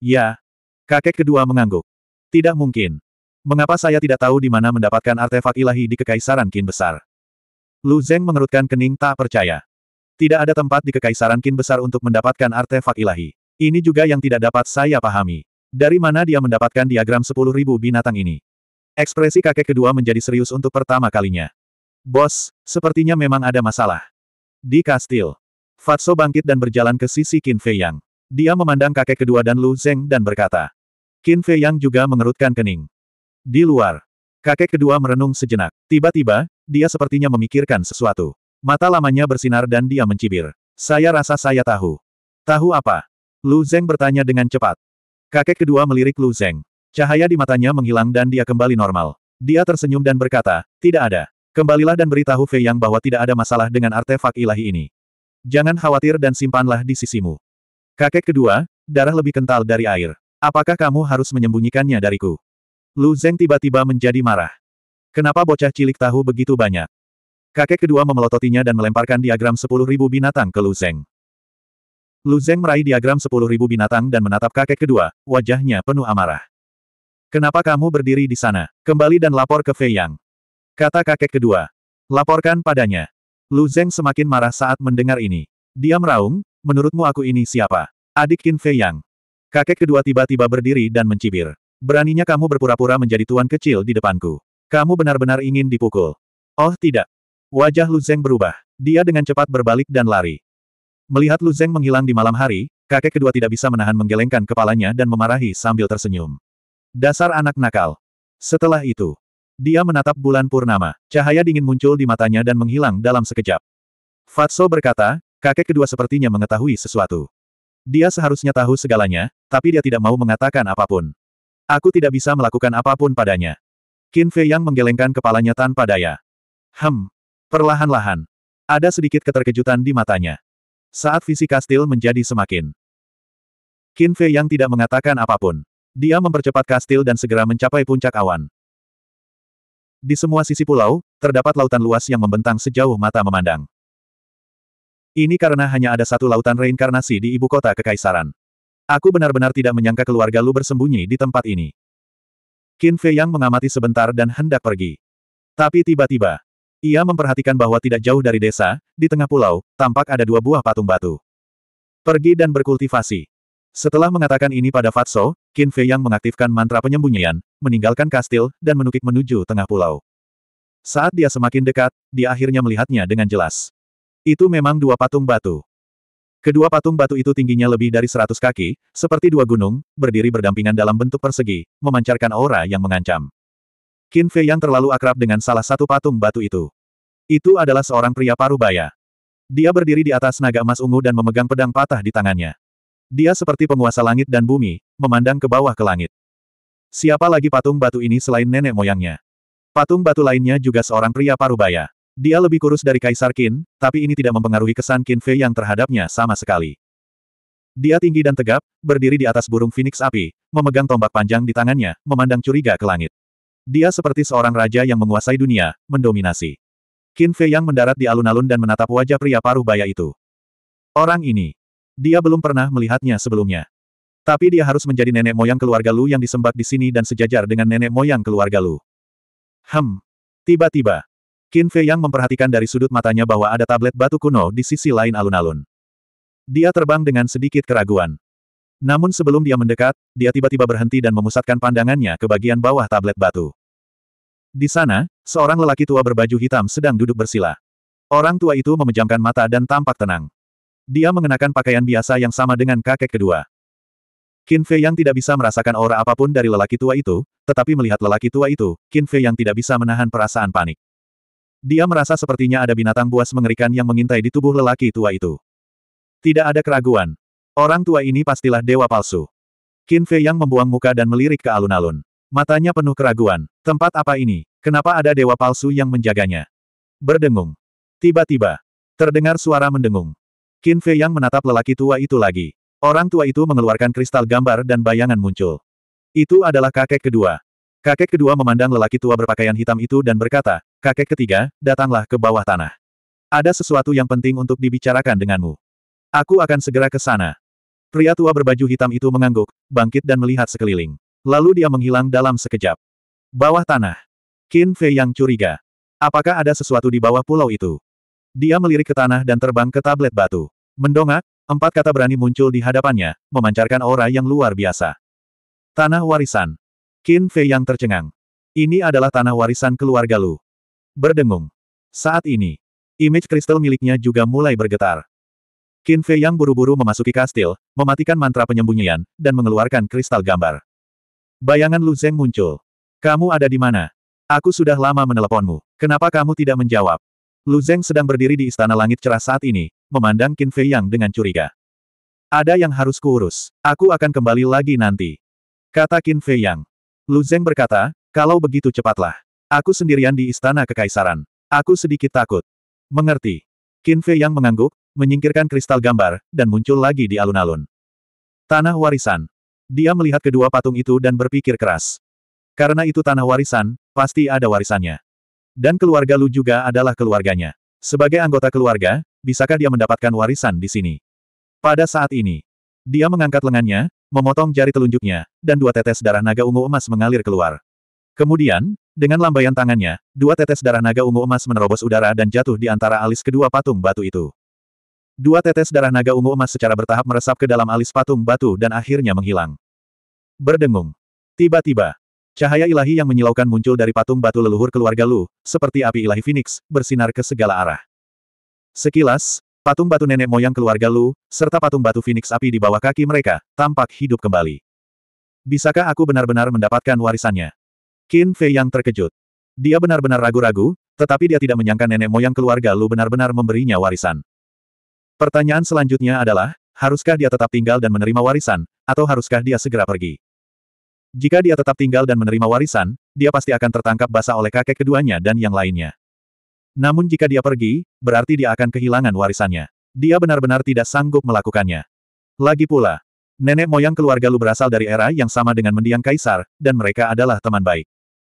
Ya. Kakek kedua mengangguk. Tidak mungkin. Mengapa saya tidak tahu di mana mendapatkan artefak ilahi di Kekaisaran Qin Besar? Lu Zeng mengerutkan kening tak percaya. Tidak ada tempat di Kekaisaran Qin Besar untuk mendapatkan artefak ilahi. Ini juga yang tidak dapat saya pahami. Dari mana dia mendapatkan diagram 10.000 binatang ini? Ekspresi kakek kedua menjadi serius untuk pertama kalinya. Bos, sepertinya memang ada masalah. Di kastil, Fatso bangkit dan berjalan ke sisi Qin Fei Yang. Dia memandang kakek kedua dan Lu Zeng dan berkata. Qin Fei Yang juga mengerutkan kening. Di luar, kakek kedua merenung sejenak. Tiba-tiba, dia sepertinya memikirkan sesuatu. Mata lamanya bersinar dan dia mencibir. Saya rasa saya tahu. Tahu apa? Lu Zeng bertanya dengan cepat. Kakek kedua melirik Lu Zeng. Cahaya di matanya menghilang dan dia kembali normal. Dia tersenyum dan berkata, tidak ada. Kembalilah dan beritahu Fei Yang bahwa tidak ada masalah dengan artefak ilahi ini. Jangan khawatir dan simpanlah di sisimu. Kakek kedua, darah lebih kental dari air. Apakah kamu harus menyembunyikannya dariku? Lu Zeng tiba-tiba menjadi marah. Kenapa bocah cilik tahu begitu banyak? Kakek kedua memelototinya dan melemparkan diagram sepuluh ribu binatang ke Lu Zeng. Lu Zeng meraih diagram sepuluh ribu binatang dan menatap kakek kedua, wajahnya penuh amarah. Kenapa kamu berdiri di sana? Kembali dan lapor ke Fei Yang. Kata kakek kedua. Laporkan padanya. Lu Zeng semakin marah saat mendengar ini. Dia meraung, Menurutmu aku ini siapa? Adik Qin Fei Yang. Kakek kedua tiba-tiba berdiri dan mencibir. Beraninya kamu berpura-pura menjadi tuan kecil di depanku. Kamu benar-benar ingin dipukul. Oh tidak. Wajah Lu Zeng berubah. Dia dengan cepat berbalik dan lari. Melihat Lu Zeng menghilang di malam hari, kakek kedua tidak bisa menahan menggelengkan kepalanya dan memarahi sambil tersenyum. Dasar anak nakal. Setelah itu, dia menatap bulan purnama. Cahaya dingin muncul di matanya dan menghilang dalam sekejap. Fatso berkata, Kakek kedua sepertinya mengetahui sesuatu. Dia seharusnya tahu segalanya, tapi dia tidak mau mengatakan apapun. Aku tidak bisa melakukan apapun padanya. Qin Fei Yang menggelengkan kepalanya tanpa daya. Hem. Perlahan-lahan. Ada sedikit keterkejutan di matanya. Saat visi kastil menjadi semakin. Qin Fei Yang tidak mengatakan apapun. Dia mempercepat kastil dan segera mencapai puncak awan. Di semua sisi pulau, terdapat lautan luas yang membentang sejauh mata memandang. Ini karena hanya ada satu lautan reinkarnasi di ibu kota kekaisaran. Aku benar-benar tidak menyangka keluarga Lu bersembunyi di tempat ini. Qin Fei Yang mengamati sebentar dan hendak pergi. Tapi tiba-tiba, ia memperhatikan bahwa tidak jauh dari desa, di tengah pulau, tampak ada dua buah patung batu. Pergi dan berkultivasi. Setelah mengatakan ini pada Fatso, Qin Fei Yang mengaktifkan mantra penyembunyian, meninggalkan kastil, dan menukik menuju tengah pulau. Saat dia semakin dekat, dia akhirnya melihatnya dengan jelas. Itu memang dua patung batu. Kedua patung batu itu tingginya lebih dari seratus kaki, seperti dua gunung, berdiri berdampingan dalam bentuk persegi, memancarkan aura yang mengancam. Qin Fei yang terlalu akrab dengan salah satu patung batu itu. Itu adalah seorang pria parubaya. Dia berdiri di atas naga emas ungu dan memegang pedang patah di tangannya. Dia seperti penguasa langit dan bumi, memandang ke bawah ke langit. Siapa lagi patung batu ini selain nenek moyangnya? Patung batu lainnya juga seorang pria parubaya. Dia lebih kurus dari Kaisar Qin, tapi ini tidak mempengaruhi kesan Qin Fei yang terhadapnya sama sekali. Dia tinggi dan tegap, berdiri di atas burung phoenix api, memegang tombak panjang di tangannya, memandang curiga ke langit. Dia seperti seorang raja yang menguasai dunia, mendominasi. Qin Fei yang mendarat di alun-alun dan menatap wajah pria paruh baya itu. Orang ini. Dia belum pernah melihatnya sebelumnya. Tapi dia harus menjadi nenek moyang keluarga Lu yang disembah di sini dan sejajar dengan nenek moyang keluarga Lu. Hem. Tiba-tiba, Qin Fei yang memperhatikan dari sudut matanya bahwa ada tablet batu kuno di sisi lain alun-alun. Dia terbang dengan sedikit keraguan. Namun sebelum dia mendekat, dia tiba-tiba berhenti dan memusatkan pandangannya ke bagian bawah tablet batu. Di sana, seorang lelaki tua berbaju hitam sedang duduk bersila. Orang tua itu memejamkan mata dan tampak tenang. Dia mengenakan pakaian biasa yang sama dengan kakek kedua. Qin Fei yang tidak bisa merasakan aura apapun dari lelaki tua itu, tetapi melihat lelaki tua itu, Qin Fei yang tidak bisa menahan perasaan panik. Dia merasa sepertinya ada binatang buas mengerikan yang mengintai di tubuh lelaki tua itu. Tidak ada keraguan. Orang tua ini pastilah dewa palsu. Qin Fei yang membuang muka dan melirik ke alun-alun. Matanya penuh keraguan. Tempat apa ini? Kenapa ada dewa palsu yang menjaganya? Berdengung. Tiba-tiba. Terdengar suara mendengung. Qin Fei yang menatap lelaki tua itu lagi. Orang tua itu mengeluarkan kristal gambar dan bayangan muncul. Itu adalah kakek kedua. Kakek kedua memandang lelaki tua berpakaian hitam itu dan berkata, Kakek ketiga, datanglah ke bawah tanah. Ada sesuatu yang penting untuk dibicarakan denganmu. Aku akan segera ke sana. Pria tua berbaju hitam itu mengangguk, bangkit dan melihat sekeliling. Lalu dia menghilang dalam sekejap. Bawah tanah. Qin Fei yang curiga. Apakah ada sesuatu di bawah pulau itu? Dia melirik ke tanah dan terbang ke tablet batu. Mendongak, empat kata berani muncul di hadapannya, memancarkan aura yang luar biasa. Tanah warisan. Qin Fei yang tercengang. Ini adalah tanah warisan keluarga Lu berdengung. Saat ini, image kristal miliknya juga mulai bergetar. Qin Fei yang buru-buru memasuki kastil, mematikan mantra penyembunyian, dan mengeluarkan kristal gambar. Bayangan Lu Zeng muncul. Kamu ada di mana? Aku sudah lama meneleponmu. Kenapa kamu tidak menjawab? Lu Zeng sedang berdiri di istana langit cerah saat ini, memandang Qin Fei Yang dengan curiga. Ada yang harus kuurus. Aku akan kembali lagi nanti. Kata Qin Fei Yang. Lu Zeng berkata, kalau begitu cepatlah. Aku sendirian di istana kekaisaran. Aku sedikit takut. Mengerti. Qin Fei yang mengangguk, menyingkirkan kristal gambar, dan muncul lagi di alun-alun. Tanah warisan. Dia melihat kedua patung itu dan berpikir keras. Karena itu tanah warisan, pasti ada warisannya. Dan keluarga Lu juga adalah keluarganya. Sebagai anggota keluarga, bisakah dia mendapatkan warisan di sini? Pada saat ini, dia mengangkat lengannya, memotong jari telunjuknya, dan dua tetes darah naga ungu emas mengalir keluar. Kemudian, dengan lambaian tangannya, dua tetes darah naga ungu emas menerobos udara dan jatuh di antara alis kedua patung batu itu. Dua tetes darah naga ungu emas secara bertahap meresap ke dalam alis patung batu dan akhirnya menghilang. Berdengung. Tiba-tiba, cahaya ilahi yang menyilaukan muncul dari patung batu leluhur keluarga Lu, seperti api ilahi Phoenix, bersinar ke segala arah. Sekilas, Patung batu nenek moyang keluarga Lu, serta patung batu Phoenix api di bawah kaki mereka, tampak hidup kembali. Bisakah aku benar-benar mendapatkan warisannya? Qin Fei yang terkejut. Dia benar-benar ragu-ragu, tetapi dia tidak menyangka nenek moyang keluarga Lu benar-benar memberinya warisan. Pertanyaan selanjutnya adalah, haruskah dia tetap tinggal dan menerima warisan, atau haruskah dia segera pergi? Jika dia tetap tinggal dan menerima warisan, dia pasti akan tertangkap basah oleh kakek keduanya dan yang lainnya. Namun jika dia pergi, berarti dia akan kehilangan warisannya. Dia benar-benar tidak sanggup melakukannya. Lagi pula, nenek moyang keluarga Lu berasal dari era yang sama dengan mendiang kaisar, dan mereka adalah teman baik.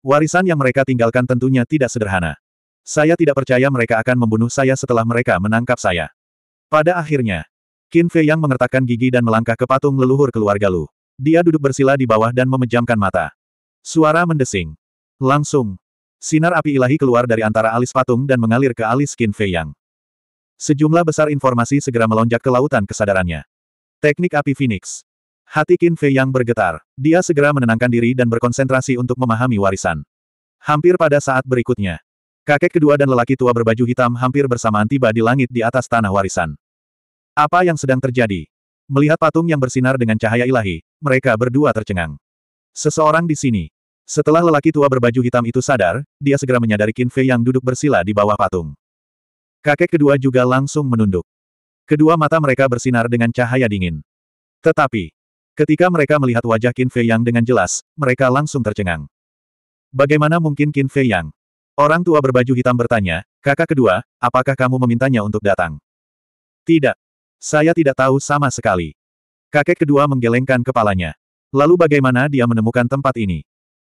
Warisan yang mereka tinggalkan tentunya tidak sederhana. Saya tidak percaya mereka akan membunuh saya setelah mereka menangkap saya. Pada akhirnya, Qin Fei yang mengertakkan gigi dan melangkah ke patung leluhur keluarga Lu. Dia duduk bersila di bawah dan memejamkan mata. Suara mendesing. Langsung, sinar api ilahi keluar dari antara alis patung dan mengalir ke alis Qin Fei Yang. Sejumlah besar informasi segera melonjak ke lautan kesadarannya. Teknik api Phoenix. Hati Qin Fei yang bergetar. Dia segera menenangkan diri dan berkonsentrasi untuk memahami warisan. Hampir pada saat berikutnya, kakek kedua dan lelaki tua berbaju hitam hampir bersamaan tiba di langit di atas tanah warisan. Apa yang sedang terjadi? Melihat patung yang bersinar dengan cahaya ilahi, mereka berdua tercengang. Seseorang di sini. Setelah lelaki tua berbaju hitam itu sadar, dia segera menyadari Qin Fei yang duduk bersila di bawah patung. Kakek kedua juga langsung menunduk. Kedua mata mereka bersinar dengan cahaya dingin. Tetapi, Ketika mereka melihat wajah Qin Fei Yang dengan jelas, mereka langsung tercengang. Bagaimana mungkin Qin Fei Yang? Orang tua berbaju hitam bertanya, kakak kedua, apakah kamu memintanya untuk datang? Tidak. Saya tidak tahu sama sekali. Kakek kedua menggelengkan kepalanya. Lalu bagaimana dia menemukan tempat ini?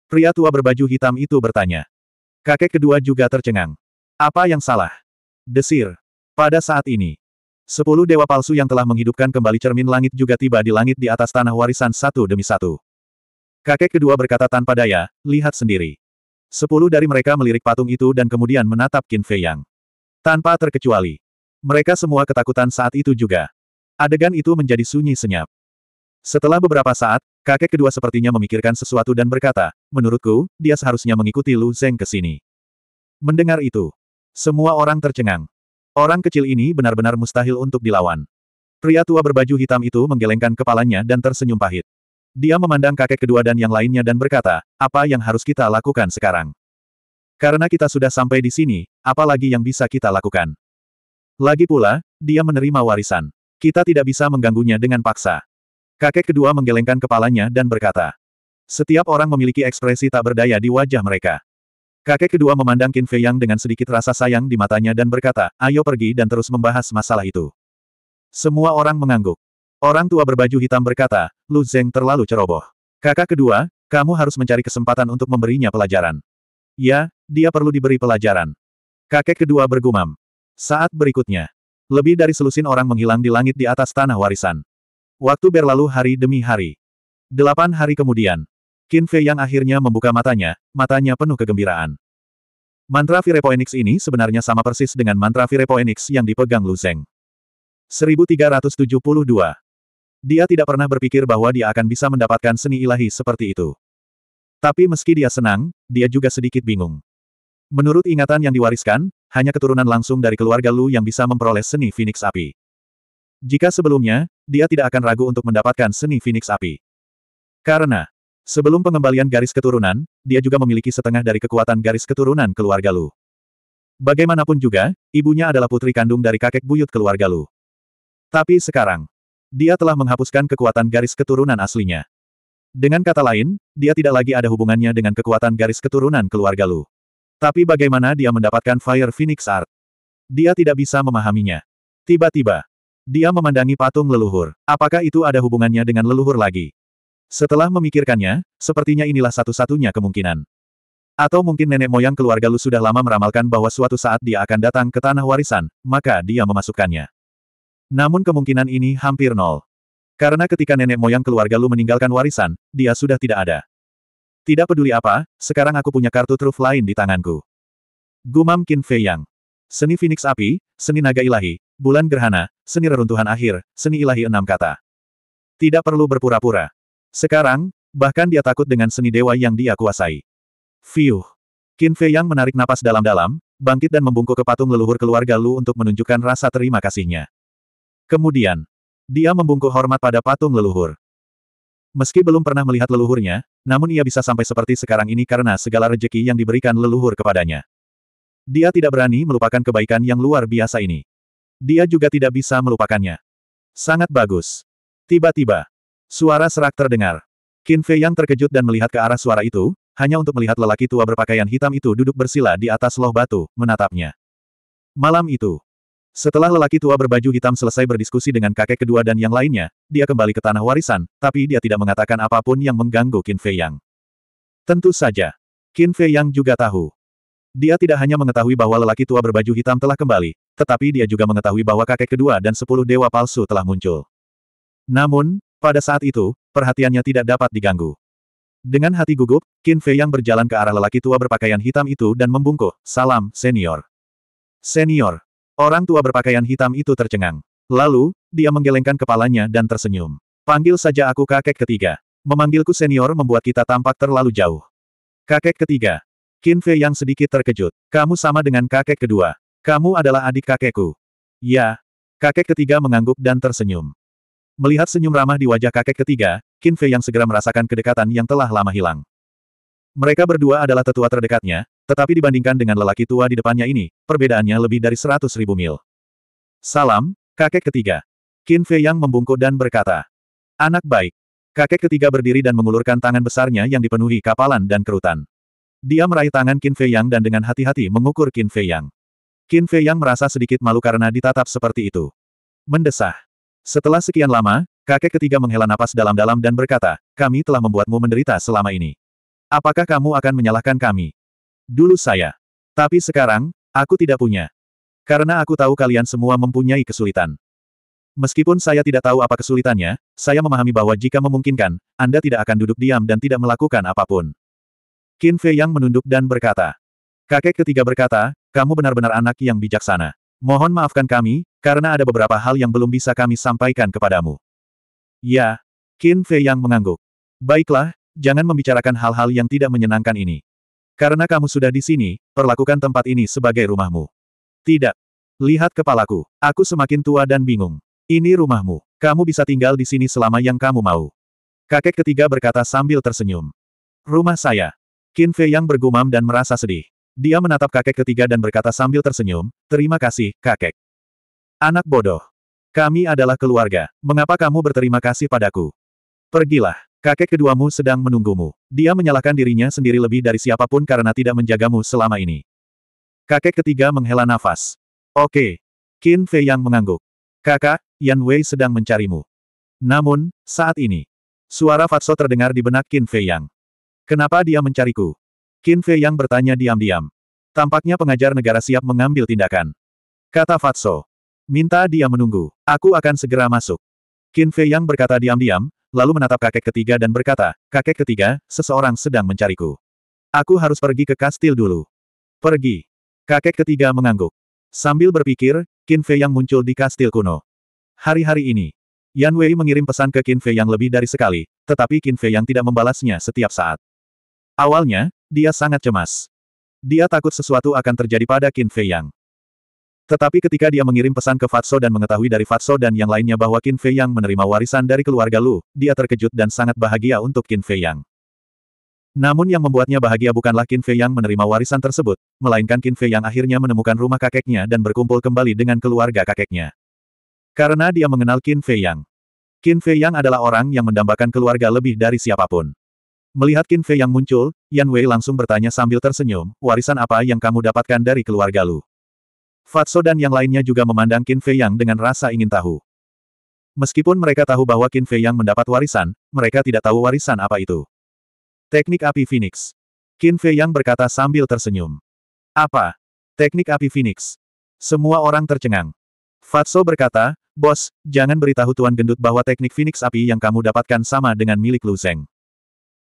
Pria tua berbaju hitam itu bertanya. Kakek kedua juga tercengang. Apa yang salah? Desir. Pada saat ini, Sepuluh dewa palsu yang telah menghidupkan kembali cermin langit juga tiba di langit di atas tanah warisan satu demi satu. Kakek kedua berkata tanpa daya, lihat sendiri. Sepuluh dari mereka melirik patung itu dan kemudian menatap Qin Fei Yang. Tanpa terkecuali. Mereka semua ketakutan saat itu juga. Adegan itu menjadi sunyi senyap. Setelah beberapa saat, kakek kedua sepertinya memikirkan sesuatu dan berkata, menurutku, dia seharusnya mengikuti Lu Zeng ke sini. Mendengar itu, semua orang tercengang. Orang kecil ini benar-benar mustahil untuk dilawan. Pria tua berbaju hitam itu menggelengkan kepalanya dan tersenyum pahit. Dia memandang kakek kedua dan yang lainnya dan berkata, apa yang harus kita lakukan sekarang? Karena kita sudah sampai di sini, apalagi yang bisa kita lakukan? Lagi pula, dia menerima warisan. Kita tidak bisa mengganggunya dengan paksa. Kakek kedua menggelengkan kepalanya dan berkata, setiap orang memiliki ekspresi tak berdaya di wajah mereka. Kakek kedua memandang Qin Fei Yang dengan sedikit rasa sayang di matanya dan berkata, ayo pergi dan terus membahas masalah itu. Semua orang mengangguk. Orang tua berbaju hitam berkata, Lu Zeng terlalu ceroboh. Kakak kedua, kamu harus mencari kesempatan untuk memberinya pelajaran. Ya, dia perlu diberi pelajaran. Kakek kedua bergumam. Saat berikutnya, lebih dari selusin orang menghilang di langit di atas tanah warisan. Waktu berlalu hari demi hari. Delapan hari kemudian, Qin Fei yang akhirnya membuka matanya, matanya penuh kegembiraan. Mantra Virepoenix ini sebenarnya sama persis dengan mantra Virepoenix yang dipegang Lu Zeng. 1372. Dia tidak pernah berpikir bahwa dia akan bisa mendapatkan seni ilahi seperti itu. Tapi meski dia senang, dia juga sedikit bingung. Menurut ingatan yang diwariskan, hanya keturunan langsung dari keluarga Lu yang bisa memperoleh seni Phoenix Api. Jika sebelumnya, dia tidak akan ragu untuk mendapatkan seni Phoenix Api. Karena, Sebelum pengembalian garis keturunan, dia juga memiliki setengah dari kekuatan garis keturunan keluarga Lu. Bagaimanapun juga, ibunya adalah putri kandung dari kakek buyut keluarga Lu. Tapi sekarang, dia telah menghapuskan kekuatan garis keturunan aslinya. Dengan kata lain, dia tidak lagi ada hubungannya dengan kekuatan garis keturunan keluarga Lu. Tapi bagaimana dia mendapatkan Fire Phoenix Art? Dia tidak bisa memahaminya. Tiba-tiba, dia memandangi patung leluhur. Apakah itu ada hubungannya dengan leluhur lagi? Setelah memikirkannya, sepertinya inilah satu-satunya kemungkinan. Atau mungkin nenek moyang keluarga Lu sudah lama meramalkan bahwa suatu saat dia akan datang ke tanah warisan, maka dia memasukkannya. Namun kemungkinan ini hampir nol. Karena ketika nenek moyang keluarga Lu meninggalkan warisan, dia sudah tidak ada. Tidak peduli apa, sekarang aku punya kartu truf lain di tanganku. Gumam Qin Fei Yang. Seni Phoenix Api, Seni Naga Ilahi, Bulan Gerhana, Seni Reruntuhan Akhir, Seni Ilahi Enam Kata. Tidak perlu berpura-pura. Sekarang, bahkan dia takut dengan seni dewa yang dia kuasai. Fiuh! Qin Fei yang menarik napas dalam-dalam, bangkit dan membungkuk ke patung leluhur keluarga Lu untuk menunjukkan rasa terima kasihnya. Kemudian, dia membungkuk hormat pada patung leluhur. Meski belum pernah melihat leluhurnya, namun ia bisa sampai seperti sekarang ini karena segala rejeki yang diberikan leluhur kepadanya. Dia tidak berani melupakan kebaikan yang luar biasa ini. Dia juga tidak bisa melupakannya. Sangat bagus. Tiba-tiba, Suara serak terdengar. Qin Fei yang terkejut dan melihat ke arah suara itu, hanya untuk melihat lelaki tua berpakaian hitam itu duduk bersila di atas loh batu, menatapnya. Malam itu. Setelah lelaki tua berbaju hitam selesai berdiskusi dengan kakek kedua dan yang lainnya, dia kembali ke tanah warisan, tapi dia tidak mengatakan apapun yang mengganggu Qin Fei Yang. Tentu saja. Qin Fei Yang juga tahu. Dia tidak hanya mengetahui bahwa lelaki tua berbaju hitam telah kembali, tetapi dia juga mengetahui bahwa kakek kedua dan sepuluh dewa palsu telah muncul. Namun, pada saat itu, perhatiannya tidak dapat diganggu. Dengan hati gugup, Qin Fei yang berjalan ke arah lelaki tua berpakaian hitam itu dan membungkuk, salam, senior. Senior. Orang tua berpakaian hitam itu tercengang. Lalu, dia menggelengkan kepalanya dan tersenyum. Panggil saja aku kakek ketiga. Memanggilku senior membuat kita tampak terlalu jauh. Kakek ketiga. Qin Fei yang sedikit terkejut. Kamu sama dengan kakek kedua. Kamu adalah adik kakekku. Ya. Kakek ketiga mengangguk dan tersenyum. Melihat senyum ramah di wajah kakek ketiga, Qin Fei yang segera merasakan kedekatan yang telah lama hilang. Mereka berdua adalah tetua terdekatnya, tetapi dibandingkan dengan lelaki tua di depannya ini, perbedaannya lebih dari seratus ribu mil. Salam, kakek ketiga. Qin Fei yang membungkuk dan berkata, Anak baik. Kakek ketiga berdiri dan mengulurkan tangan besarnya yang dipenuhi kapalan dan kerutan. Dia meraih tangan Qin Fei Yang dan dengan hati-hati mengukur Qin Fei Yang. Qin Fei Yang merasa sedikit malu karena ditatap seperti itu. Mendesah. Setelah sekian lama, kakek ketiga menghela napas dalam-dalam dan berkata, kami telah membuatmu menderita selama ini. Apakah kamu akan menyalahkan kami? Dulu saya. Tapi sekarang, aku tidak punya. Karena aku tahu kalian semua mempunyai kesulitan. Meskipun saya tidak tahu apa kesulitannya, saya memahami bahwa jika memungkinkan, Anda tidak akan duduk diam dan tidak melakukan apapun. Qin Fei Yang menunduk dan berkata. Kakek ketiga berkata, kamu benar-benar anak yang bijaksana. Mohon maafkan kami, karena ada beberapa hal yang belum bisa kami sampaikan kepadamu. Ya, Qin Fei yang mengangguk. Baiklah, jangan membicarakan hal-hal yang tidak menyenangkan ini. Karena kamu sudah di sini, perlakukan tempat ini sebagai rumahmu. Tidak. Lihat kepalaku, aku semakin tua dan bingung. Ini rumahmu, kamu bisa tinggal di sini selama yang kamu mau. Kakek ketiga berkata sambil tersenyum. Rumah saya. Qin Fei yang bergumam dan merasa sedih. Dia menatap kakek ketiga dan berkata sambil tersenyum, terima kasih, kakek. Anak bodoh. Kami adalah keluarga. Mengapa kamu berterima kasih padaku? Pergilah. Kakek keduamu sedang menunggumu. Dia menyalahkan dirinya sendiri lebih dari siapapun karena tidak menjagamu selama ini. Kakek ketiga menghela nafas. Oke. Qin Fei yang mengangguk. Kakak, Yan Wei sedang mencarimu. Namun, saat ini, suara Fatso terdengar di benak Qin Fei Yang. Kenapa dia mencariku? Qin Fei yang bertanya diam-diam. Tampaknya pengajar negara siap mengambil tindakan. Kata Fatso. Minta dia menunggu. Aku akan segera masuk. Qin Fei yang berkata diam-diam, lalu menatap kakek ketiga dan berkata, Kakek ketiga, seseorang sedang mencariku. Aku harus pergi ke kastil dulu. Pergi. Kakek ketiga mengangguk. Sambil berpikir, Qin Fei yang muncul di kastil kuno. Hari-hari ini, Yan Wei mengirim pesan ke Qin Fei yang lebih dari sekali, tetapi Qin Fei yang tidak membalasnya setiap saat. Awalnya, dia sangat cemas. Dia takut sesuatu akan terjadi pada Qin Fei Yang. Tetapi ketika dia mengirim pesan ke Fatso dan mengetahui dari Fatso dan yang lainnya bahwa Qin Fei Yang menerima warisan dari keluarga Lu, dia terkejut dan sangat bahagia untuk Qin Fei Yang. Namun yang membuatnya bahagia bukanlah Qin Fei Yang menerima warisan tersebut, melainkan Qin Fei Yang akhirnya menemukan rumah kakeknya dan berkumpul kembali dengan keluarga kakeknya. Karena dia mengenal Qin Fei Yang. Qin Fei Yang adalah orang yang mendambakan keluarga lebih dari siapapun. Melihat Qin Fei yang muncul, Yan Wei langsung bertanya sambil tersenyum, warisan apa yang kamu dapatkan dari keluarga Lu? Fatso dan yang lainnya juga memandang Qin Fei yang dengan rasa ingin tahu. Meskipun mereka tahu bahwa Qin Fei yang mendapat warisan, mereka tidak tahu warisan apa itu. Teknik api Phoenix. Qin Fei yang berkata sambil tersenyum. Apa? Teknik api Phoenix. Semua orang tercengang. Fatso berkata, Bos, jangan beritahu Tuan Gendut bahwa teknik Phoenix api yang kamu dapatkan sama dengan milik Lu Zeng.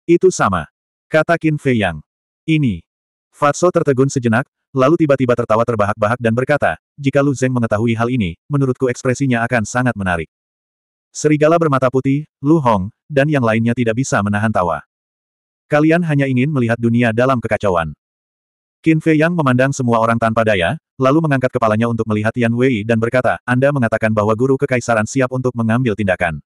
Itu sama. Kata Qin Fei Yang. Ini. Fatso tertegun sejenak, lalu tiba-tiba tertawa terbahak-bahak dan berkata, jika Lu Zeng mengetahui hal ini, menurutku ekspresinya akan sangat menarik. Serigala bermata putih, Lu Hong, dan yang lainnya tidak bisa menahan tawa. Kalian hanya ingin melihat dunia dalam kekacauan. Qin Fei Yang memandang semua orang tanpa daya, lalu mengangkat kepalanya untuk melihat Yan Wei dan berkata, Anda mengatakan bahwa guru kekaisaran siap untuk mengambil tindakan.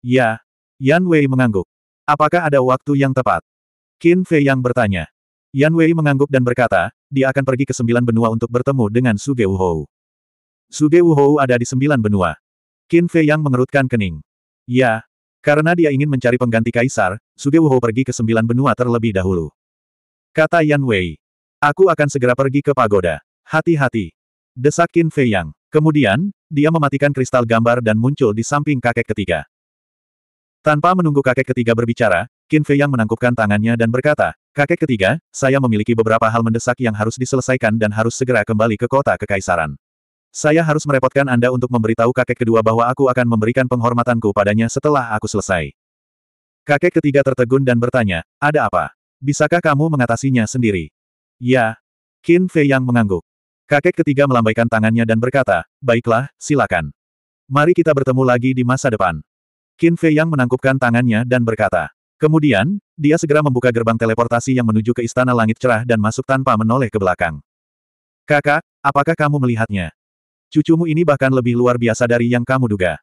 Ya. Yan Wei mengangguk. Apakah ada waktu yang tepat? Qin Fei yang bertanya. Yan Wei mengangguk dan berkata, dia akan pergi ke sembilan benua untuk bertemu dengan Su Ge Wuhou. Su Ge Wuhou ada di sembilan benua. Qin Fei yang mengerutkan kening. Ya, karena dia ingin mencari pengganti kaisar, Su Ge Wuhou pergi ke sembilan benua terlebih dahulu. Kata Yan Wei. Aku akan segera pergi ke pagoda. Hati-hati. Desak Qin Fei Yang. Kemudian, dia mematikan kristal gambar dan muncul di samping kakek ketiga. Tanpa menunggu kakek ketiga berbicara, Qin Fei Yang menangkupkan tangannya dan berkata, Kakek ketiga, saya memiliki beberapa hal mendesak yang harus diselesaikan dan harus segera kembali ke kota Kekaisaran. Saya harus merepotkan Anda untuk memberitahu kakek kedua bahwa aku akan memberikan penghormatanku padanya setelah aku selesai. Kakek ketiga tertegun dan bertanya, ada apa? Bisakah kamu mengatasinya sendiri? Ya. Qin Fei Yang mengangguk. Kakek ketiga melambaikan tangannya dan berkata, baiklah, silakan. Mari kita bertemu lagi di masa depan. Qin Fei Yang menangkupkan tangannya dan berkata. Kemudian, dia segera membuka gerbang teleportasi yang menuju ke Istana Langit Cerah dan masuk tanpa menoleh ke belakang. Kakak, apakah kamu melihatnya? Cucumu ini bahkan lebih luar biasa dari yang kamu duga.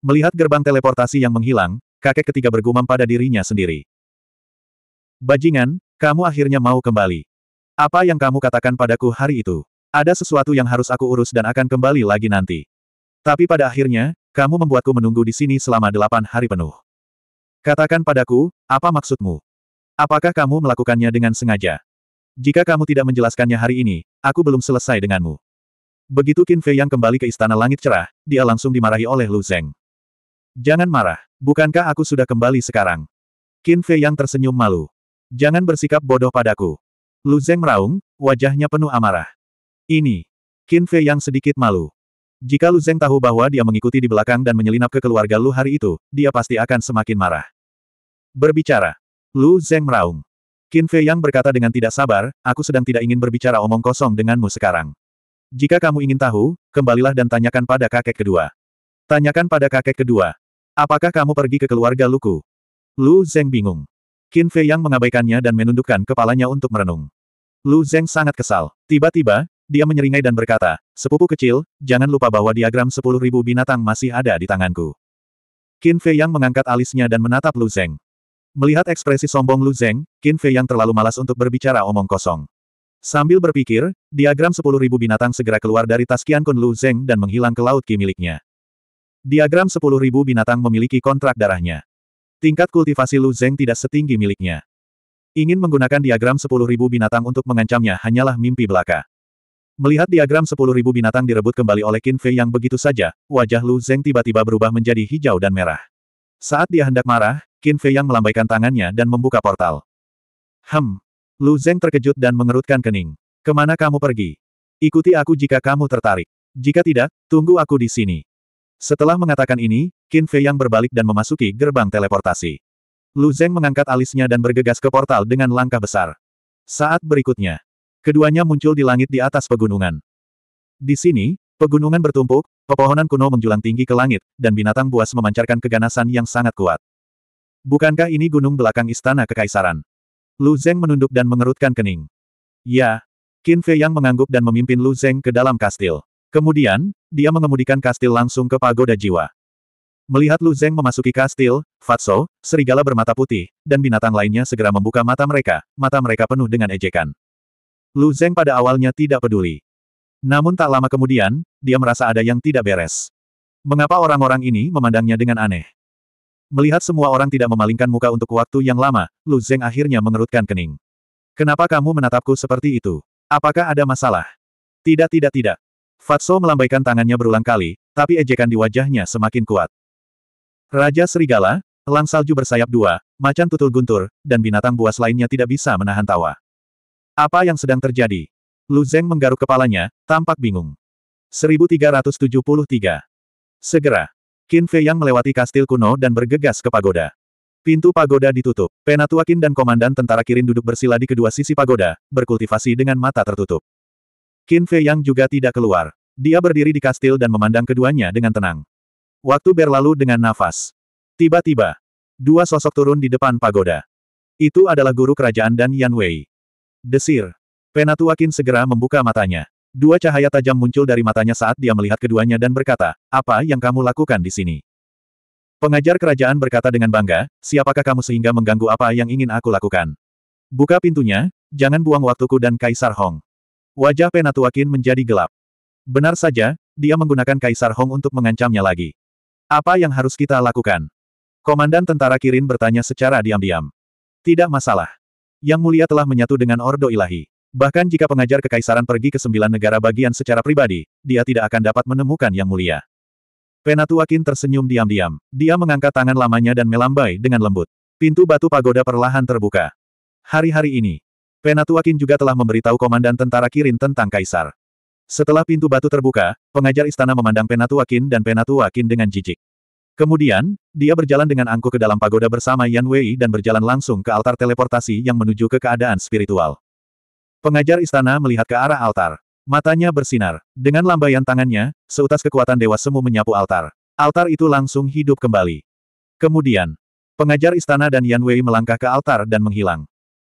Melihat gerbang teleportasi yang menghilang, kakek ketiga bergumam pada dirinya sendiri. Bajingan, kamu akhirnya mau kembali. Apa yang kamu katakan padaku hari itu? Ada sesuatu yang harus aku urus dan akan kembali lagi nanti. Tapi pada akhirnya, kamu membuatku menunggu di sini selama delapan hari penuh. Katakan padaku, apa maksudmu? Apakah kamu melakukannya dengan sengaja? Jika kamu tidak menjelaskannya hari ini, aku belum selesai denganmu. Begitu Qin Fei yang kembali ke Istana Langit Cerah, dia langsung dimarahi oleh Lu Zeng. Jangan marah, bukankah aku sudah kembali sekarang? Qin Fei yang tersenyum malu. Jangan bersikap bodoh padaku. Lu Zeng meraung, wajahnya penuh amarah. Ini. Qin Fei yang sedikit malu. Jika Lu Zeng tahu bahwa dia mengikuti di belakang dan menyelinap ke keluarga Lu hari itu, dia pasti akan semakin marah. Berbicara. Lu Zeng meraung. Qin Fei Yang berkata dengan tidak sabar, aku sedang tidak ingin berbicara omong kosong denganmu sekarang. Jika kamu ingin tahu, kembalilah dan tanyakan pada kakek kedua. Tanyakan pada kakek kedua. Apakah kamu pergi ke keluarga Luku? Lu Zeng bingung. Qin Fei Yang mengabaikannya dan menundukkan kepalanya untuk merenung. Lu Zeng sangat kesal. Tiba-tiba, dia menyeringai dan berkata, sepupu kecil, jangan lupa bahwa diagram sepuluh ribu binatang masih ada di tanganku. Qin Fei Yang mengangkat alisnya dan menatap Lu Zeng. Melihat ekspresi sombong Lu Zeng, Qin Fei Yang terlalu malas untuk berbicara omong kosong. Sambil berpikir, diagram sepuluh ribu binatang segera keluar dari tas Qian Kun Lu Zeng dan menghilang ke laut Qi miliknya. Diagram ribu binatang memiliki kontrak darahnya. Tingkat kultivasi Lu Zeng tidak setinggi miliknya. Ingin menggunakan diagram sepuluh ribu binatang untuk mengancamnya hanyalah mimpi belaka. Melihat diagram 10.000 binatang direbut kembali oleh Qin Fei yang begitu saja, wajah Lu Zeng tiba-tiba berubah menjadi hijau dan merah. Saat dia hendak marah, Qin Fei yang melambaikan tangannya dan membuka portal. Hem. Lu Zeng terkejut dan mengerutkan kening. Kemana kamu pergi? Ikuti aku jika kamu tertarik. Jika tidak, tunggu aku di sini. Setelah mengatakan ini, Qin Fei yang berbalik dan memasuki gerbang teleportasi. Lu Zeng mengangkat alisnya dan bergegas ke portal dengan langkah besar. Saat berikutnya, Keduanya muncul di langit di atas pegunungan. Di sini, pegunungan bertumpuk, pepohonan kuno menjulang tinggi ke langit, dan binatang buas memancarkan keganasan yang sangat kuat. Bukankah ini gunung belakang istana kekaisaran? Lu Zeng menunduk dan mengerutkan kening. Ya. Qin Fei Yang mengangguk dan memimpin Lu Zeng ke dalam kastil. Kemudian, dia mengemudikan kastil langsung ke pagoda jiwa. Melihat Lu Zeng memasuki kastil, Fatso, serigala bermata putih, dan binatang lainnya segera membuka mata mereka, mata mereka penuh dengan ejekan. Lu Zeng pada awalnya tidak peduli. Namun tak lama kemudian, dia merasa ada yang tidak beres. Mengapa orang-orang ini memandangnya dengan aneh? Melihat semua orang tidak memalingkan muka untuk waktu yang lama, Lu Zeng akhirnya mengerutkan kening. Kenapa kamu menatapku seperti itu? Apakah ada masalah? Tidak tidak tidak. Fatso melambaikan tangannya berulang kali, tapi ejekan di wajahnya semakin kuat. Raja Serigala, lang Salju Bersayap dua, Macan Tutul Guntur, dan binatang buas lainnya tidak bisa menahan tawa. Apa yang sedang terjadi? Lu Zeng menggaruk kepalanya, tampak bingung. 1373. Segera. Qin Fei yang melewati kastil kuno dan bergegas ke pagoda. Pintu pagoda ditutup. Penatua Qin dan komandan tentara Kirin duduk bersila di kedua sisi pagoda, berkultivasi dengan mata tertutup. Qin Fei yang juga tidak keluar. Dia berdiri di kastil dan memandang keduanya dengan tenang. Waktu berlalu dengan nafas. Tiba-tiba, dua sosok turun di depan pagoda. Itu adalah guru kerajaan dan Yan Wei. Desir. Penatuakin segera membuka matanya. Dua cahaya tajam muncul dari matanya saat dia melihat keduanya dan berkata, apa yang kamu lakukan di sini? Pengajar kerajaan berkata dengan bangga, siapakah kamu sehingga mengganggu apa yang ingin aku lakukan? Buka pintunya, jangan buang waktuku dan Kaisar Hong. Wajah Penatuakin menjadi gelap. Benar saja, dia menggunakan Kaisar Hong untuk mengancamnya lagi. Apa yang harus kita lakukan? Komandan tentara Kirin bertanya secara diam-diam. Tidak masalah. Yang mulia telah menyatu dengan Ordo Ilahi. Bahkan jika pengajar kekaisaran pergi ke sembilan negara bagian secara pribadi, dia tidak akan dapat menemukan Yang Mulia. Penatuakin tersenyum diam-diam. Dia mengangkat tangan lamanya dan melambai dengan lembut. Pintu batu pagoda perlahan terbuka. Hari-hari ini, Penatuakin juga telah memberitahu komandan tentara Kirin tentang Kaisar. Setelah pintu batu terbuka, pengajar istana memandang Penatuakin dan Penatuakin dengan jijik. Kemudian, dia berjalan dengan angkuh ke dalam pagoda bersama Yan Wei dan berjalan langsung ke altar teleportasi yang menuju ke keadaan spiritual. Pengajar istana melihat ke arah altar. Matanya bersinar. Dengan lambaian tangannya, seutas kekuatan dewa semu menyapu altar. Altar itu langsung hidup kembali. Kemudian, pengajar istana dan Yan Wei melangkah ke altar dan menghilang.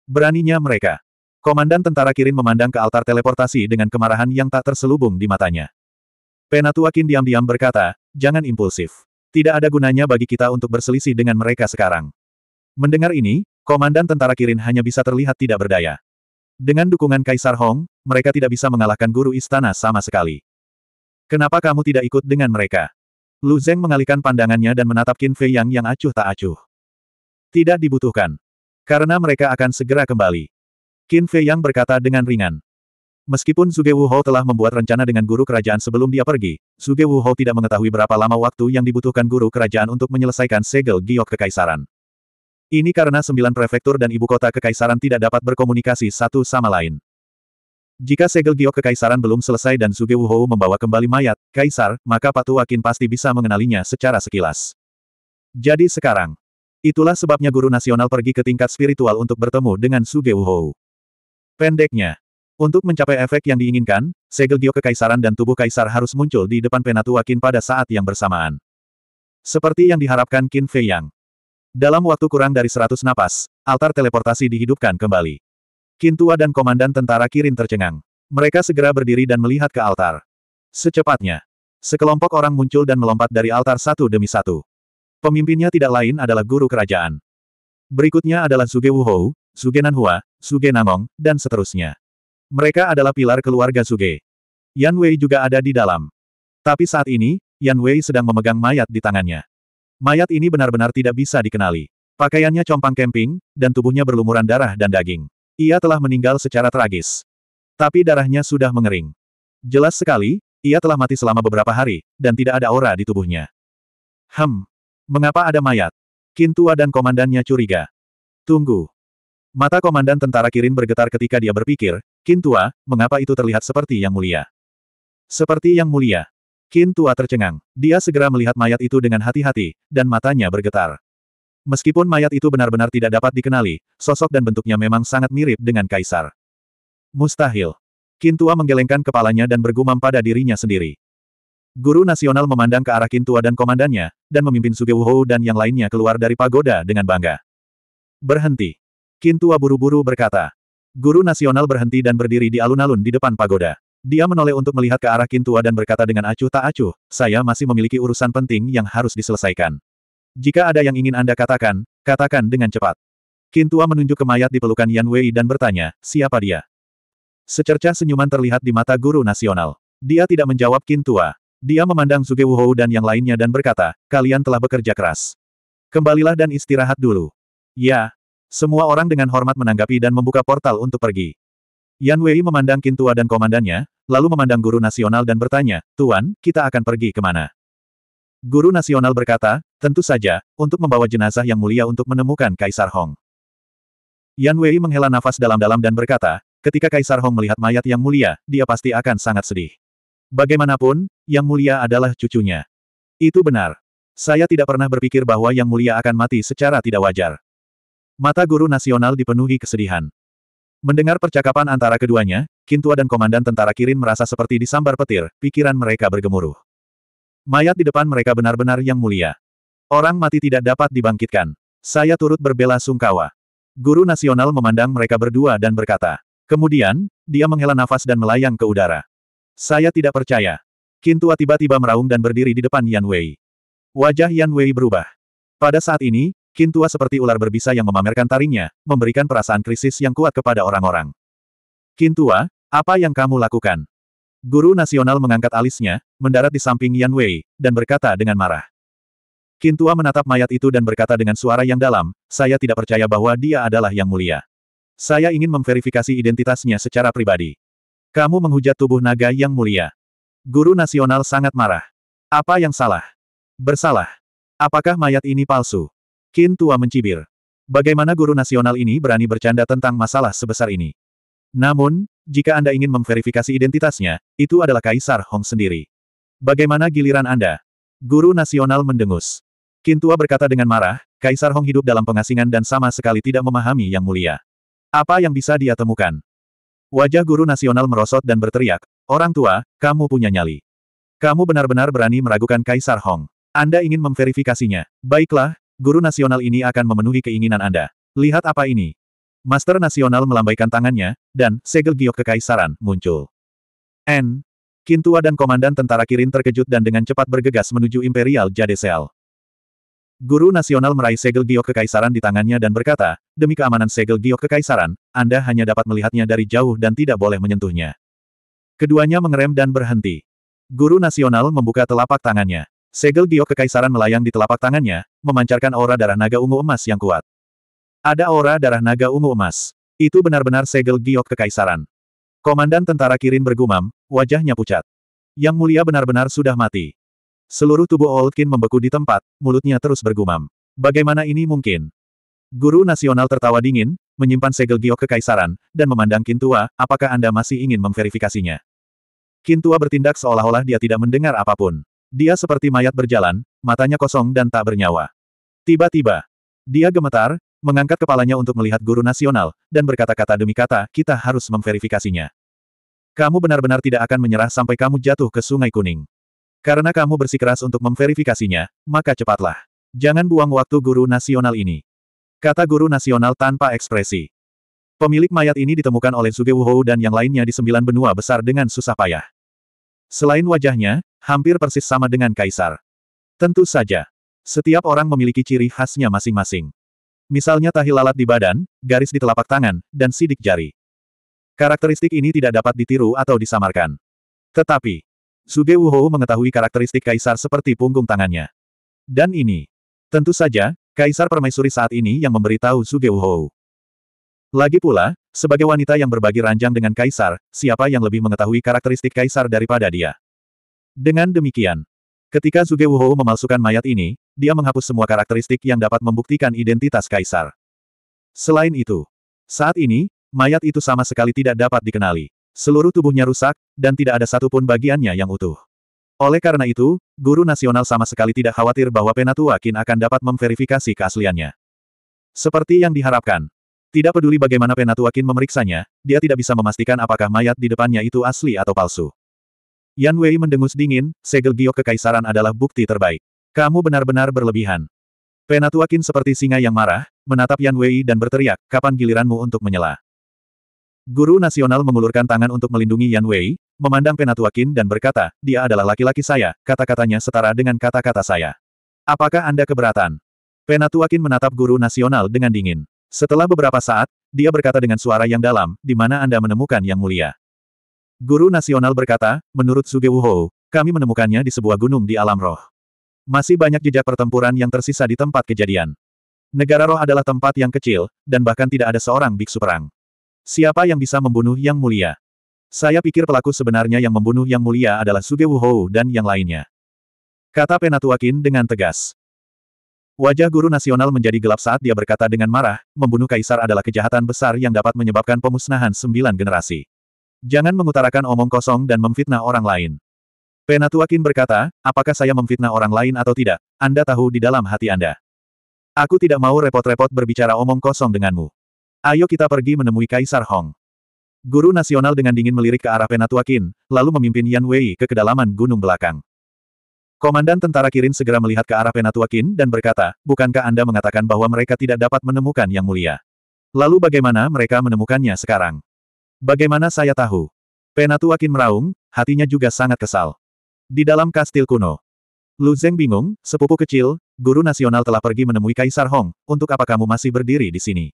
Beraninya mereka. Komandan tentara Kirin memandang ke altar teleportasi dengan kemarahan yang tak terselubung di matanya. Penatua Qin diam-diam berkata, jangan impulsif. Tidak ada gunanya bagi kita untuk berselisih dengan mereka sekarang. Mendengar ini, komandan tentara Kirin hanya bisa terlihat tidak berdaya. Dengan dukungan Kaisar Hong, mereka tidak bisa mengalahkan guru istana sama sekali. Kenapa kamu tidak ikut dengan mereka? Lu Zeng mengalihkan pandangannya dan menatap Qin Fei Yang yang acuh tak acuh. Tidak dibutuhkan. Karena mereka akan segera kembali. Qin Fei Yang berkata dengan ringan. Meskipun Zuge Wuhou telah membuat rencana dengan guru kerajaan sebelum dia pergi, Zuge Wuhou tidak mengetahui berapa lama waktu yang dibutuhkan guru kerajaan untuk menyelesaikan segel giok kekaisaran. Ini karena sembilan prefektur dan ibu kota kekaisaran tidak dapat berkomunikasi satu sama lain. Jika segel giok kekaisaran belum selesai dan Zuge Wuhou membawa kembali mayat, kaisar, maka Patu Wakin pasti bisa mengenalinya secara sekilas. Jadi sekarang, Itulah sebabnya guru nasional pergi ke tingkat spiritual untuk bertemu dengan Sugeuhou. Pendeknya, untuk mencapai efek yang diinginkan, segel gio kekaisaran dan tubuh kaisar harus muncul di depan penatua Qin pada saat yang bersamaan. Seperti yang diharapkan Qin Fei Yang. Dalam waktu kurang dari 100 napas, altar teleportasi dihidupkan kembali. Qin Tua dan komandan tentara Kirin tercengang. Mereka segera berdiri dan melihat ke altar. Secepatnya, sekelompok orang muncul dan melompat dari altar satu demi satu. Pemimpinnya tidak lain adalah guru kerajaan. Berikutnya adalah Suge Wuhou, Suge Nanhua, Suge Nangong, dan seterusnya. Mereka adalah pilar keluarga Suge. Yan Wei juga ada di dalam. Tapi saat ini, Yan Wei sedang memegang mayat di tangannya. Mayat ini benar-benar tidak bisa dikenali. Pakaiannya compang kemping, dan tubuhnya berlumuran darah dan daging. Ia telah meninggal secara tragis. Tapi darahnya sudah mengering. Jelas sekali, ia telah mati selama beberapa hari, dan tidak ada aura di tubuhnya. Hem. Mengapa ada mayat? Kintua dan komandannya curiga. Tunggu. Mata komandan tentara Kirin bergetar ketika dia berpikir, Kintua, mengapa itu terlihat seperti yang mulia? Seperti yang mulia. Kintua tercengang. Dia segera melihat mayat itu dengan hati-hati, dan matanya bergetar. Meskipun mayat itu benar-benar tidak dapat dikenali, sosok dan bentuknya memang sangat mirip dengan kaisar. Mustahil. Kintua menggelengkan kepalanya dan bergumam pada dirinya sendiri. Guru nasional memandang ke arah Kintua dan komandannya, dan memimpin Sugewuhou dan yang lainnya keluar dari pagoda dengan bangga. Berhenti. Kintua buru-buru berkata, Guru nasional berhenti dan berdiri di alun-alun di depan pagoda. Dia menoleh untuk melihat ke arah Kintua dan berkata dengan acuh tak acuh, saya masih memiliki urusan penting yang harus diselesaikan. Jika ada yang ingin Anda katakan, katakan dengan cepat. Kintua menunjuk ke mayat di pelukan Yan Wei dan bertanya, siapa dia? Secercah senyuman terlihat di mata guru nasional. Dia tidak menjawab Kintua. Dia memandang Zuge Wuhou dan yang lainnya dan berkata, kalian telah bekerja keras. Kembalilah dan istirahat dulu. Ya, semua orang dengan hormat menanggapi dan membuka portal untuk pergi. Yan Wei memandang Kintua dan komandannya, lalu memandang guru nasional dan bertanya, Tuan, kita akan pergi ke mana? Guru nasional berkata, tentu saja, untuk membawa jenazah yang mulia untuk menemukan Kaisar Hong. Yan Wei menghela nafas dalam-dalam dan berkata, ketika Kaisar Hong melihat mayat yang mulia, dia pasti akan sangat sedih. Bagaimanapun, yang mulia adalah cucunya. Itu benar. Saya tidak pernah berpikir bahwa Yang Mulia akan mati secara tidak wajar. Mata guru nasional dipenuhi kesedihan. Mendengar percakapan antara keduanya, Kintua dan Komandan Tentara Kirin merasa seperti disambar petir, pikiran mereka bergemuruh. Mayat di depan mereka benar-benar yang mulia. Orang mati tidak dapat dibangkitkan. Saya turut berbela sungkawa. Guru nasional memandang mereka berdua dan berkata. Kemudian, dia menghela nafas dan melayang ke udara. Saya tidak percaya. Kintua tiba-tiba meraung dan berdiri di depan Yan Wei. Wajah Yan Wei berubah. Pada saat ini, Kintua seperti ular berbisa yang memamerkan taringnya, memberikan perasaan krisis yang kuat kepada orang-orang. Kintua, apa yang kamu lakukan? Guru nasional mengangkat alisnya, mendarat di samping Yan Wei, dan berkata dengan marah. Kintua menatap mayat itu dan berkata dengan suara yang dalam, saya tidak percaya bahwa dia adalah yang mulia. Saya ingin memverifikasi identitasnya secara pribadi. Kamu menghujat tubuh naga yang mulia. Guru nasional sangat marah. Apa yang salah? Bersalah. Apakah mayat ini palsu? Kin tua mencibir. Bagaimana guru nasional ini berani bercanda tentang masalah sebesar ini? Namun, jika Anda ingin memverifikasi identitasnya, itu adalah Kaisar Hong sendiri. Bagaimana giliran Anda? Guru nasional mendengus. Kin tua berkata dengan marah, Kaisar Hong hidup dalam pengasingan dan sama sekali tidak memahami yang mulia. Apa yang bisa dia temukan? Wajah guru nasional merosot dan berteriak, Orang tua, kamu punya nyali. Kamu benar-benar berani meragukan Kaisar Hong. Anda ingin memverifikasinya. Baiklah, Guru nasional ini akan memenuhi keinginan Anda. Lihat apa ini. Master nasional melambaikan tangannya, dan segel giok kekaisaran muncul. N. Kintua dan komandan tentara Kirin terkejut dan dengan cepat bergegas menuju Imperial Jadesel. Guru nasional meraih segel giok kekaisaran di tangannya dan berkata, demi keamanan segel giok kekaisaran, Anda hanya dapat melihatnya dari jauh dan tidak boleh menyentuhnya. Keduanya mengerem dan berhenti. Guru nasional membuka telapak tangannya. Segel giok kekaisaran melayang di telapak tangannya, memancarkan aura darah naga ungu emas yang kuat. Ada aura darah naga ungu emas. Itu benar-benar segel giok kekaisaran. Komandan tentara Kirin bergumam, wajahnya pucat. Yang mulia benar-benar sudah mati. Seluruh tubuh Oldkin membeku di tempat, mulutnya terus bergumam. Bagaimana ini mungkin? Guru nasional tertawa dingin, menyimpan segel giok kekaisaran, dan memandang Kintua, apakah Anda masih ingin memverifikasinya? Kintua bertindak seolah-olah dia tidak mendengar apapun. Dia seperti mayat berjalan, matanya kosong dan tak bernyawa. Tiba-tiba, dia gemetar, mengangkat kepalanya untuk melihat guru nasional, dan berkata-kata demi kata, kita harus memverifikasinya. Kamu benar-benar tidak akan menyerah sampai kamu jatuh ke sungai kuning. Karena kamu bersikeras untuk memverifikasinya, maka cepatlah. Jangan buang waktu guru nasional ini. Kata guru nasional tanpa ekspresi. Pemilik mayat ini ditemukan oleh Sugewuhou dan yang lainnya di sembilan benua besar dengan susah payah. Selain wajahnya, hampir persis sama dengan kaisar. Tentu saja. Setiap orang memiliki ciri khasnya masing-masing. Misalnya tahi lalat di badan, garis di telapak tangan, dan sidik jari. Karakteristik ini tidak dapat ditiru atau disamarkan. Tetapi, Suge Wuhou mengetahui karakteristik kaisar seperti punggung tangannya. Dan ini, tentu saja, kaisar permaisuri saat ini yang memberitahu Suge Wuhou. Lagi pula, sebagai wanita yang berbagi ranjang dengan kaisar, siapa yang lebih mengetahui karakteristik kaisar daripada dia? Dengan demikian, ketika Zuge Wuhou memalsukan mayat ini, dia menghapus semua karakteristik yang dapat membuktikan identitas kaisar. Selain itu, saat ini, mayat itu sama sekali tidak dapat dikenali. Seluruh tubuhnya rusak, dan tidak ada satupun bagiannya yang utuh. Oleh karena itu, guru nasional sama sekali tidak khawatir bahwa Penatua Qin akan dapat memverifikasi keasliannya. Seperti yang diharapkan, tidak peduli bagaimana Penatuakin memeriksanya, dia tidak bisa memastikan apakah mayat di depannya itu asli atau palsu. Yan Wei mendengus dingin, segel giok kekaisaran adalah bukti terbaik. Kamu benar-benar berlebihan. Penatuakin seperti singa yang marah, menatap Yan Wei dan berteriak, kapan giliranmu untuk menyela? Guru nasional mengulurkan tangan untuk melindungi Yan Wei, memandang Penatuakin dan berkata, dia adalah laki-laki saya, kata-katanya setara dengan kata-kata saya. Apakah Anda keberatan? Penatuakin menatap guru nasional dengan dingin. Setelah beberapa saat, dia berkata dengan suara yang dalam, di mana Anda menemukan yang mulia. Guru nasional berkata, menurut Suge Wuho, kami menemukannya di sebuah gunung di alam roh. Masih banyak jejak pertempuran yang tersisa di tempat kejadian. Negara roh adalah tempat yang kecil, dan bahkan tidak ada seorang biksu perang. Siapa yang bisa membunuh yang mulia? Saya pikir pelaku sebenarnya yang membunuh yang mulia adalah Suge Wuho dan yang lainnya. Kata Penatuakin dengan tegas. Wajah guru nasional menjadi gelap saat dia berkata dengan marah, membunuh kaisar adalah kejahatan besar yang dapat menyebabkan pemusnahan sembilan generasi. Jangan mengutarakan omong kosong dan memfitnah orang lain. penatuakin berkata, apakah saya memfitnah orang lain atau tidak, Anda tahu di dalam hati Anda. Aku tidak mau repot-repot berbicara omong kosong denganmu. Ayo kita pergi menemui Kaisar Hong. Guru nasional dengan dingin melirik ke arah penatuakin, lalu memimpin Yan Wei ke kedalaman gunung belakang. Komandan tentara Kirin segera melihat ke arah Penatua Qin dan berkata, bukankah Anda mengatakan bahwa mereka tidak dapat menemukan Yang Mulia? Lalu bagaimana mereka menemukannya sekarang? Bagaimana saya tahu? Penatua Qin meraung, hatinya juga sangat kesal. Di dalam kastil kuno, Lu Zeng bingung, sepupu kecil, guru nasional telah pergi menemui Kaisar Hong, untuk apa kamu masih berdiri di sini?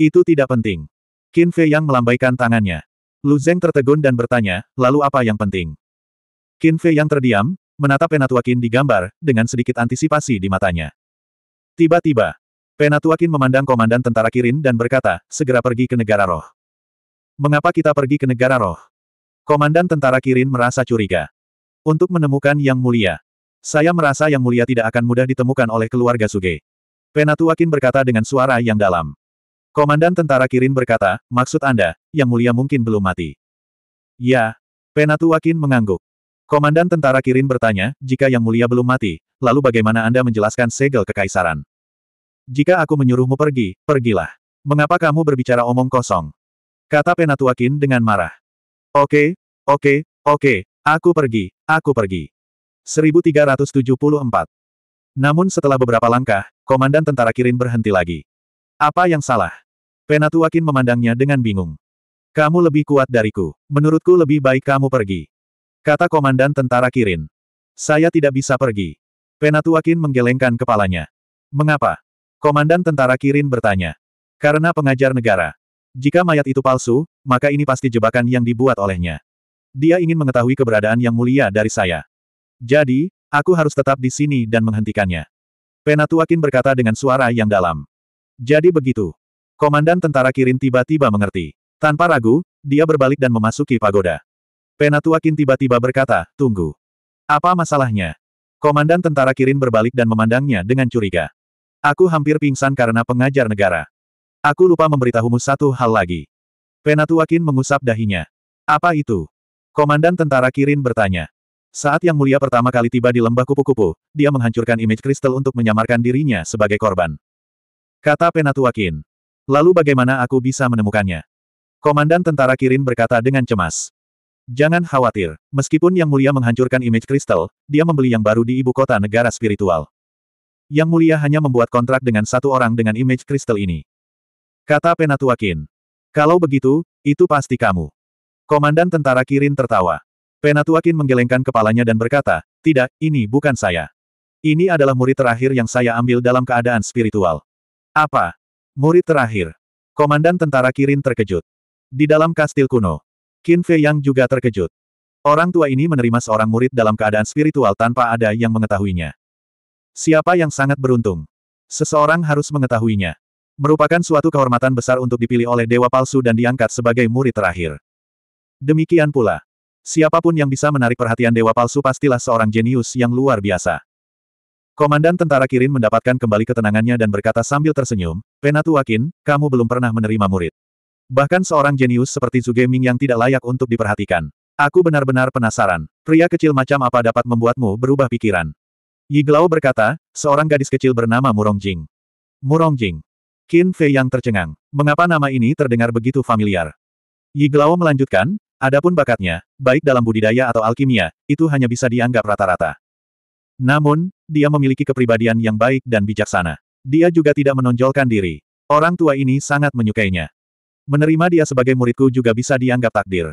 Itu tidak penting. Qin Fei yang melambaikan tangannya. Lu Zeng tertegun dan bertanya, lalu apa yang penting? Qin Fei yang terdiam, menatap Penatuakin di gambar dengan sedikit antisipasi di matanya. Tiba-tiba, Penatuakin memandang Komandan Tentara Kirin dan berkata, segera pergi ke negara roh. Mengapa kita pergi ke negara roh? Komandan Tentara Kirin merasa curiga. Untuk menemukan Yang Mulia. Saya merasa Yang Mulia tidak akan mudah ditemukan oleh keluarga Suge. Penatuakin berkata dengan suara yang dalam. Komandan tentara Kirin berkata, maksud Anda, Yang Mulia mungkin belum mati. Ya. Penatuakin mengangguk. Komandan tentara Kirin bertanya, jika Yang Mulia belum mati, lalu bagaimana Anda menjelaskan segel kekaisaran? Jika aku menyuruhmu pergi, pergilah. Mengapa kamu berbicara omong kosong? Kata Penatua Kin dengan marah. Oke, oke, oke, aku pergi, aku pergi. 1374. Namun setelah beberapa langkah, Komandan Tentara Kirin berhenti lagi. Apa yang salah? Penatua Kin memandangnya dengan bingung. Kamu lebih kuat dariku. Menurutku lebih baik kamu pergi. Kata komandan tentara Kirin. Saya tidak bisa pergi. Penatuakin menggelengkan kepalanya. Mengapa? Komandan tentara Kirin bertanya. Karena pengajar negara. Jika mayat itu palsu, maka ini pasti jebakan yang dibuat olehnya. Dia ingin mengetahui keberadaan yang mulia dari saya. Jadi, aku harus tetap di sini dan menghentikannya. Penatuakin berkata dengan suara yang dalam. Jadi begitu. Komandan tentara Kirin tiba-tiba mengerti. Tanpa ragu, dia berbalik dan memasuki pagoda. Penatuakin tiba-tiba berkata, tunggu. Apa masalahnya? Komandan tentara Kirin berbalik dan memandangnya dengan curiga. Aku hampir pingsan karena pengajar negara. Aku lupa memberitahumu satu hal lagi. Penatuakin mengusap dahinya. Apa itu? Komandan tentara Kirin bertanya. Saat Yang Mulia pertama kali tiba di lembah kupu-kupu, dia menghancurkan image kristal untuk menyamarkan dirinya sebagai korban. Kata Penatuakin. Lalu bagaimana aku bisa menemukannya? Komandan tentara Kirin berkata dengan cemas. Jangan khawatir, meskipun Yang Mulia menghancurkan image kristal, dia membeli yang baru di ibu kota negara spiritual. Yang Mulia hanya membuat kontrak dengan satu orang dengan image kristal ini. Kata Penatua Qin. Kalau begitu, itu pasti kamu. Komandan tentara Kirin tertawa. Penatua Qin menggelengkan kepalanya dan berkata, tidak, ini bukan saya. Ini adalah murid terakhir yang saya ambil dalam keadaan spiritual. Apa? Murid terakhir. Komandan tentara Kirin terkejut. Di dalam kastil kuno, Qin Fei Yang juga terkejut. Orang tua ini menerima seorang murid dalam keadaan spiritual tanpa ada yang mengetahuinya. Siapa yang sangat beruntung? Seseorang harus mengetahuinya. Merupakan suatu kehormatan besar untuk dipilih oleh dewa palsu dan diangkat sebagai murid terakhir. Demikian pula. Siapapun yang bisa menarik perhatian dewa palsu pastilah seorang jenius yang luar biasa. Komandan tentara Kirin mendapatkan kembali ketenangannya dan berkata sambil tersenyum, "Penatu Wakin, kamu belum pernah menerima murid. Bahkan seorang jenius seperti Ming yang tidak layak untuk diperhatikan. Aku benar-benar penasaran. Pria kecil macam apa dapat membuatmu berubah pikiran? Yi Glau berkata, seorang gadis kecil bernama Murong Jing. Murong Jing. Qin Fei yang tercengang. Mengapa nama ini terdengar begitu familiar? Yi Glau melanjutkan, adapun bakatnya, baik dalam budidaya atau alkimia, itu hanya bisa dianggap rata-rata. Namun, dia memiliki kepribadian yang baik dan bijaksana. Dia juga tidak menonjolkan diri. Orang tua ini sangat menyukainya. Menerima dia sebagai muridku juga bisa dianggap takdir.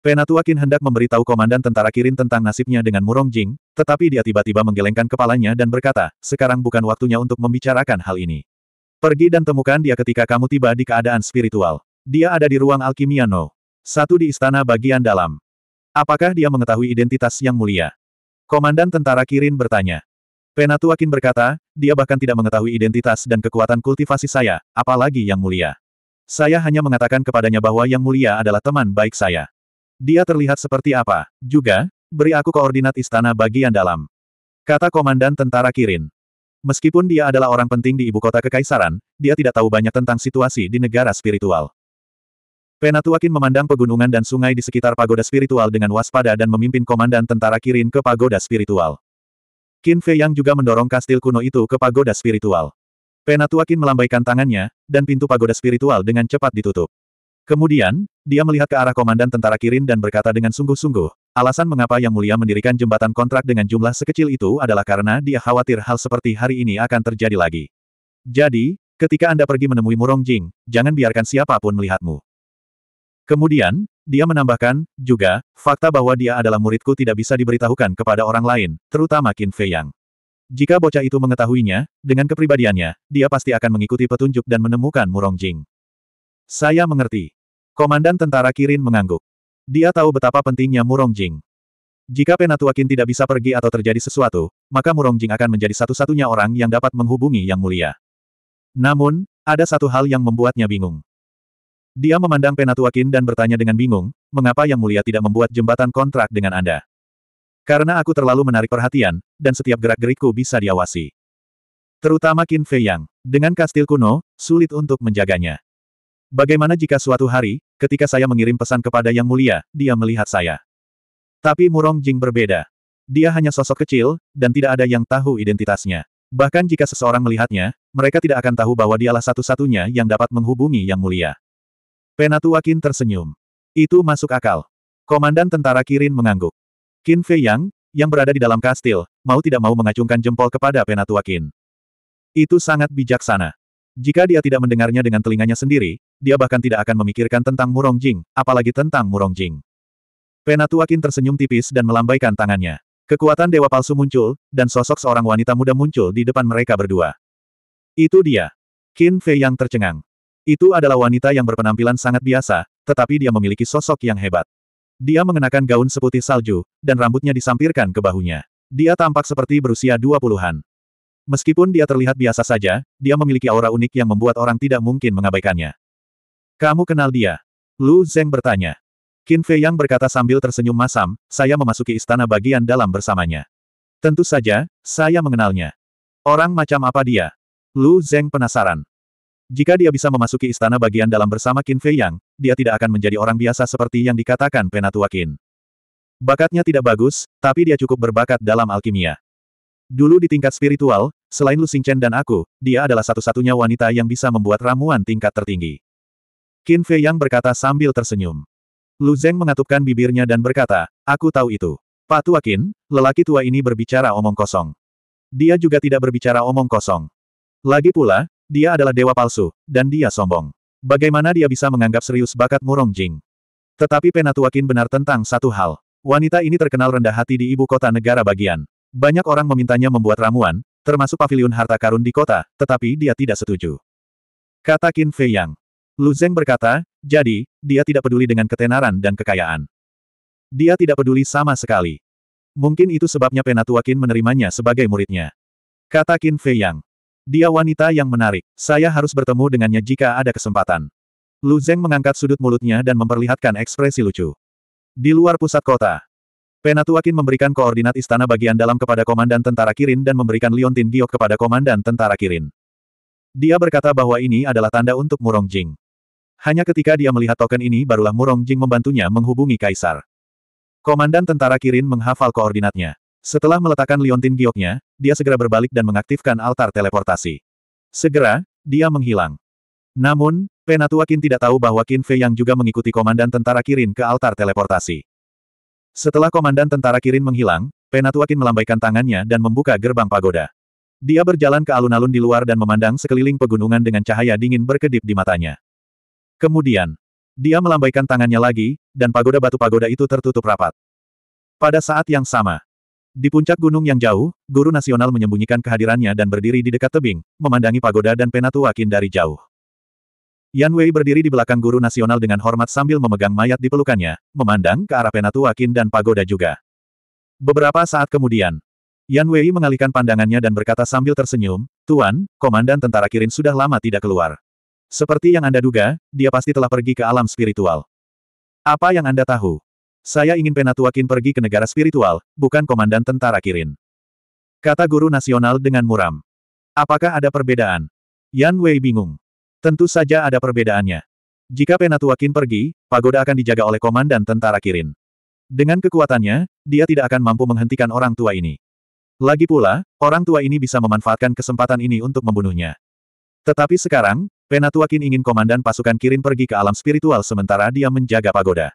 Penatuakin hendak memberitahu komandan tentara Kirin tentang nasibnya dengan Murong Jing, tetapi dia tiba-tiba menggelengkan kepalanya dan berkata, sekarang bukan waktunya untuk membicarakan hal ini. Pergi dan temukan dia ketika kamu tiba di keadaan spiritual. Dia ada di ruang alkimia Satu di istana bagian dalam. Apakah dia mengetahui identitas yang mulia? Komandan tentara Kirin bertanya. Penatuakin berkata, dia bahkan tidak mengetahui identitas dan kekuatan kultivasi saya, apalagi yang mulia. Saya hanya mengatakan kepadanya bahwa Yang Mulia adalah teman baik saya. Dia terlihat seperti apa? Juga, beri aku koordinat istana bagian dalam. Kata Komandan Tentara Kirin. Meskipun dia adalah orang penting di ibu kota kekaisaran, dia tidak tahu banyak tentang situasi di negara spiritual. Penatuakin memandang pegunungan dan sungai di sekitar pagoda spiritual dengan waspada dan memimpin komandan tentara Kirin ke pagoda spiritual. Qin Fei yang juga mendorong kastil kuno itu ke pagoda spiritual. Penatuakin melambaikan tangannya, dan pintu pagoda spiritual dengan cepat ditutup. Kemudian, dia melihat ke arah komandan tentara Kirin dan berkata dengan sungguh-sungguh, alasan mengapa Yang Mulia mendirikan jembatan kontrak dengan jumlah sekecil itu adalah karena dia khawatir hal seperti hari ini akan terjadi lagi. Jadi, ketika Anda pergi menemui Murong Jing, jangan biarkan siapapun melihatmu. Kemudian, dia menambahkan, juga, fakta bahwa dia adalah muridku tidak bisa diberitahukan kepada orang lain, terutama Qin Fei Yang. Jika bocah itu mengetahuinya, dengan kepribadiannya, dia pasti akan mengikuti petunjuk dan menemukan Murong Jing. Saya mengerti. Komandan tentara Kirin mengangguk. Dia tahu betapa pentingnya Murong Jing. Jika Penatua Qin tidak bisa pergi atau terjadi sesuatu, maka Murong Jing akan menjadi satu-satunya orang yang dapat menghubungi Yang Mulia. Namun, ada satu hal yang membuatnya bingung. Dia memandang Penatua Qin dan bertanya dengan bingung, mengapa Yang Mulia tidak membuat jembatan kontrak dengan Anda? Karena aku terlalu menarik perhatian, dan setiap gerak-gerikku bisa diawasi. Terutama Qin Fei Yang. Dengan kastil kuno, sulit untuk menjaganya. Bagaimana jika suatu hari, ketika saya mengirim pesan kepada Yang Mulia, dia melihat saya. Tapi Murong Jing berbeda. Dia hanya sosok kecil, dan tidak ada yang tahu identitasnya. Bahkan jika seseorang melihatnya, mereka tidak akan tahu bahwa dialah satu-satunya yang dapat menghubungi Yang Mulia. Penatua Qin tersenyum. Itu masuk akal. Komandan tentara Kirin mengangguk. Qin Fei Yang, yang berada di dalam kastil, mau tidak mau mengacungkan jempol kepada penatua Qin. Itu sangat bijaksana. Jika dia tidak mendengarnya dengan telinganya sendiri, dia bahkan tidak akan memikirkan tentang Murong Jing, apalagi tentang Murong Jing. Penatua Qin tersenyum tipis dan melambaikan tangannya. Kekuatan dewa palsu muncul, dan sosok seorang wanita muda muncul di depan mereka berdua. Itu dia. Qin Fei yang tercengang. Itu adalah wanita yang berpenampilan sangat biasa, tetapi dia memiliki sosok yang hebat. Dia mengenakan gaun seputih salju, dan rambutnya disampirkan ke bahunya. Dia tampak seperti berusia dua puluhan. Meskipun dia terlihat biasa saja, dia memiliki aura unik yang membuat orang tidak mungkin mengabaikannya. Kamu kenal dia? Lu Zeng bertanya. Qin Fei Yang berkata sambil tersenyum masam, saya memasuki istana bagian dalam bersamanya. Tentu saja, saya mengenalnya. Orang macam apa dia? Lu Zeng penasaran. Jika dia bisa memasuki istana bagian dalam bersama Qin Fei Yang, dia tidak akan menjadi orang biasa seperti yang dikatakan Penatua Qin. Bakatnya tidak bagus, tapi dia cukup berbakat dalam alkimia. Dulu di tingkat spiritual, selain Lu Xingchen dan aku, dia adalah satu-satunya wanita yang bisa membuat ramuan tingkat tertinggi. Qin Fei Yang berkata sambil tersenyum. Lu Zeng mengatupkan bibirnya dan berkata, aku tahu itu. Pak Tua Qin, lelaki tua ini berbicara omong kosong. Dia juga tidak berbicara omong kosong. Lagi pula, dia adalah dewa palsu, dan dia sombong. Bagaimana dia bisa menganggap serius bakat Murong Jing? Tetapi Penatua Qin benar tentang satu hal. Wanita ini terkenal rendah hati di ibu kota negara bagian. Banyak orang memintanya membuat ramuan, termasuk pavilion harta karun di kota, tetapi dia tidak setuju. Kata Qin Fei Yang. Lu Zeng berkata, jadi, dia tidak peduli dengan ketenaran dan kekayaan. Dia tidak peduli sama sekali. Mungkin itu sebabnya Penatua Qin menerimanya sebagai muridnya. Kata Qin Fei Yang. Dia wanita yang menarik. Saya harus bertemu dengannya jika ada kesempatan. Lu Zeng mengangkat sudut mulutnya dan memperlihatkan ekspresi lucu. Di luar pusat kota, Penatuakin memberikan koordinat istana bagian dalam kepada Komandan Tentara Kirin dan memberikan Liontin Giok kepada Komandan Tentara Kirin. Dia berkata bahwa ini adalah tanda untuk Murong Jing. Hanya ketika dia melihat token ini barulah Murong Jing membantunya menghubungi Kaisar. Komandan Tentara Kirin menghafal koordinatnya. Setelah meletakkan liontin gioknya, dia segera berbalik dan mengaktifkan altar teleportasi. Segera, dia menghilang. Namun, Penatua Qin tidak tahu bahwa Qin Fei yang juga mengikuti Komandan Tentara Kirin ke altar teleportasi. Setelah Komandan Tentara Kirin menghilang, Penatua Qin melambaikan tangannya dan membuka gerbang pagoda. Dia berjalan ke alun-alun di luar dan memandang sekeliling pegunungan dengan cahaya dingin berkedip di matanya. Kemudian, dia melambaikan tangannya lagi, dan pagoda batu pagoda itu tertutup rapat. Pada saat yang sama, di puncak gunung yang jauh, guru nasional menyembunyikan kehadirannya dan berdiri di dekat tebing, memandangi pagoda dan penatu wakin dari jauh. Yan Wei berdiri di belakang guru nasional dengan hormat sambil memegang mayat di pelukannya, memandang ke arah penatu wakin dan pagoda juga. Beberapa saat kemudian, Yan Wei mengalihkan pandangannya dan berkata sambil tersenyum, Tuan, Komandan Tentara Kirin sudah lama tidak keluar. Seperti yang Anda duga, dia pasti telah pergi ke alam spiritual. Apa yang Anda tahu? Saya ingin Penatuakin pergi ke negara spiritual, bukan komandan tentara Kirin. Kata guru nasional dengan muram. Apakah ada perbedaan? Yan Wei bingung. Tentu saja ada perbedaannya. Jika Penatuakin pergi, pagoda akan dijaga oleh komandan tentara Kirin. Dengan kekuatannya, dia tidak akan mampu menghentikan orang tua ini. Lagi pula, orang tua ini bisa memanfaatkan kesempatan ini untuk membunuhnya. Tetapi sekarang, Penatuakin ingin komandan pasukan Kirin pergi ke alam spiritual sementara dia menjaga pagoda.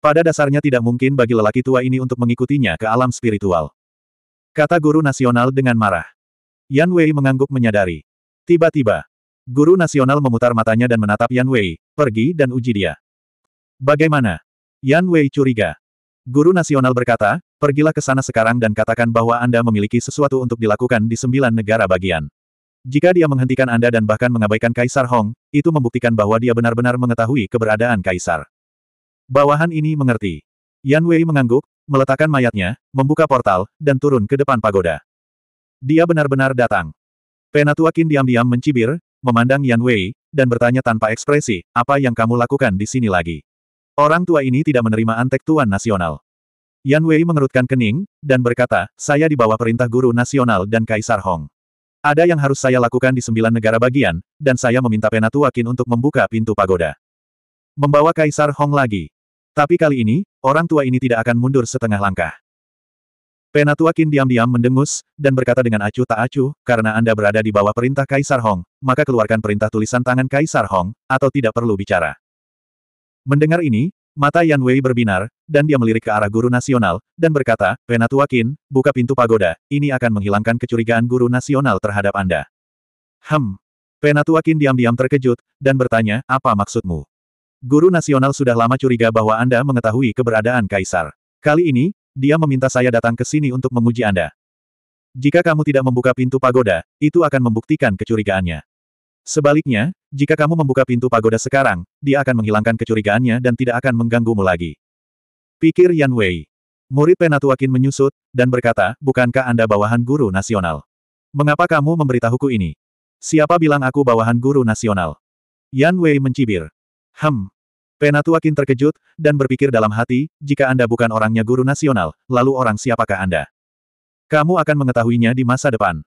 Pada dasarnya tidak mungkin bagi lelaki tua ini untuk mengikutinya ke alam spiritual. Kata guru nasional dengan marah. Yan Wei mengangguk menyadari. Tiba-tiba, guru nasional memutar matanya dan menatap Yan Wei, pergi dan uji dia. Bagaimana? Yan Wei curiga. Guru nasional berkata, pergilah ke sana sekarang dan katakan bahwa Anda memiliki sesuatu untuk dilakukan di sembilan negara bagian. Jika dia menghentikan Anda dan bahkan mengabaikan Kaisar Hong, itu membuktikan bahwa dia benar-benar mengetahui keberadaan Kaisar. Bawahan ini mengerti. Yan Wei mengangguk, meletakkan mayatnya, membuka portal, dan turun ke depan pagoda. Dia benar-benar datang. Penatua Qin diam-diam mencibir, memandang Yan Wei, dan bertanya tanpa ekspresi, apa yang kamu lakukan di sini lagi? Orang tua ini tidak menerima antek tuan nasional. Yan Wei mengerutkan kening, dan berkata, saya di bawah perintah guru nasional dan Kaisar Hong. Ada yang harus saya lakukan di sembilan negara bagian, dan saya meminta Penatua Qin untuk membuka pintu pagoda. Membawa Kaisar Hong lagi. Tapi kali ini, orang tua ini tidak akan mundur setengah langkah. Penatua diam-diam mendengus, dan berkata dengan acuh tak acuh, karena Anda berada di bawah perintah Kaisar Hong, maka keluarkan perintah tulisan tangan Kaisar Hong, atau tidak perlu bicara. Mendengar ini, mata Yan Wei berbinar, dan dia melirik ke arah guru nasional, dan berkata, Penatua buka pintu pagoda, ini akan menghilangkan kecurigaan guru nasional terhadap Anda. Hem, Penatua diam-diam terkejut, dan bertanya, apa maksudmu? Guru nasional sudah lama curiga bahwa Anda mengetahui keberadaan Kaisar. Kali ini, dia meminta saya datang ke sini untuk menguji Anda. Jika kamu tidak membuka pintu pagoda, itu akan membuktikan kecurigaannya. Sebaliknya, jika kamu membuka pintu pagoda sekarang, dia akan menghilangkan kecurigaannya dan tidak akan mengganggumu lagi. Pikir Yan Wei. Murid Penatuakin menyusut, dan berkata, bukankah Anda bawahan guru nasional? Mengapa kamu memberitahuku ini? Siapa bilang aku bawahan guru nasional? Yan Wei mencibir. Hem. Penatua Kin terkejut, dan berpikir dalam hati, jika Anda bukan orangnya guru nasional, lalu orang siapakah Anda? Kamu akan mengetahuinya di masa depan.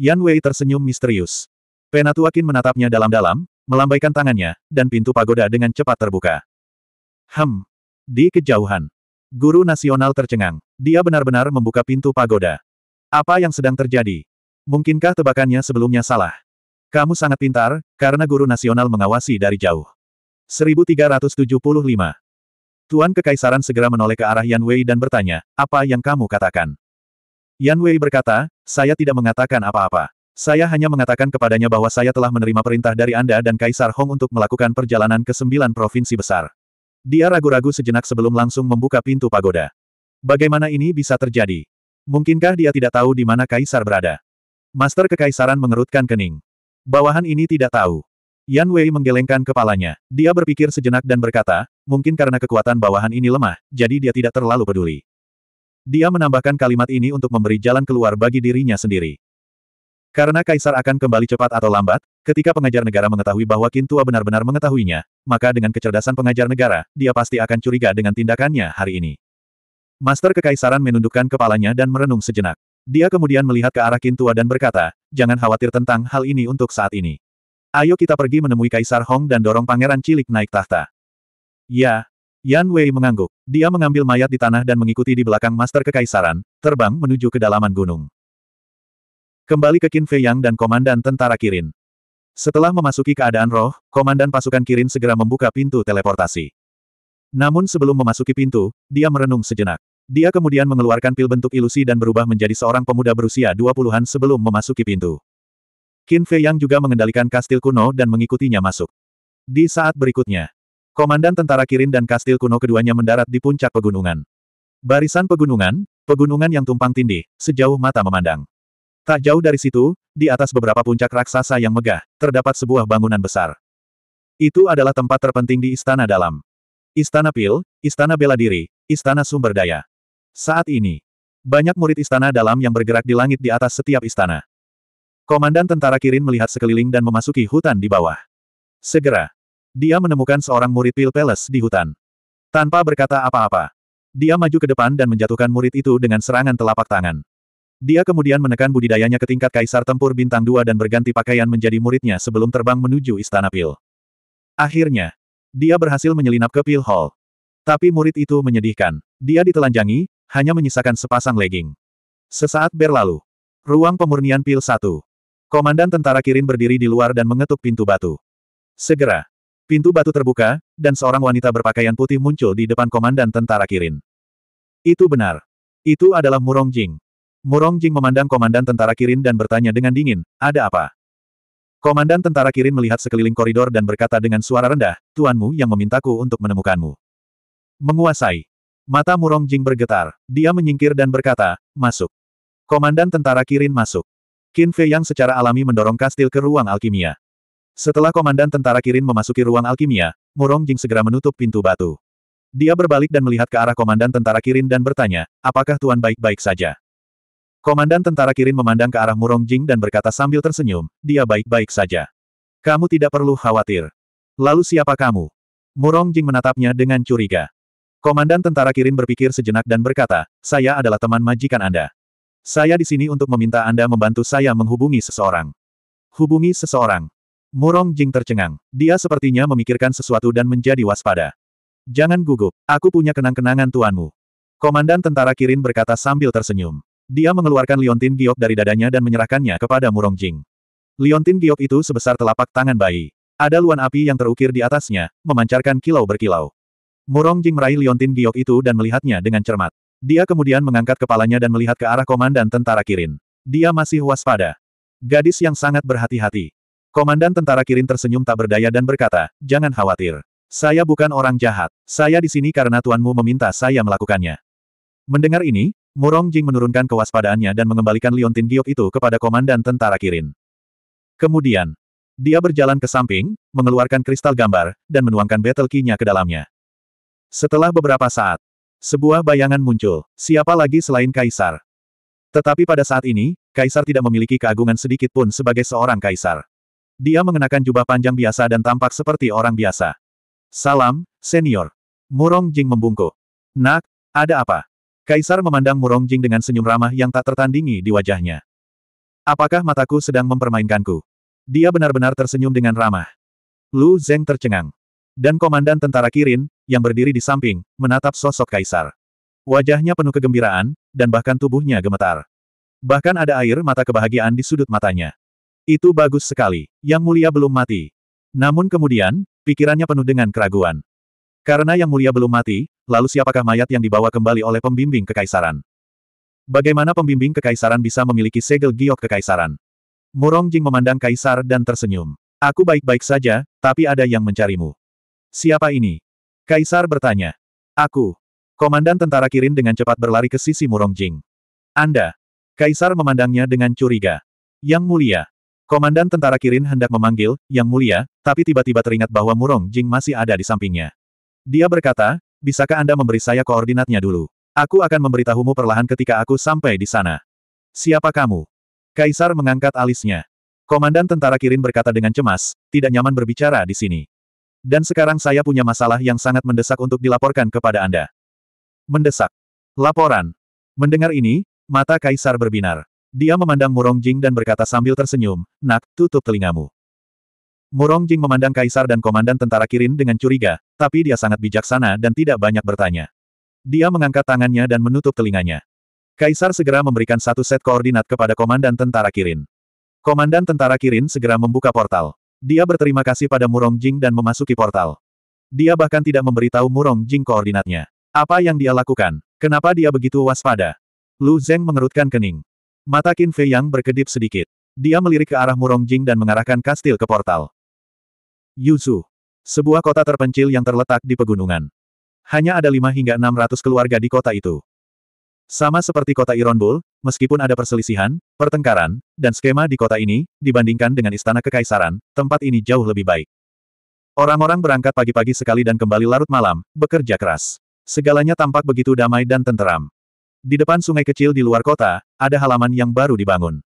Yan Wei tersenyum misterius. Penatua Kin menatapnya dalam-dalam, melambaikan tangannya, dan pintu pagoda dengan cepat terbuka. Hem. Di kejauhan. Guru nasional tercengang. Dia benar-benar membuka pintu pagoda. Apa yang sedang terjadi? Mungkinkah tebakannya sebelumnya salah? Kamu sangat pintar, karena guru nasional mengawasi dari jauh. 1375. Tuan Kekaisaran segera menoleh ke arah Yan Wei dan bertanya, apa yang kamu katakan? Yan Wei berkata, saya tidak mengatakan apa-apa. Saya hanya mengatakan kepadanya bahwa saya telah menerima perintah dari Anda dan Kaisar Hong untuk melakukan perjalanan ke sembilan provinsi besar. Dia ragu-ragu sejenak sebelum langsung membuka pintu pagoda. Bagaimana ini bisa terjadi? Mungkinkah dia tidak tahu di mana Kaisar berada? Master Kekaisaran mengerutkan kening. Bawahan ini tidak tahu. Yan Wei menggelengkan kepalanya. Dia berpikir sejenak dan berkata, mungkin karena kekuatan bawahan ini lemah, jadi dia tidak terlalu peduli. Dia menambahkan kalimat ini untuk memberi jalan keluar bagi dirinya sendiri. Karena kaisar akan kembali cepat atau lambat, ketika pengajar negara mengetahui bahwa Kintua benar-benar mengetahuinya, maka dengan kecerdasan pengajar negara, dia pasti akan curiga dengan tindakannya hari ini. Master Kekaisaran menundukkan kepalanya dan merenung sejenak. Dia kemudian melihat ke arah Kintua dan berkata, jangan khawatir tentang hal ini untuk saat ini. Ayo kita pergi menemui Kaisar Hong dan dorong pangeran cilik naik tahta. Ya. Yan Wei mengangguk. Dia mengambil mayat di tanah dan mengikuti di belakang Master Kekaisaran, terbang menuju kedalaman gunung. Kembali ke Qin Fei Yang dan Komandan Tentara Kirin. Setelah memasuki keadaan roh, Komandan Pasukan Kirin segera membuka pintu teleportasi. Namun sebelum memasuki pintu, dia merenung sejenak. Dia kemudian mengeluarkan pil bentuk ilusi dan berubah menjadi seorang pemuda berusia 20-an sebelum memasuki pintu. Qin Fei Yang juga mengendalikan kastil kuno dan mengikutinya masuk. Di saat berikutnya, komandan tentara Kirin dan kastil kuno keduanya mendarat di puncak pegunungan. Barisan pegunungan, pegunungan yang tumpang tindih, sejauh mata memandang. Tak jauh dari situ, di atas beberapa puncak raksasa yang megah, terdapat sebuah bangunan besar. Itu adalah tempat terpenting di istana dalam. Istana Pil, Istana Bela Diri, Istana Sumber Daya. Saat ini, banyak murid istana dalam yang bergerak di langit di atas setiap istana. Komandan tentara Kirin melihat sekeliling dan memasuki hutan di bawah. Segera, dia menemukan seorang murid Pil Palace di hutan. Tanpa berkata apa-apa, dia maju ke depan dan menjatuhkan murid itu dengan serangan telapak tangan. Dia kemudian menekan budidayanya ke tingkat kaisar tempur bintang 2 dan berganti pakaian menjadi muridnya sebelum terbang menuju istana Pil. Akhirnya, dia berhasil menyelinap ke Pil Hall. Tapi murid itu menyedihkan. Dia ditelanjangi, hanya menyisakan sepasang legging. Sesaat berlalu. Ruang pemurnian Pil 1. Komandan tentara Kirin berdiri di luar dan mengetuk pintu batu. Segera, pintu batu terbuka, dan seorang wanita berpakaian putih muncul di depan komandan tentara Kirin. Itu benar. Itu adalah Murong Jing. Murong Jing memandang komandan tentara Kirin dan bertanya dengan dingin, ada apa? Komandan tentara Kirin melihat sekeliling koridor dan berkata dengan suara rendah, Tuanmu yang memintaku untuk menemukanmu. Menguasai. Mata Murong Jing bergetar, dia menyingkir dan berkata, masuk. Komandan tentara Kirin masuk. Qin Fei Yang secara alami mendorong kastil ke ruang alkimia. Setelah komandan tentara Kirin memasuki ruang alkimia, Murong Jing segera menutup pintu batu. Dia berbalik dan melihat ke arah komandan tentara Kirin dan bertanya, apakah Tuan baik-baik saja? Komandan tentara Kirin memandang ke arah Murong Jing dan berkata sambil tersenyum, dia baik-baik saja. Kamu tidak perlu khawatir. Lalu siapa kamu? Murong Jing menatapnya dengan curiga. Komandan tentara Kirin berpikir sejenak dan berkata, saya adalah teman majikan Anda. Saya di sini untuk meminta Anda membantu saya menghubungi seseorang. Hubungi seseorang. Murong Jing tercengang. Dia sepertinya memikirkan sesuatu dan menjadi waspada. Jangan gugup, aku punya kenang-kenangan tuanmu. Komandan tentara Kirin berkata sambil tersenyum. Dia mengeluarkan liontin giok dari dadanya dan menyerahkannya kepada Murong Jing. Liontin giok itu sebesar telapak tangan bayi. Ada luan api yang terukir di atasnya, memancarkan kilau berkilau. Murong Jing meraih liontin giok itu dan melihatnya dengan cermat. Dia kemudian mengangkat kepalanya dan melihat ke arah komandan tentara Kirin. Dia masih waspada. Gadis yang sangat berhati-hati. Komandan tentara Kirin tersenyum tak berdaya dan berkata, jangan khawatir. Saya bukan orang jahat. Saya di sini karena tuanmu meminta saya melakukannya. Mendengar ini, Murong Jing menurunkan kewaspadaannya dan mengembalikan Liontin Giok itu kepada komandan tentara Kirin. Kemudian, dia berjalan ke samping, mengeluarkan kristal gambar, dan menuangkan battle key-nya ke dalamnya. Setelah beberapa saat, sebuah bayangan muncul, siapa lagi selain Kaisar? Tetapi pada saat ini, Kaisar tidak memiliki keagungan sedikit pun sebagai seorang Kaisar. Dia mengenakan jubah panjang biasa dan tampak seperti orang biasa. Salam, senior. Murong Jing membungkuk. Nak, ada apa? Kaisar memandang Murong Jing dengan senyum ramah yang tak tertandingi di wajahnya. Apakah mataku sedang mempermainkanku? Dia benar-benar tersenyum dengan ramah. Lu Zeng tercengang. Dan komandan tentara Kirin, yang berdiri di samping, menatap sosok kaisar. Wajahnya penuh kegembiraan, dan bahkan tubuhnya gemetar. Bahkan ada air mata kebahagiaan di sudut matanya. Itu bagus sekali, Yang Mulia belum mati. Namun kemudian, pikirannya penuh dengan keraguan. Karena Yang Mulia belum mati, lalu siapakah mayat yang dibawa kembali oleh pembimbing kekaisaran? Bagaimana pembimbing kekaisaran bisa memiliki segel giok kekaisaran? Murong Jing memandang kaisar dan tersenyum. Aku baik-baik saja, tapi ada yang mencarimu. Siapa ini? Kaisar bertanya. Aku. Komandan tentara Kirin dengan cepat berlari ke sisi Murong Jing. Anda. Kaisar memandangnya dengan curiga. Yang mulia. Komandan tentara Kirin hendak memanggil, Yang mulia, tapi tiba-tiba teringat bahwa Murong Jing masih ada di sampingnya. Dia berkata, bisakah Anda memberi saya koordinatnya dulu? Aku akan memberitahumu perlahan ketika aku sampai di sana. Siapa kamu? Kaisar mengangkat alisnya. Komandan tentara Kirin berkata dengan cemas, tidak nyaman berbicara di sini. Dan sekarang saya punya masalah yang sangat mendesak untuk dilaporkan kepada Anda. Mendesak. Laporan. Mendengar ini, mata Kaisar berbinar. Dia memandang Murong Jing dan berkata sambil tersenyum, Nak, tutup telingamu. Murong Jing memandang Kaisar dan Komandan Tentara Kirin dengan curiga, tapi dia sangat bijaksana dan tidak banyak bertanya. Dia mengangkat tangannya dan menutup telinganya. Kaisar segera memberikan satu set koordinat kepada Komandan Tentara Kirin. Komandan Tentara Kirin segera membuka portal. Dia berterima kasih pada Murong Jing dan memasuki portal. Dia bahkan tidak memberitahu Murong Jing koordinatnya. Apa yang dia lakukan? Kenapa dia begitu waspada? Lu Zeng mengerutkan kening. Mata Qin Fei yang berkedip sedikit. Dia melirik ke arah Murong Jing dan mengarahkan kastil ke portal. Yuzu. Sebuah kota terpencil yang terletak di pegunungan. Hanya ada lima hingga enam ratus keluarga di kota itu. Sama seperti kota Ironbul, meskipun ada perselisihan, pertengkaran, dan skema di kota ini, dibandingkan dengan istana kekaisaran, tempat ini jauh lebih baik. Orang-orang berangkat pagi-pagi sekali dan kembali larut malam, bekerja keras. Segalanya tampak begitu damai dan tenteram. Di depan sungai kecil di luar kota, ada halaman yang baru dibangun.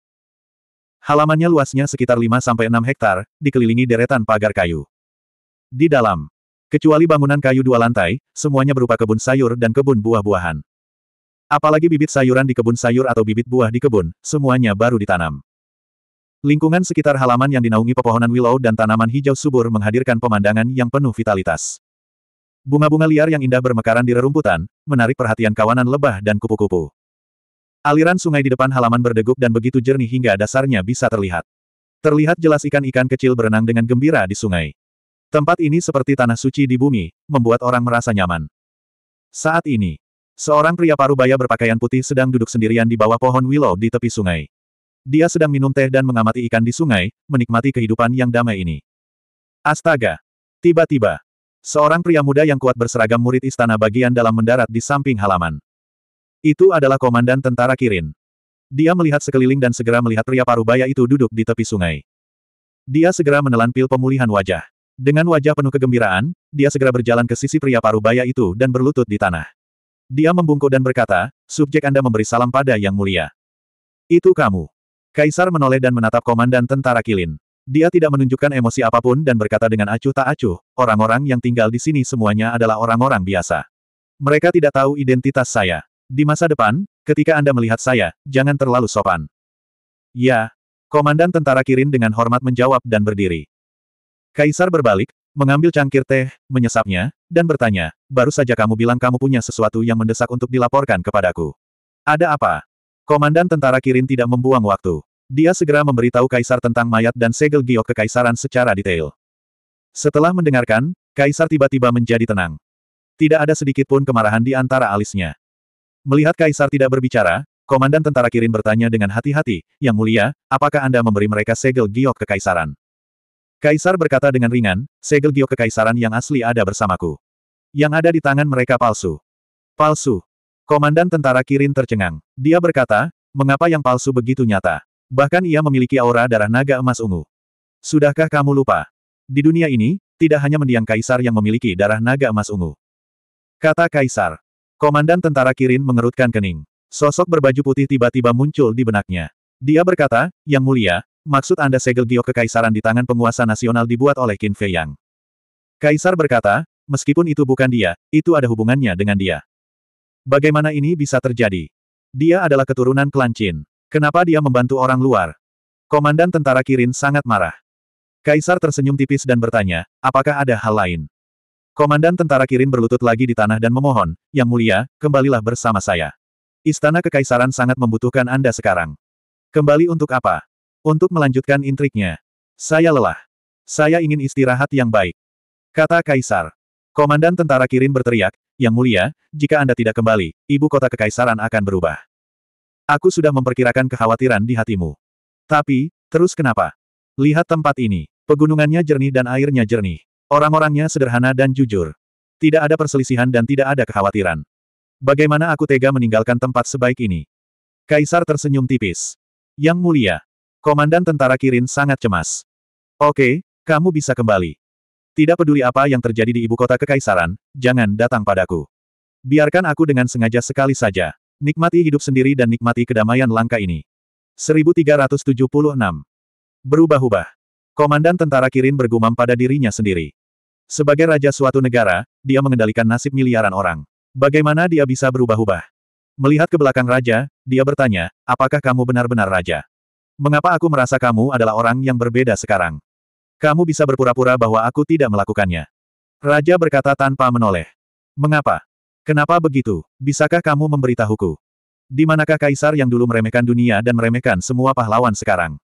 Halamannya luasnya sekitar 5-6 hektar, dikelilingi deretan pagar kayu. Di dalam, kecuali bangunan kayu dua lantai, semuanya berupa kebun sayur dan kebun buah-buahan. Apalagi bibit sayuran di kebun sayur atau bibit buah di kebun, semuanya baru ditanam. Lingkungan sekitar halaman yang dinaungi pepohonan willow dan tanaman hijau subur menghadirkan pemandangan yang penuh vitalitas. Bunga-bunga liar yang indah bermekaran di rerumputan, menarik perhatian kawanan lebah dan kupu-kupu. Aliran sungai di depan halaman berdegup dan begitu jernih hingga dasarnya bisa terlihat. Terlihat jelas ikan-ikan kecil berenang dengan gembira di sungai. Tempat ini seperti tanah suci di bumi, membuat orang merasa nyaman. Saat ini, Seorang pria parubaya berpakaian putih sedang duduk sendirian di bawah pohon willow di tepi sungai. Dia sedang minum teh dan mengamati ikan di sungai, menikmati kehidupan yang damai ini. Astaga! Tiba-tiba, seorang pria muda yang kuat berseragam murid istana bagian dalam mendarat di samping halaman. Itu adalah komandan tentara Kirin. Dia melihat sekeliling dan segera melihat pria parubaya itu duduk di tepi sungai. Dia segera menelan pil pemulihan wajah. Dengan wajah penuh kegembiraan, dia segera berjalan ke sisi pria parubaya itu dan berlutut di tanah. Dia membungkuk dan berkata, subjek Anda memberi salam pada Yang Mulia. Itu kamu. Kaisar menoleh dan menatap komandan tentara Kilin. Dia tidak menunjukkan emosi apapun dan berkata dengan acuh tak acuh, orang-orang yang tinggal di sini semuanya adalah orang-orang biasa. Mereka tidak tahu identitas saya. Di masa depan, ketika Anda melihat saya, jangan terlalu sopan. Ya. Komandan tentara Kirin dengan hormat menjawab dan berdiri. Kaisar berbalik, mengambil cangkir teh, menyesapnya, dan bertanya, baru saja kamu bilang kamu punya sesuatu yang mendesak untuk dilaporkan kepadaku. Ada apa? Komandan tentara Kirin tidak membuang waktu. Dia segera memberitahu Kaisar tentang mayat dan segel giok kekaisaran secara detail. Setelah mendengarkan, Kaisar tiba-tiba menjadi tenang. Tidak ada sedikit pun kemarahan di antara alisnya. Melihat Kaisar tidak berbicara, Komandan tentara Kirin bertanya dengan hati-hati, Yang mulia, apakah Anda memberi mereka segel giok kekaisaran? Kaisar berkata dengan ringan, segel giok kekaisaran yang asli ada bersamaku. Yang ada di tangan mereka palsu. Palsu. Komandan tentara Kirin tercengang. Dia berkata, mengapa yang palsu begitu nyata? Bahkan ia memiliki aura darah naga emas ungu. Sudahkah kamu lupa? Di dunia ini, tidak hanya mendiang kaisar yang memiliki darah naga emas ungu. Kata kaisar. Komandan tentara Kirin mengerutkan kening. Sosok berbaju putih tiba-tiba muncul di benaknya. Dia berkata, Yang mulia, maksud Anda segel giok kekaisaran di tangan penguasa nasional dibuat oleh Qin Fei Yang? Kaisar berkata, meskipun itu bukan dia, itu ada hubungannya dengan dia. Bagaimana ini bisa terjadi? Dia adalah keturunan klan Qin. Kenapa dia membantu orang luar? Komandan tentara Kirin sangat marah. Kaisar tersenyum tipis dan bertanya, apakah ada hal lain? Komandan tentara Kirin berlutut lagi di tanah dan memohon, Yang Mulia, kembalilah bersama saya. Istana Kekaisaran sangat membutuhkan Anda sekarang. Kembali untuk apa? Untuk melanjutkan intriknya. Saya lelah. Saya ingin istirahat yang baik. Kata Kaisar. Komandan tentara Kirin berteriak, Yang mulia, jika Anda tidak kembali, ibu kota kekaisaran akan berubah. Aku sudah memperkirakan kekhawatiran di hatimu. Tapi, terus kenapa? Lihat tempat ini. Pegunungannya jernih dan airnya jernih. Orang-orangnya sederhana dan jujur. Tidak ada perselisihan dan tidak ada kekhawatiran. Bagaimana aku tega meninggalkan tempat sebaik ini? Kaisar tersenyum tipis. Yang mulia, Komandan tentara Kirin sangat cemas. Oke, kamu bisa kembali. Tidak peduli apa yang terjadi di ibu kota kekaisaran, jangan datang padaku. Biarkan aku dengan sengaja sekali saja. Nikmati hidup sendiri dan nikmati kedamaian langka ini. 1376. Berubah-ubah. Komandan tentara Kirin bergumam pada dirinya sendiri. Sebagai raja suatu negara, dia mengendalikan nasib miliaran orang. Bagaimana dia bisa berubah-ubah? Melihat ke belakang raja, dia bertanya, apakah kamu benar-benar raja? Mengapa aku merasa kamu adalah orang yang berbeda sekarang? Kamu bisa berpura-pura bahwa aku tidak melakukannya. Raja berkata tanpa menoleh. Mengapa? Kenapa begitu? Bisakah kamu memberitahuku? Di manakah kaisar yang dulu meremehkan dunia dan meremehkan semua pahlawan sekarang?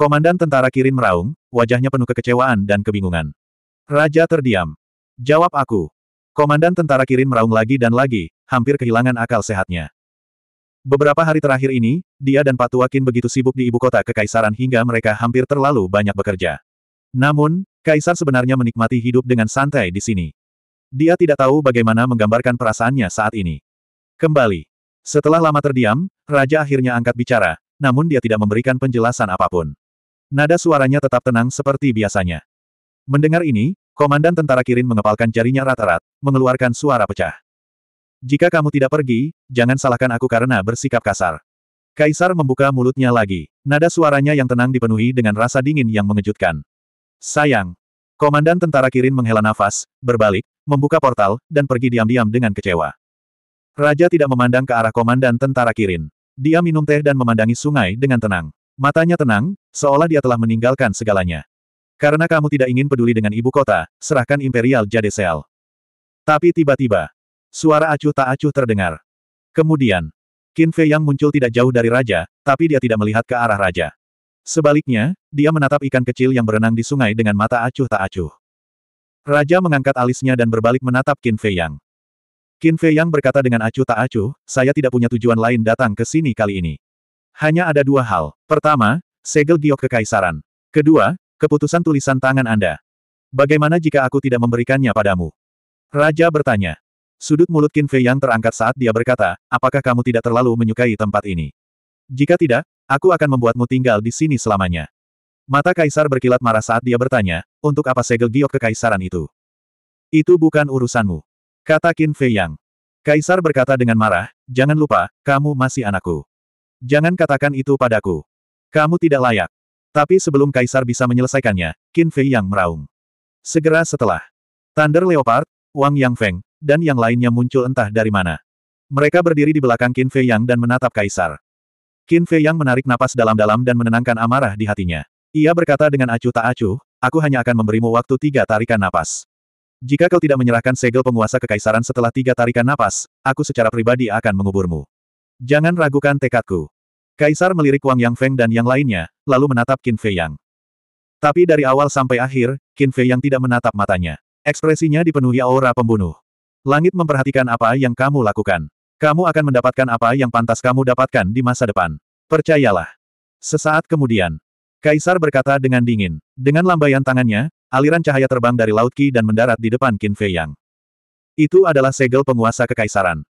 Komandan tentara Kirin meraung, wajahnya penuh kekecewaan dan kebingungan. Raja terdiam. Jawab aku. Komandan tentara Kirin meraung lagi dan lagi, hampir kehilangan akal sehatnya. Beberapa hari terakhir ini, dia dan Patuakin begitu sibuk di ibu kota kekaisaran hingga mereka hampir terlalu banyak bekerja. Namun, Kaisar sebenarnya menikmati hidup dengan santai di sini. Dia tidak tahu bagaimana menggambarkan perasaannya saat ini. Kembali. Setelah lama terdiam, Raja akhirnya angkat bicara, namun dia tidak memberikan penjelasan apapun. Nada suaranya tetap tenang seperti biasanya. Mendengar ini, Komandan Tentara Kirin mengepalkan jarinya rata-rat, mengeluarkan suara pecah. Jika kamu tidak pergi, jangan salahkan aku karena bersikap kasar. Kaisar membuka mulutnya lagi. Nada suaranya yang tenang dipenuhi dengan rasa dingin yang mengejutkan. Sayang. Komandan tentara Kirin menghela nafas, berbalik, membuka portal, dan pergi diam-diam dengan kecewa. Raja tidak memandang ke arah komandan tentara Kirin. Dia minum teh dan memandangi sungai dengan tenang. Matanya tenang, seolah dia telah meninggalkan segalanya. Karena kamu tidak ingin peduli dengan ibu kota, serahkan Imperial Jadesel. Tapi tiba-tiba, Suara acuh tak acuh terdengar. Kemudian, Qin Fei yang muncul tidak jauh dari raja, tapi dia tidak melihat ke arah raja. Sebaliknya, dia menatap ikan kecil yang berenang di sungai dengan mata acuh tak acuh. Raja mengangkat alisnya dan berbalik menatap Qin Fei Yang. Qin Fei Yang berkata dengan acuh tak acuh, saya tidak punya tujuan lain datang ke sini kali ini. Hanya ada dua hal. Pertama, segel giok kekaisaran. Kedua, keputusan tulisan tangan Anda. Bagaimana jika aku tidak memberikannya padamu? Raja bertanya. Sudut mulut Qin Fei Yang terangkat saat dia berkata, apakah kamu tidak terlalu menyukai tempat ini? Jika tidak, aku akan membuatmu tinggal di sini selamanya. Mata Kaisar berkilat marah saat dia bertanya, untuk apa segel giok kekaisaran itu? Itu bukan urusanmu. Kata Qin Fei Yang. Kaisar berkata dengan marah, jangan lupa, kamu masih anakku. Jangan katakan itu padaku. Kamu tidak layak. Tapi sebelum Kaisar bisa menyelesaikannya, Qin Fei Yang meraung. Segera setelah. Thunder Leopard, Wang Yang Feng, dan yang lainnya muncul entah dari mana. Mereka berdiri di belakang Qin Fei Yang dan menatap Kaisar. Qin Fei Yang menarik napas dalam-dalam dan menenangkan amarah di hatinya. Ia berkata dengan acuh tak acuh, aku hanya akan memberimu waktu tiga tarikan napas. Jika kau tidak menyerahkan segel penguasa kekaisaran setelah tiga tarikan napas, aku secara pribadi akan menguburmu. Jangan ragukan tekadku. Kaisar melirik Wang Yang Feng dan yang lainnya, lalu menatap Qin Fei Yang. Tapi dari awal sampai akhir, Qin Fei Yang tidak menatap matanya. Ekspresinya dipenuhi aura pembunuh. Langit memperhatikan apa yang kamu lakukan. Kamu akan mendapatkan apa yang pantas kamu dapatkan di masa depan. Percayalah. Sesaat kemudian, Kaisar berkata dengan dingin. Dengan lambaian tangannya, aliran cahaya terbang dari Laut Qi dan mendarat di depan Qin Fei Yang. Itu adalah segel penguasa kekaisaran.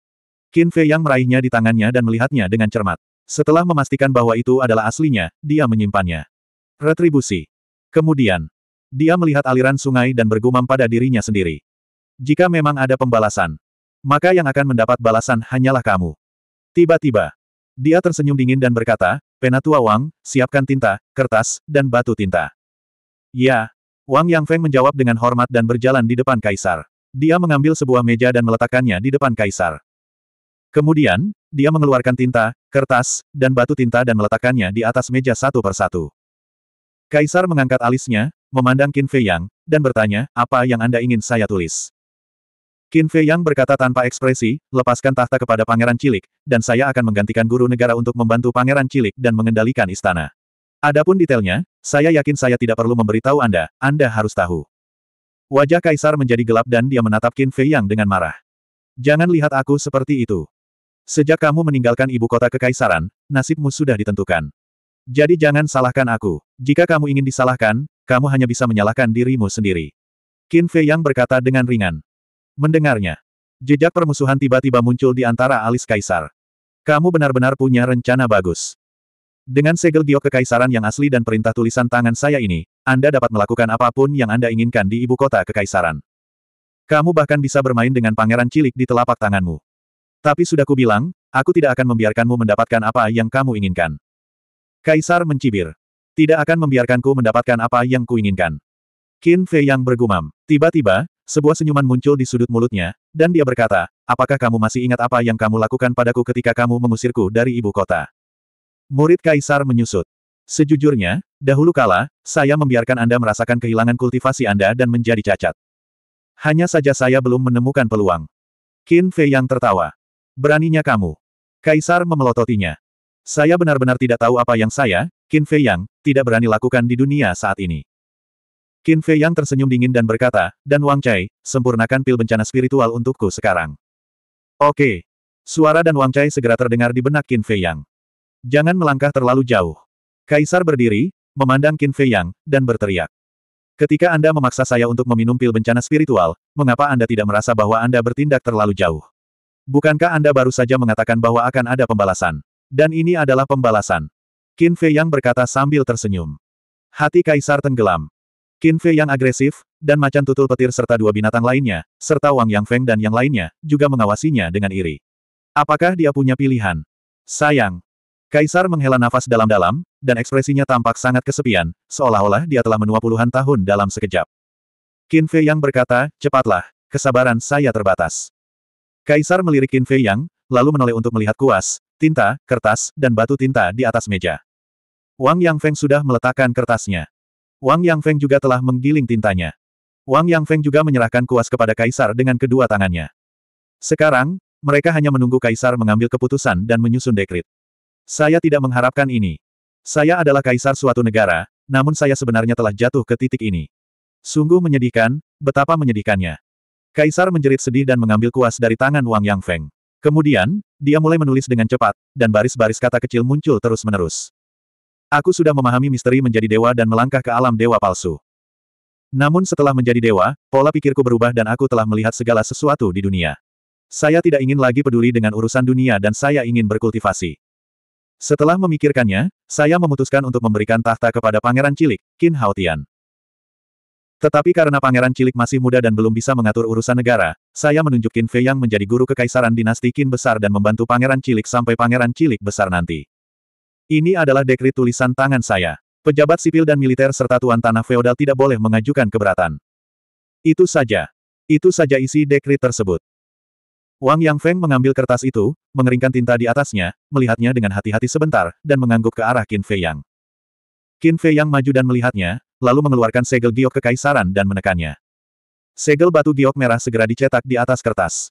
Qin Fei Yang meraihnya di tangannya dan melihatnya dengan cermat. Setelah memastikan bahwa itu adalah aslinya, dia menyimpannya. Retribusi. Kemudian, dia melihat aliran sungai dan bergumam pada dirinya sendiri. Jika memang ada pembalasan, maka yang akan mendapat balasan hanyalah kamu. Tiba-tiba, dia tersenyum dingin dan berkata, Penatua Wang, siapkan tinta, kertas, dan batu tinta. Ya. Wang Yang Feng menjawab dengan hormat dan berjalan di depan kaisar. Dia mengambil sebuah meja dan meletakkannya di depan kaisar. Kemudian, dia mengeluarkan tinta, kertas, dan batu tinta dan meletakkannya di atas meja satu persatu. Kaisar mengangkat alisnya, memandang Qin Fei Yang, dan bertanya, apa yang Anda ingin saya tulis? Qin Fei Yang berkata tanpa ekspresi, lepaskan tahta kepada pangeran cilik, dan saya akan menggantikan guru negara untuk membantu pangeran cilik dan mengendalikan istana. Adapun detailnya, saya yakin saya tidak perlu memberitahu Anda, Anda harus tahu. Wajah Kaisar menjadi gelap dan dia menatap Qin Fei Yang dengan marah. Jangan lihat aku seperti itu. Sejak kamu meninggalkan ibu kota kekaisaran, nasibmu sudah ditentukan. Jadi jangan salahkan aku. Jika kamu ingin disalahkan, kamu hanya bisa menyalahkan dirimu sendiri. Qin Fei Yang berkata dengan ringan. Mendengarnya. Jejak permusuhan tiba-tiba muncul di antara alis kaisar. Kamu benar-benar punya rencana bagus. Dengan segel giok kekaisaran yang asli dan perintah tulisan tangan saya ini, Anda dapat melakukan apapun yang Anda inginkan di ibu kota kekaisaran. Kamu bahkan bisa bermain dengan pangeran cilik di telapak tanganmu. Tapi sudah kubilang, aku tidak akan membiarkanmu mendapatkan apa yang kamu inginkan. Kaisar mencibir. Tidak akan membiarkanku mendapatkan apa yang kuinginkan. Qin Fei yang bergumam. Tiba-tiba, sebuah senyuman muncul di sudut mulutnya, dan dia berkata, apakah kamu masih ingat apa yang kamu lakukan padaku ketika kamu mengusirku dari ibu kota? Murid Kaisar menyusut. Sejujurnya, dahulu kala, saya membiarkan Anda merasakan kehilangan kultivasi Anda dan menjadi cacat. Hanya saja saya belum menemukan peluang. Qin Fei yang tertawa. Beraninya kamu. Kaisar memelototinya. Saya benar-benar tidak tahu apa yang saya, Qin Fei Yang, tidak berani lakukan di dunia saat ini. Qin Fei yang tersenyum dingin dan berkata, dan Wang Chai, sempurnakan pil bencana spiritual untukku sekarang. Oke. Suara dan Wang Chai segera terdengar di benak Qin Fei Yang. Jangan melangkah terlalu jauh. Kaisar berdiri, memandang Qin Fei Yang, dan berteriak. Ketika Anda memaksa saya untuk meminum pil bencana spiritual, mengapa Anda tidak merasa bahwa Anda bertindak terlalu jauh? Bukankah Anda baru saja mengatakan bahwa akan ada pembalasan? Dan ini adalah pembalasan. Qin Fei Yang berkata sambil tersenyum. Hati Kaisar tenggelam. Qin Fei yang agresif, dan macan tutul petir serta dua binatang lainnya, serta Wang Yang Feng dan yang lainnya, juga mengawasinya dengan iri. Apakah dia punya pilihan? Sayang. Kaisar menghela nafas dalam-dalam, dan ekspresinya tampak sangat kesepian, seolah-olah dia telah menua puluhan tahun dalam sekejap. Qin Fei Yang berkata, cepatlah, kesabaran saya terbatas. Kaisar melirik Qin Fei Yang, lalu menoleh untuk melihat kuas, tinta, kertas, dan batu tinta di atas meja. Wang Yang Feng sudah meletakkan kertasnya. Wang Yang Feng juga telah menggiling tintanya. Wang Yang Feng juga menyerahkan kuas kepada Kaisar dengan kedua tangannya. Sekarang, mereka hanya menunggu Kaisar mengambil keputusan dan menyusun dekrit. Saya tidak mengharapkan ini. Saya adalah Kaisar suatu negara, namun saya sebenarnya telah jatuh ke titik ini. Sungguh menyedihkan, betapa menyedihkannya. Kaisar menjerit sedih dan mengambil kuas dari tangan Wang Yang Feng. Kemudian, dia mulai menulis dengan cepat, dan baris-baris kata kecil muncul terus-menerus. Aku sudah memahami misteri menjadi dewa dan melangkah ke alam dewa palsu. Namun setelah menjadi dewa, pola pikirku berubah dan aku telah melihat segala sesuatu di dunia. Saya tidak ingin lagi peduli dengan urusan dunia dan saya ingin berkultivasi. Setelah memikirkannya, saya memutuskan untuk memberikan tahta kepada Pangeran Cilik, Qin Hao Tian. Tetapi karena Pangeran Cilik masih muda dan belum bisa mengatur urusan negara, saya menunjuk Fei yang menjadi guru kekaisaran dinasti Qin besar dan membantu Pangeran Cilik sampai Pangeran Cilik besar nanti. Ini adalah dekrit tulisan tangan saya. Pejabat sipil dan militer serta tuan tanah feodal tidak boleh mengajukan keberatan. Itu saja. Itu saja isi dekrit tersebut. Wang Yang Feng mengambil kertas itu, mengeringkan tinta di atasnya, melihatnya dengan hati-hati sebentar, dan mengangguk ke arah Qin Fei Yang. Qin Fei Yang maju dan melihatnya, lalu mengeluarkan segel giok kekaisaran dan menekannya. Segel batu giok merah segera dicetak di atas kertas.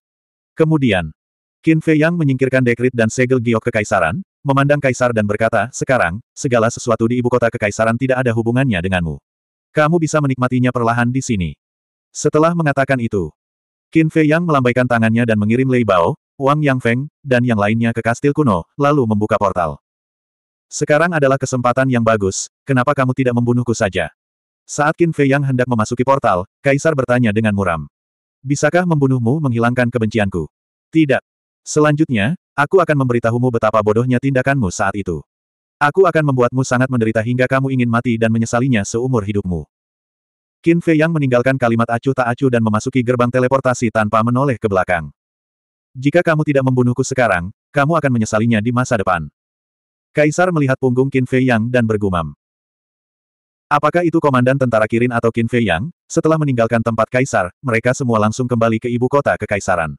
Kemudian, Qin Fei Yang menyingkirkan dekrit dan segel giok kekaisaran, memandang kaisar dan berkata, sekarang, segala sesuatu di ibu kota kekaisaran tidak ada hubungannya denganmu. Kamu bisa menikmatinya perlahan di sini. Setelah mengatakan itu, Qin Fei Yang melambaikan tangannya dan mengirim Lei Bao, Wang Yang Feng, dan yang lainnya ke kastil kuno, lalu membuka portal. Sekarang adalah kesempatan yang bagus, kenapa kamu tidak membunuhku saja? Saat Qin Fei Yang hendak memasuki portal, Kaisar bertanya dengan muram. Bisakah membunuhmu menghilangkan kebencianku? Tidak. Selanjutnya, Aku akan memberitahumu betapa bodohnya tindakanmu saat itu. Aku akan membuatmu sangat menderita hingga kamu ingin mati dan menyesalinya seumur hidupmu. Qin Fei Yang meninggalkan kalimat acuh tak acuh dan memasuki gerbang teleportasi tanpa menoleh ke belakang. Jika kamu tidak membunuhku sekarang, kamu akan menyesalinya di masa depan. Kaisar melihat punggung Qin Fei Yang dan bergumam. Apakah itu komandan tentara Kirin atau Qin Fei Yang? Setelah meninggalkan tempat kaisar, mereka semua langsung kembali ke ibu kota kekaisaran.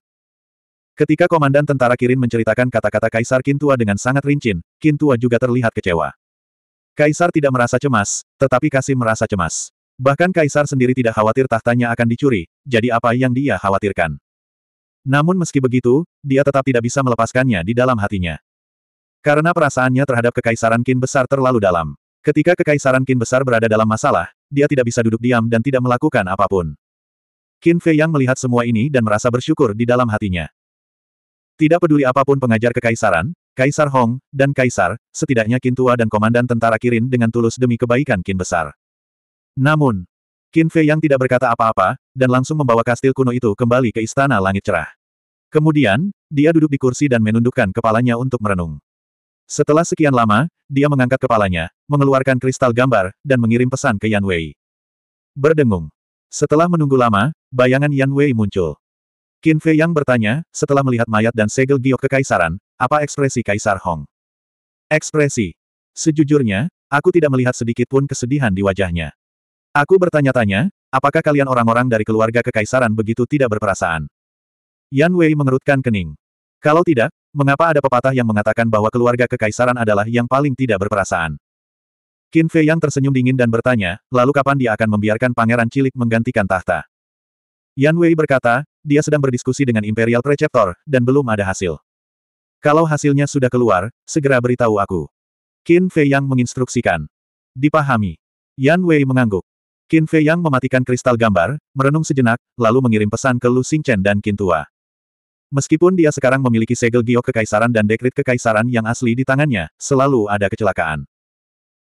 Ketika komandan tentara Kirin menceritakan kata-kata Kaisar Kintua dengan sangat rincin, Kintua juga terlihat kecewa. Kaisar tidak merasa cemas, tetapi Kasim merasa cemas. Bahkan Kaisar sendiri tidak khawatir tahtanya akan dicuri, jadi apa yang dia khawatirkan. Namun meski begitu, dia tetap tidak bisa melepaskannya di dalam hatinya. Karena perasaannya terhadap kekaisaran Kin besar terlalu dalam. Ketika kekaisaran Kin besar berada dalam masalah, dia tidak bisa duduk diam dan tidak melakukan apapun. Qin Fei Yang melihat semua ini dan merasa bersyukur di dalam hatinya. Tidak peduli apapun pengajar kekaisaran, Kaisar Hong, dan Kaisar, setidaknya Kintua Tua dan Komandan Tentara Kirin dengan tulus demi kebaikan Kin Besar. Namun, Kin Fei yang tidak berkata apa-apa, dan langsung membawa kastil kuno itu kembali ke Istana Langit Cerah. Kemudian, dia duduk di kursi dan menundukkan kepalanya untuk merenung. Setelah sekian lama, dia mengangkat kepalanya, mengeluarkan kristal gambar, dan mengirim pesan ke Yan Wei. Berdengung. Setelah menunggu lama, bayangan Yan Wei muncul. Qin Fei Yang bertanya, setelah melihat mayat dan segel giok kekaisaran, apa ekspresi Kaisar Hong? Ekspresi. Sejujurnya, aku tidak melihat sedikit pun kesedihan di wajahnya. Aku bertanya-tanya, apakah kalian orang-orang dari keluarga kekaisaran begitu tidak berperasaan? Yan Wei mengerutkan kening. Kalau tidak, mengapa ada pepatah yang mengatakan bahwa keluarga kekaisaran adalah yang paling tidak berperasaan? Qin Fei Yang tersenyum dingin dan bertanya, lalu kapan dia akan membiarkan pangeran cilik menggantikan tahta? Yan Wei berkata, dia sedang berdiskusi dengan Imperial Preceptor, dan belum ada hasil. Kalau hasilnya sudah keluar, segera beritahu aku. Qin Fei Yang menginstruksikan. Dipahami. Yan Wei mengangguk. Qin Fei Yang mematikan kristal gambar, merenung sejenak, lalu mengirim pesan ke Lu Chen dan Qin Tua. Meskipun dia sekarang memiliki segel giok kekaisaran dan dekrit kekaisaran yang asli di tangannya, selalu ada kecelakaan.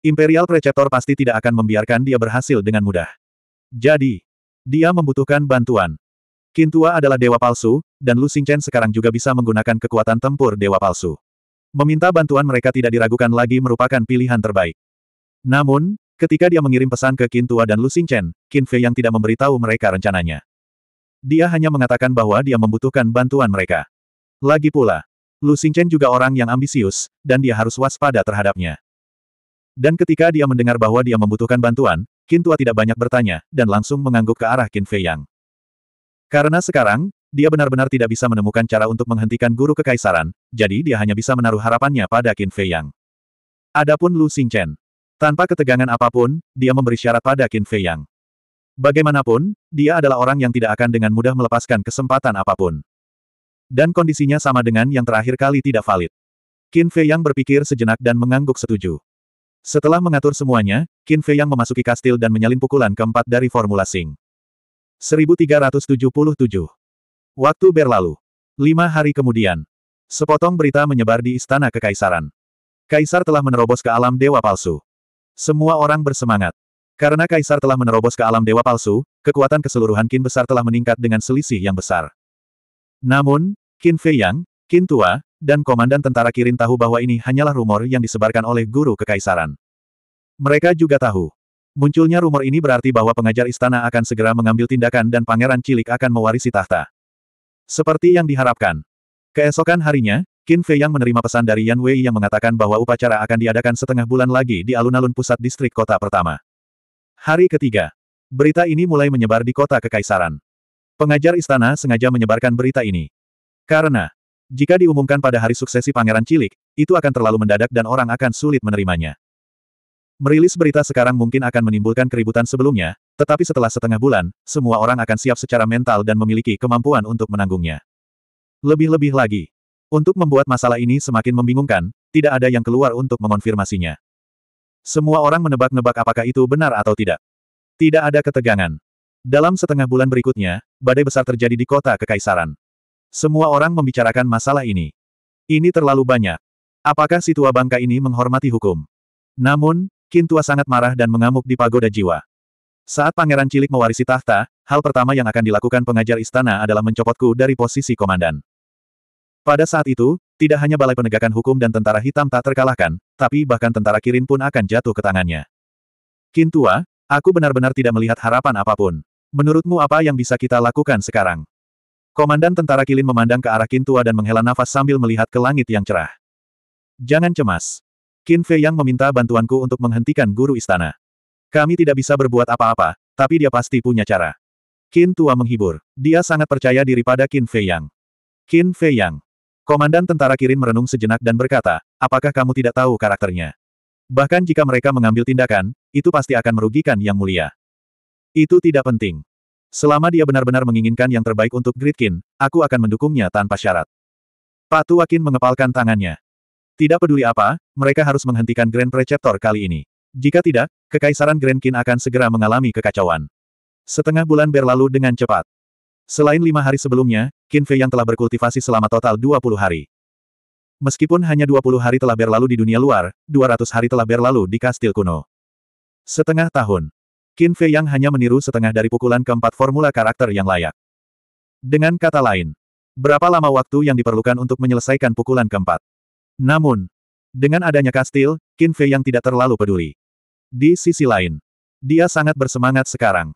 Imperial Preceptor pasti tidak akan membiarkan dia berhasil dengan mudah. Jadi, dia membutuhkan bantuan. Kintua Tua adalah dewa palsu, dan Lu Xingchen sekarang juga bisa menggunakan kekuatan tempur dewa palsu. Meminta bantuan mereka tidak diragukan lagi merupakan pilihan terbaik. Namun, ketika dia mengirim pesan ke Kin Tua dan Lu Xingchen, Qin Fei yang tidak memberitahu mereka rencananya. Dia hanya mengatakan bahwa dia membutuhkan bantuan mereka. Lagi pula, Lu Xingchen juga orang yang ambisius, dan dia harus waspada terhadapnya. Dan ketika dia mendengar bahwa dia membutuhkan bantuan, Kintua Tua tidak banyak bertanya, dan langsung mengangguk ke arah Kin Fei Yang. Karena sekarang, dia benar-benar tidak bisa menemukan cara untuk menghentikan guru kekaisaran, jadi dia hanya bisa menaruh harapannya pada Qin Fei Yang. Adapun Lu Chen, tanpa ketegangan apapun, dia memberi syarat pada Qin Fei Yang. Bagaimanapun, dia adalah orang yang tidak akan dengan mudah melepaskan kesempatan apapun. Dan kondisinya sama dengan yang terakhir kali tidak valid. Qin Fei Yang berpikir sejenak dan mengangguk setuju. Setelah mengatur semuanya, Qin Fei Yang memasuki kastil dan menyalin pukulan keempat dari formula Sing. 1377. Waktu berlalu. Lima hari kemudian. Sepotong berita menyebar di Istana Kekaisaran. Kaisar telah menerobos ke alam dewa palsu. Semua orang bersemangat. Karena Kaisar telah menerobos ke alam dewa palsu, kekuatan keseluruhan Qin besar telah meningkat dengan selisih yang besar. Namun, Qin Fei Yang, Qin Tua, dan komandan tentara Kirin tahu bahwa ini hanyalah rumor yang disebarkan oleh guru kekaisaran. Mereka juga tahu, Munculnya rumor ini berarti bahwa pengajar istana akan segera mengambil tindakan dan pangeran cilik akan mewarisi tahta. Seperti yang diharapkan. Keesokan harinya, Qin Fei yang menerima pesan dari Yan Wei yang mengatakan bahwa upacara akan diadakan setengah bulan lagi di alun-alun pusat distrik kota pertama. Hari ketiga. Berita ini mulai menyebar di kota kekaisaran. Pengajar istana sengaja menyebarkan berita ini. Karena, jika diumumkan pada hari suksesi pangeran cilik, itu akan terlalu mendadak dan orang akan sulit menerimanya. Merilis berita sekarang mungkin akan menimbulkan keributan sebelumnya, tetapi setelah setengah bulan, semua orang akan siap secara mental dan memiliki kemampuan untuk menanggungnya. Lebih-lebih lagi, untuk membuat masalah ini semakin membingungkan, tidak ada yang keluar untuk mengonfirmasinya. Semua orang menebak-nebak apakah itu benar atau tidak. Tidak ada ketegangan. Dalam setengah bulan berikutnya, badai besar terjadi di kota Kekaisaran. Semua orang membicarakan masalah ini. Ini terlalu banyak. Apakah si tua bangka ini menghormati hukum? Namun, Kintua sangat marah dan mengamuk di pagoda jiwa. Saat pangeran cilik mewarisi tahta, hal pertama yang akan dilakukan pengajar istana adalah mencopotku dari posisi komandan. Pada saat itu, tidak hanya balai penegakan hukum dan tentara hitam tak terkalahkan, tapi bahkan tentara kirin pun akan jatuh ke tangannya. Kintua, aku benar-benar tidak melihat harapan apapun. Menurutmu apa yang bisa kita lakukan sekarang? Komandan tentara kilin memandang ke arah Kintua dan menghela nafas sambil melihat ke langit yang cerah. Jangan cemas. Qin Fei yang meminta bantuanku untuk menghentikan guru istana. Kami tidak bisa berbuat apa-apa, tapi dia pasti punya cara. Qin Tua menghibur. Dia sangat percaya diri pada Qin Fei Yang. Qin Fei Yang. Komandan tentara Kirin merenung sejenak dan berkata, apakah kamu tidak tahu karakternya? Bahkan jika mereka mengambil tindakan, itu pasti akan merugikan Yang Mulia. Itu tidak penting. Selama dia benar-benar menginginkan yang terbaik untuk Gridkin, aku akan mendukungnya tanpa syarat. Pak Tuakin mengepalkan tangannya. Tidak peduli apa, mereka harus menghentikan Grand Preceptor kali ini. Jika tidak, Kekaisaran Grand Kin akan segera mengalami kekacauan. Setengah bulan berlalu dengan cepat. Selain lima hari sebelumnya, Qin Fei yang telah berkultivasi selama total 20 hari. Meskipun hanya 20 hari telah berlalu di dunia luar, 200 hari telah berlalu di kastil kuno. Setengah tahun. Qin Fei yang hanya meniru setengah dari pukulan keempat formula karakter yang layak. Dengan kata lain, berapa lama waktu yang diperlukan untuk menyelesaikan pukulan keempat? Namun, dengan adanya kastil, Qin Fei yang tidak terlalu peduli. Di sisi lain, dia sangat bersemangat sekarang.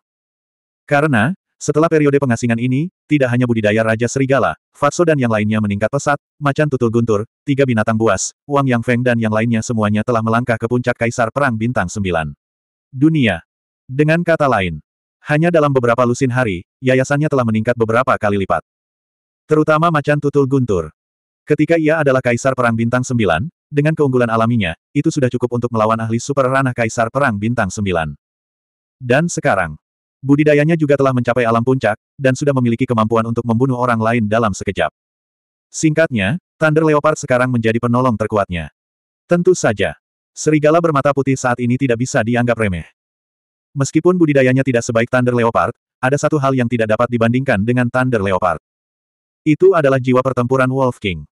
Karena, setelah periode pengasingan ini, tidak hanya budidaya Raja Serigala, Fatso dan yang lainnya meningkat pesat, macan tutul guntur, tiga binatang buas, Wang Yang Feng dan yang lainnya semuanya telah melangkah ke puncak Kaisar Perang Bintang Sembilan. Dunia. Dengan kata lain, hanya dalam beberapa lusin hari, yayasannya telah meningkat beberapa kali lipat. Terutama macan tutul guntur. Ketika ia adalah Kaisar Perang Bintang 9, dengan keunggulan alaminya, itu sudah cukup untuk melawan ahli super ranah Kaisar Perang Bintang 9. Dan sekarang, budidayanya juga telah mencapai alam puncak, dan sudah memiliki kemampuan untuk membunuh orang lain dalam sekejap. Singkatnya, Thunder Leopard sekarang menjadi penolong terkuatnya. Tentu saja, serigala bermata putih saat ini tidak bisa dianggap remeh. Meskipun budidayanya tidak sebaik Thunder Leopard, ada satu hal yang tidak dapat dibandingkan dengan Thunder Leopard. Itu adalah jiwa pertempuran Wolf King.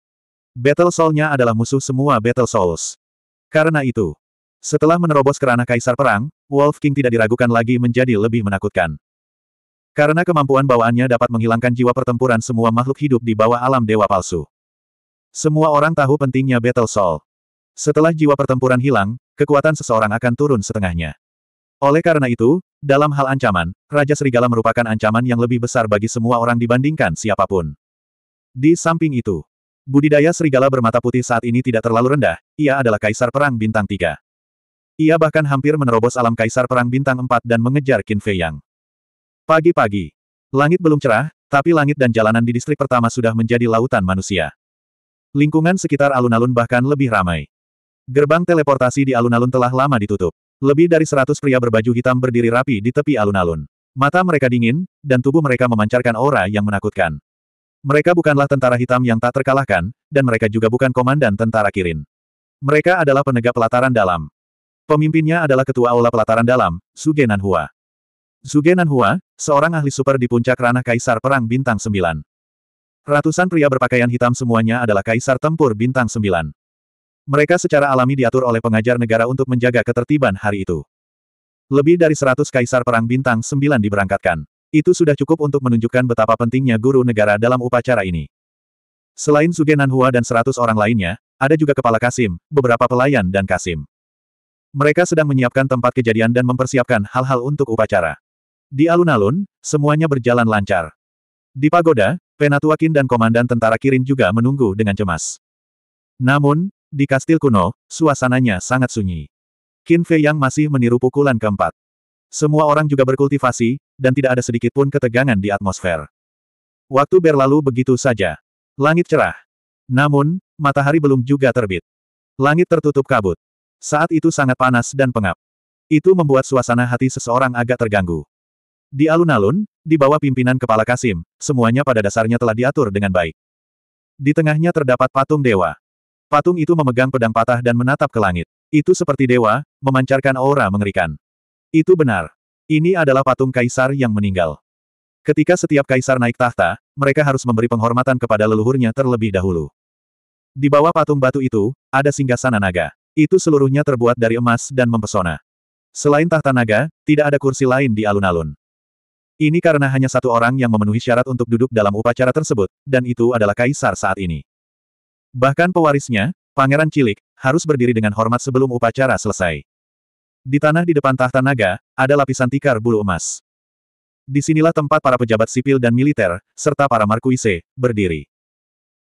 Battle Soul-nya adalah musuh semua Battle Souls. Karena itu, setelah menerobos kerana kaisar perang, Wolf King tidak diragukan lagi menjadi lebih menakutkan. Karena kemampuan bawaannya dapat menghilangkan jiwa pertempuran semua makhluk hidup di bawah alam dewa palsu. Semua orang tahu pentingnya Battle Soul. Setelah jiwa pertempuran hilang, kekuatan seseorang akan turun setengahnya. Oleh karena itu, dalam hal ancaman, Raja Serigala merupakan ancaman yang lebih besar bagi semua orang dibandingkan siapapun. Di samping itu, Budidaya serigala bermata putih saat ini tidak terlalu rendah, ia adalah kaisar perang bintang 3. Ia bahkan hampir menerobos alam kaisar perang bintang 4 dan mengejar Qin Fei Yang. Pagi-pagi. Langit belum cerah, tapi langit dan jalanan di distrik pertama sudah menjadi lautan manusia. Lingkungan sekitar alun-alun bahkan lebih ramai. Gerbang teleportasi di alun-alun telah lama ditutup. Lebih dari seratus pria berbaju hitam berdiri rapi di tepi alun-alun. Mata mereka dingin, dan tubuh mereka memancarkan aura yang menakutkan. Mereka bukanlah tentara hitam yang tak terkalahkan, dan mereka juga bukan komandan tentara Kirin. Mereka adalah penegak pelataran dalam. Pemimpinnya adalah ketua aula pelataran dalam, Suge Nanhua. Suge Nanhua, seorang ahli super di puncak ranah Kaisar Perang Bintang sembilan. Ratusan pria berpakaian hitam semuanya adalah Kaisar Tempur Bintang sembilan. Mereka secara alami diatur oleh pengajar negara untuk menjaga ketertiban hari itu. Lebih dari seratus Kaisar Perang Bintang sembilan diberangkatkan. Itu sudah cukup untuk menunjukkan betapa pentingnya guru negara dalam upacara ini. Selain Suge Nanhua dan seratus orang lainnya, ada juga Kepala Kasim, beberapa pelayan dan Kasim. Mereka sedang menyiapkan tempat kejadian dan mempersiapkan hal-hal untuk upacara. Di alun-alun, semuanya berjalan lancar. Di pagoda, Penatua Penatuakin dan Komandan Tentara Kirin juga menunggu dengan cemas. Namun, di kastil kuno, suasananya sangat sunyi. Qin Fei Yang masih meniru pukulan keempat. Semua orang juga berkultivasi, dan tidak ada sedikit pun ketegangan di atmosfer. Waktu berlalu begitu saja. Langit cerah. Namun, matahari belum juga terbit. Langit tertutup kabut. Saat itu sangat panas dan pengap. Itu membuat suasana hati seseorang agak terganggu. Di alun-alun, di bawah pimpinan Kepala Kasim, semuanya pada dasarnya telah diatur dengan baik. Di tengahnya terdapat patung dewa. Patung itu memegang pedang patah dan menatap ke langit. Itu seperti dewa, memancarkan aura mengerikan. Itu benar. Ini adalah patung kaisar yang meninggal. Ketika setiap kaisar naik tahta, mereka harus memberi penghormatan kepada leluhurnya terlebih dahulu. Di bawah patung batu itu, ada singgasana naga. Itu seluruhnya terbuat dari emas dan mempesona. Selain tahta naga, tidak ada kursi lain di alun-alun. Ini karena hanya satu orang yang memenuhi syarat untuk duduk dalam upacara tersebut, dan itu adalah kaisar saat ini. Bahkan pewarisnya, pangeran cilik, harus berdiri dengan hormat sebelum upacara selesai. Di tanah di depan tahta naga, ada lapisan tikar bulu emas. Disinilah tempat para pejabat sipil dan militer, serta para markuise, berdiri.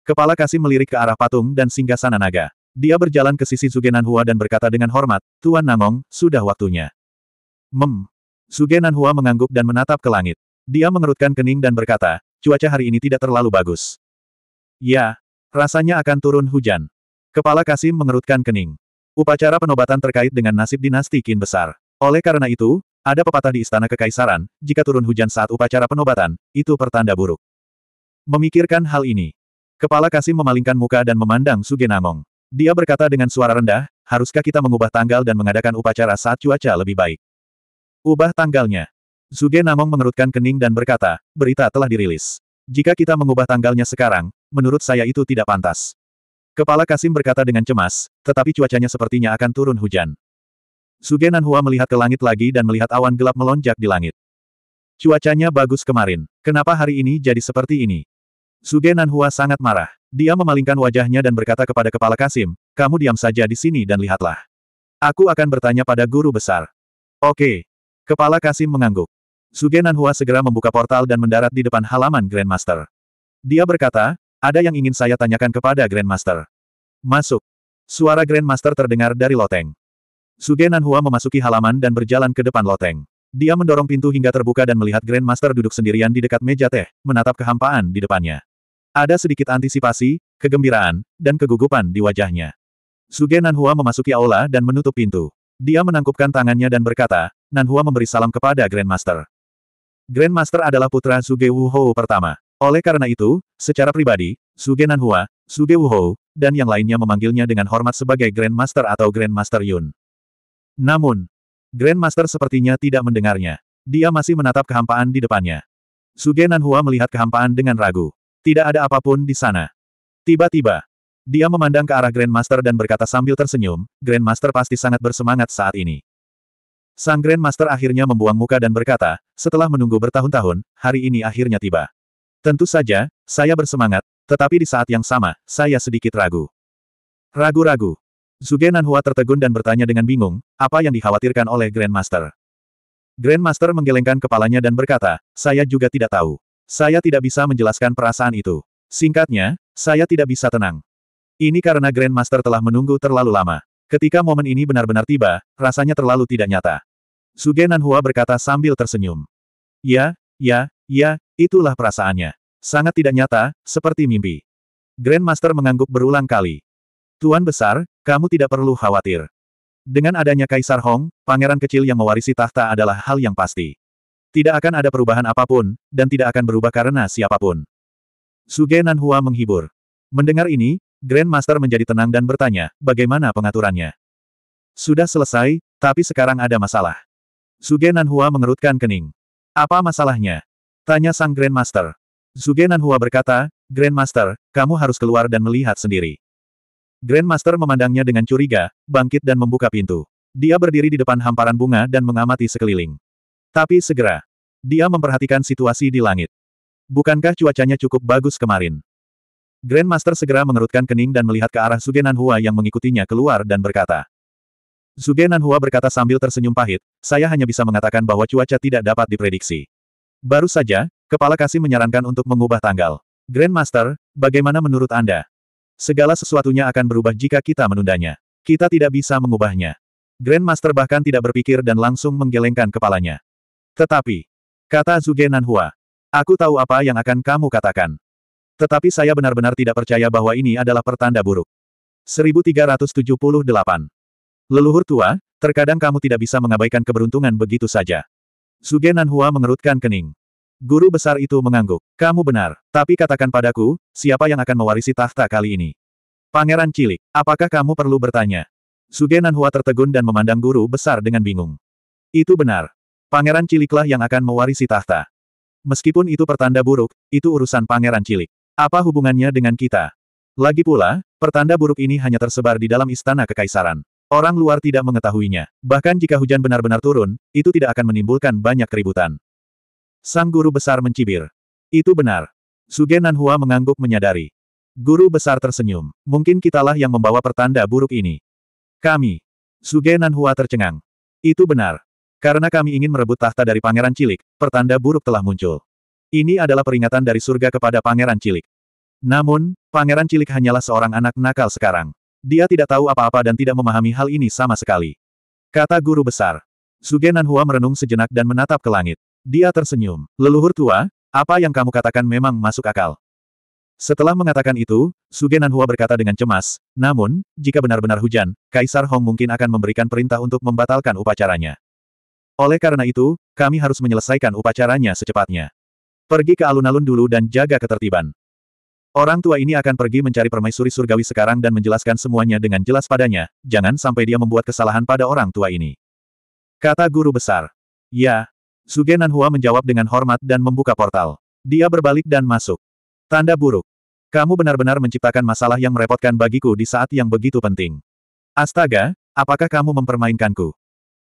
Kepala Kasim melirik ke arah patung dan singgah sana naga. Dia berjalan ke sisi Zugenan Hua dan berkata dengan hormat, Tuan Namong, sudah waktunya. Mem. Zugenan Hua mengangguk dan menatap ke langit. Dia mengerutkan kening dan berkata, cuaca hari ini tidak terlalu bagus. Ya, rasanya akan turun hujan. Kepala Kasim mengerutkan kening. Upacara penobatan terkait dengan nasib dinasti Qin besar. Oleh karena itu, ada pepatah di istana kekaisaran, jika turun hujan saat upacara penobatan, itu pertanda buruk. Memikirkan hal ini, Kepala Kasim memalingkan muka dan memandang Sugenamong. Dia berkata dengan suara rendah, haruskah kita mengubah tanggal dan mengadakan upacara saat cuaca lebih baik? Ubah tanggalnya. Sugenamong mengerutkan kening dan berkata, berita telah dirilis. Jika kita mengubah tanggalnya sekarang, menurut saya itu tidak pantas. Kepala Kasim berkata dengan cemas, tetapi cuacanya sepertinya akan turun hujan. Suge Nanhua melihat ke langit lagi dan melihat awan gelap melonjak di langit. Cuacanya bagus kemarin. Kenapa hari ini jadi seperti ini? Suge Nanhua sangat marah. Dia memalingkan wajahnya dan berkata kepada Kepala Kasim, kamu diam saja di sini dan lihatlah. Aku akan bertanya pada guru besar. Oke. Kepala Kasim mengangguk. Suge Nanhua segera membuka portal dan mendarat di depan halaman Grandmaster. Dia berkata, ada yang ingin saya tanyakan kepada Grandmaster. Masuk. Suara Grandmaster terdengar dari loteng. Suge Nanhua memasuki halaman dan berjalan ke depan loteng. Dia mendorong pintu hingga terbuka dan melihat Grandmaster duduk sendirian di dekat meja teh, menatap kehampaan di depannya. Ada sedikit antisipasi, kegembiraan, dan kegugupan di wajahnya. Suge Nanhua memasuki aula dan menutup pintu. Dia menangkupkan tangannya dan berkata, Nanhua memberi salam kepada Grandmaster. Grandmaster adalah putra Suge Wuhou pertama. Oleh karena itu, secara pribadi, Suge Nanhua, Suge Wuhou, dan yang lainnya memanggilnya dengan hormat sebagai Grand Master atau Grand Master Yun. Namun, Grand Master sepertinya tidak mendengarnya. Dia masih menatap kehampaan di depannya. Suge Nanhua melihat kehampaan dengan ragu. Tidak ada apapun di sana. Tiba-tiba, dia memandang ke arah Grand Master dan berkata sambil tersenyum, Grand Master pasti sangat bersemangat saat ini. Sang Grand Master akhirnya membuang muka dan berkata, setelah menunggu bertahun-tahun, hari ini akhirnya tiba. Tentu saja, saya bersemangat, tetapi di saat yang sama, saya sedikit ragu. Ragu-ragu. Zuge Nanhua tertegun dan bertanya dengan bingung, apa yang dikhawatirkan oleh Grandmaster. Grandmaster menggelengkan kepalanya dan berkata, saya juga tidak tahu. Saya tidak bisa menjelaskan perasaan itu. Singkatnya, saya tidak bisa tenang. Ini karena Grandmaster telah menunggu terlalu lama. Ketika momen ini benar-benar tiba, rasanya terlalu tidak nyata. Zuge Nanhua berkata sambil tersenyum. Ya, ya, ya, Itulah perasaannya. Sangat tidak nyata, seperti mimpi. Grandmaster mengangguk berulang kali. Tuan besar, kamu tidak perlu khawatir. Dengan adanya Kaisar Hong, pangeran kecil yang mewarisi tahta adalah hal yang pasti. Tidak akan ada perubahan apapun, dan tidak akan berubah karena siapapun. Suge Hua menghibur. Mendengar ini, Grandmaster menjadi tenang dan bertanya, bagaimana pengaturannya? Sudah selesai, tapi sekarang ada masalah. Suge Hua mengerutkan kening. Apa masalahnya? Tanya sang Grandmaster. Zuge Nanhua berkata, Grandmaster, kamu harus keluar dan melihat sendiri. Grandmaster memandangnya dengan curiga, bangkit dan membuka pintu. Dia berdiri di depan hamparan bunga dan mengamati sekeliling. Tapi segera, dia memperhatikan situasi di langit. Bukankah cuacanya cukup bagus kemarin? Grandmaster segera mengerutkan kening dan melihat ke arah Zuge Nanhua yang mengikutinya keluar dan berkata. Zuge Nanhua berkata sambil tersenyum pahit, saya hanya bisa mengatakan bahwa cuaca tidak dapat diprediksi. Baru saja, kepala kasih menyarankan untuk mengubah tanggal. Grandmaster, bagaimana menurut Anda? Segala sesuatunya akan berubah jika kita menundanya. Kita tidak bisa mengubahnya. Grandmaster bahkan tidak berpikir dan langsung menggelengkan kepalanya. Tetapi, kata Zuge Nanhua, aku tahu apa yang akan kamu katakan. Tetapi saya benar-benar tidak percaya bahwa ini adalah pertanda buruk. 1378. Leluhur tua, terkadang kamu tidak bisa mengabaikan keberuntungan begitu saja. Suge Nanhua mengerutkan kening. Guru besar itu mengangguk. Kamu benar, tapi katakan padaku, siapa yang akan mewarisi tahta kali ini? Pangeran cilik, apakah kamu perlu bertanya? Suge Nanhua tertegun dan memandang guru besar dengan bingung. Itu benar. Pangeran ciliklah yang akan mewarisi tahta. Meskipun itu pertanda buruk, itu urusan pangeran cilik. Apa hubungannya dengan kita? Lagi pula, pertanda buruk ini hanya tersebar di dalam istana kekaisaran. Orang luar tidak mengetahuinya. Bahkan jika hujan benar-benar turun, itu tidak akan menimbulkan banyak keributan. Sang guru besar mencibir. Itu benar. Suge Nanhua mengangguk menyadari. Guru besar tersenyum. Mungkin kitalah yang membawa pertanda buruk ini. Kami. Suge Nanhua tercengang. Itu benar. Karena kami ingin merebut tahta dari pangeran cilik, pertanda buruk telah muncul. Ini adalah peringatan dari surga kepada pangeran cilik. Namun, pangeran cilik hanyalah seorang anak nakal sekarang. Dia tidak tahu apa-apa dan tidak memahami hal ini sama sekali. Kata guru besar. Suge Nanhua merenung sejenak dan menatap ke langit. Dia tersenyum. Leluhur tua, apa yang kamu katakan memang masuk akal. Setelah mengatakan itu, Suge Nanhua berkata dengan cemas, namun, jika benar-benar hujan, Kaisar Hong mungkin akan memberikan perintah untuk membatalkan upacaranya. Oleh karena itu, kami harus menyelesaikan upacaranya secepatnya. Pergi ke alun-alun dulu dan jaga ketertiban. Orang tua ini akan pergi mencari permaisuri surgawi sekarang dan menjelaskan semuanya dengan jelas padanya, jangan sampai dia membuat kesalahan pada orang tua ini. Kata guru besar. Ya. Suge Nanhua menjawab dengan hormat dan membuka portal. Dia berbalik dan masuk. Tanda buruk. Kamu benar-benar menciptakan masalah yang merepotkan bagiku di saat yang begitu penting. Astaga, apakah kamu mempermainkanku?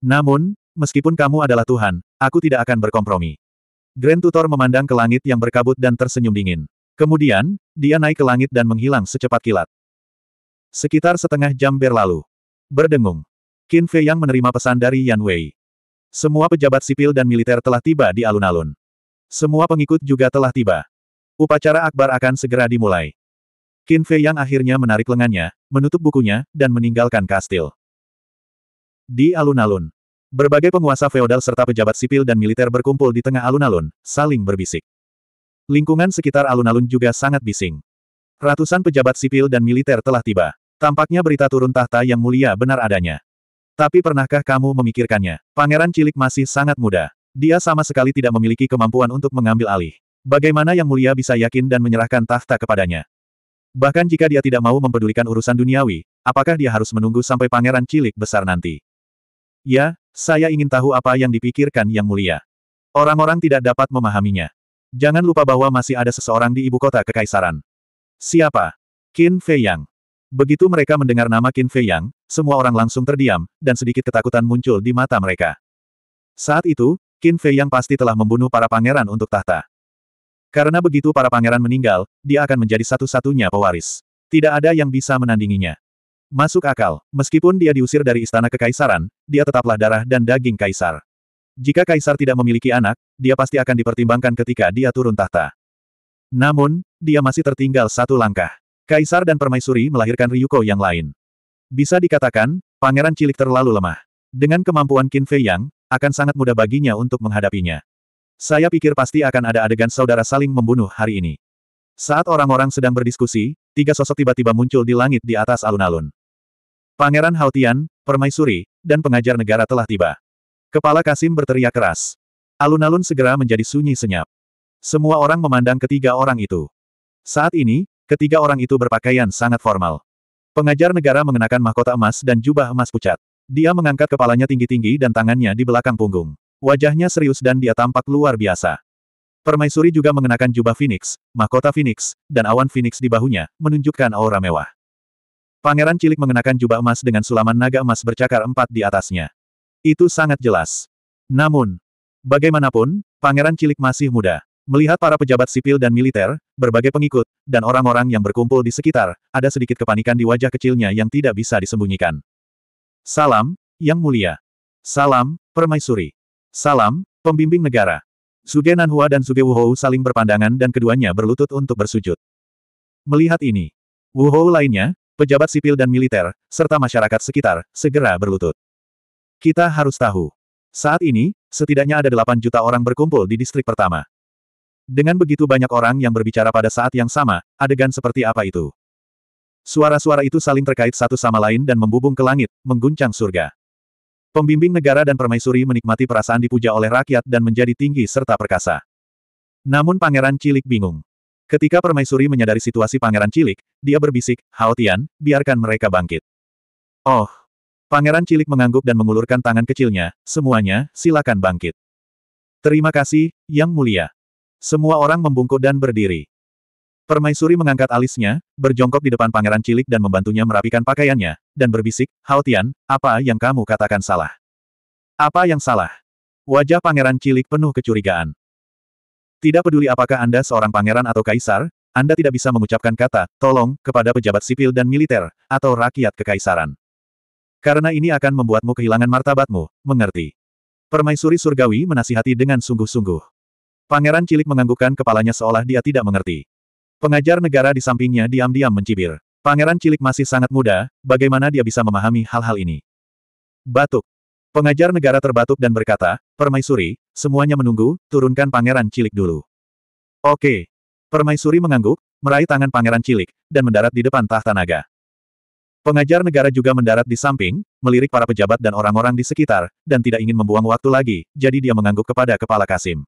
Namun, meskipun kamu adalah Tuhan, aku tidak akan berkompromi. Grand Tutor memandang ke langit yang berkabut dan tersenyum dingin. Kemudian, dia naik ke langit dan menghilang secepat kilat. Sekitar setengah jam berlalu. Berdengung. Qin Fei yang menerima pesan dari Yan Wei. Semua pejabat sipil dan militer telah tiba di alun-alun. Semua pengikut juga telah tiba. Upacara akbar akan segera dimulai. Qin Fei yang akhirnya menarik lengannya, menutup bukunya, dan meninggalkan kastil. Di alun-alun. Berbagai penguasa feodal serta pejabat sipil dan militer berkumpul di tengah alun-alun, saling berbisik. Lingkungan sekitar alun-alun juga sangat bising. Ratusan pejabat sipil dan militer telah tiba. Tampaknya berita turun tahta yang mulia benar adanya. Tapi pernahkah kamu memikirkannya? Pangeran cilik masih sangat muda. Dia sama sekali tidak memiliki kemampuan untuk mengambil alih. Bagaimana yang mulia bisa yakin dan menyerahkan tahta kepadanya? Bahkan jika dia tidak mau mempedulikan urusan duniawi, apakah dia harus menunggu sampai pangeran cilik besar nanti? Ya, saya ingin tahu apa yang dipikirkan yang mulia. Orang-orang tidak dapat memahaminya. Jangan lupa bahwa masih ada seseorang di ibu kota kekaisaran. Siapa? Qin Fei Yang. Begitu mereka mendengar nama Qin Fei Yang, semua orang langsung terdiam, dan sedikit ketakutan muncul di mata mereka. Saat itu, Qin Fei Yang pasti telah membunuh para pangeran untuk tahta. Karena begitu para pangeran meninggal, dia akan menjadi satu-satunya pewaris. Tidak ada yang bisa menandinginya. Masuk akal, meskipun dia diusir dari istana kekaisaran, dia tetaplah darah dan daging kaisar. Jika kaisar tidak memiliki anak, dia pasti akan dipertimbangkan ketika dia turun tahta. Namun, dia masih tertinggal satu langkah. Kaisar dan permaisuri melahirkan Ryuko yang lain. Bisa dikatakan, pangeran cilik terlalu lemah. Dengan kemampuan Qin Fei Yang, akan sangat mudah baginya untuk menghadapinya. Saya pikir pasti akan ada adegan saudara saling membunuh hari ini. Saat orang-orang sedang berdiskusi, tiga sosok tiba-tiba muncul di langit di atas alun-alun. Pangeran Hautian, permaisuri, dan pengajar negara telah tiba. Kepala Kasim berteriak keras. Alun-alun segera menjadi sunyi senyap. Semua orang memandang ketiga orang itu. Saat ini, ketiga orang itu berpakaian sangat formal. Pengajar negara mengenakan mahkota emas dan jubah emas pucat. Dia mengangkat kepalanya tinggi-tinggi dan tangannya di belakang punggung. Wajahnya serius dan dia tampak luar biasa. Permaisuri juga mengenakan jubah Phoenix, mahkota Phoenix, dan awan Phoenix di bahunya, menunjukkan aura mewah. Pangeran cilik mengenakan jubah emas dengan sulaman naga emas bercakar empat di atasnya. Itu sangat jelas. Namun, bagaimanapun, pangeran cilik masih muda. Melihat para pejabat sipil dan militer, berbagai pengikut, dan orang-orang yang berkumpul di sekitar, ada sedikit kepanikan di wajah kecilnya yang tidak bisa disembunyikan. Salam, Yang Mulia. Salam, Permaisuri. Salam, Pembimbing Negara. Suge Nanhua dan Suge Wuhou saling berpandangan dan keduanya berlutut untuk bersujud. Melihat ini, Wuhou lainnya, pejabat sipil dan militer, serta masyarakat sekitar, segera berlutut. Kita harus tahu. Saat ini, setidaknya ada 8 juta orang berkumpul di distrik pertama. Dengan begitu banyak orang yang berbicara pada saat yang sama, adegan seperti apa itu? Suara-suara itu saling terkait satu sama lain dan membubung ke langit, mengguncang surga. Pembimbing negara dan permaisuri menikmati perasaan dipuja oleh rakyat dan menjadi tinggi serta perkasa. Namun Pangeran Cilik bingung. Ketika permaisuri menyadari situasi Pangeran Cilik, dia berbisik, Haotian, biarkan mereka bangkit. Oh, Pangeran cilik mengangguk dan mengulurkan tangan kecilnya, semuanya, silakan bangkit. Terima kasih, Yang Mulia. Semua orang membungkuk dan berdiri. Permaisuri mengangkat alisnya, berjongkok di depan pangeran cilik dan membantunya merapikan pakaiannya, dan berbisik, Haotian, apa yang kamu katakan salah? Apa yang salah? Wajah pangeran cilik penuh kecurigaan. Tidak peduli apakah Anda seorang pangeran atau kaisar, Anda tidak bisa mengucapkan kata, tolong, kepada pejabat sipil dan militer, atau rakyat kekaisaran. Karena ini akan membuatmu kehilangan martabatmu, mengerti. Permaisuri surgawi menasihati dengan sungguh-sungguh. Pangeran cilik menganggukkan kepalanya seolah dia tidak mengerti. Pengajar negara di sampingnya diam-diam mencibir. Pangeran cilik masih sangat muda, bagaimana dia bisa memahami hal-hal ini? Batuk. Pengajar negara terbatuk dan berkata, Permaisuri, semuanya menunggu, turunkan pangeran cilik dulu. Oke. Permaisuri mengangguk, meraih tangan pangeran cilik, dan mendarat di depan tahta naga. Pengajar negara juga mendarat di samping, melirik para pejabat dan orang-orang di sekitar, dan tidak ingin membuang waktu lagi, jadi dia mengangguk kepada kepala Kasim.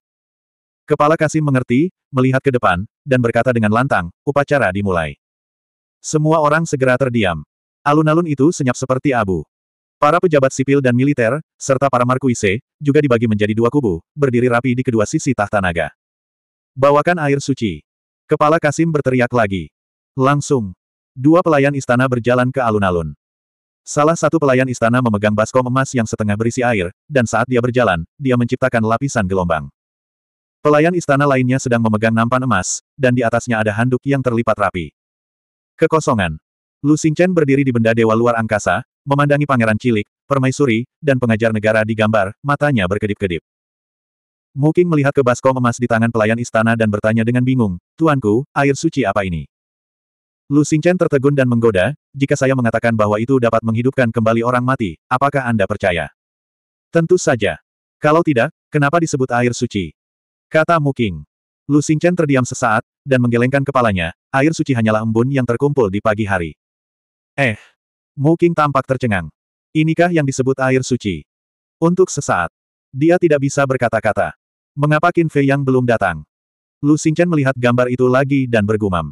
Kepala Kasim mengerti, melihat ke depan, dan berkata dengan lantang, upacara dimulai. Semua orang segera terdiam. Alun-alun itu senyap seperti abu. Para pejabat sipil dan militer, serta para markuise, juga dibagi menjadi dua kubu, berdiri rapi di kedua sisi tahta naga. Bawakan air suci. Kepala Kasim berteriak lagi. Langsung, Dua pelayan istana berjalan ke alun-alun. Salah satu pelayan istana memegang baskom emas yang setengah berisi air, dan saat dia berjalan, dia menciptakan lapisan gelombang. Pelayan istana lainnya sedang memegang nampan emas, dan di atasnya ada handuk yang terlipat rapi. Kekosongan. Lu Xingchen berdiri di benda dewa luar angkasa, memandangi pangeran cilik, permaisuri, dan pengajar negara di gambar, matanya berkedip-kedip. Muking melihat ke baskom emas di tangan pelayan istana dan bertanya dengan bingung, Tuanku, air suci apa ini? Lu Xingchen tertegun dan menggoda, jika saya mengatakan bahwa itu dapat menghidupkan kembali orang mati, apakah Anda percaya? Tentu saja. Kalau tidak, kenapa disebut air suci? Kata Muking. Lu Xingchen terdiam sesaat, dan menggelengkan kepalanya, air suci hanyalah embun yang terkumpul di pagi hari. Eh. Muking tampak tercengang. Inikah yang disebut air suci? Untuk sesaat. Dia tidak bisa berkata-kata. Mengapa Qin Fei yang belum datang? Lu Xingchen melihat gambar itu lagi dan bergumam.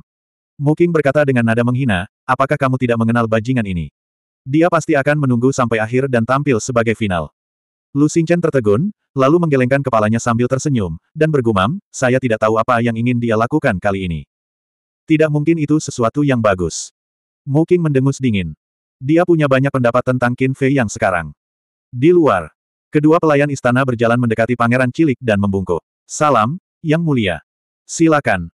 Muking berkata dengan nada menghina, apakah kamu tidak mengenal bajingan ini? Dia pasti akan menunggu sampai akhir dan tampil sebagai final. Lu Xingchen tertegun, lalu menggelengkan kepalanya sambil tersenyum, dan bergumam, saya tidak tahu apa yang ingin dia lakukan kali ini. Tidak mungkin itu sesuatu yang bagus. Muking mendengus dingin. Dia punya banyak pendapat tentang Qin Fei yang sekarang. Di luar, kedua pelayan istana berjalan mendekati pangeran cilik dan membungkuk. Salam, Yang Mulia. Silakan.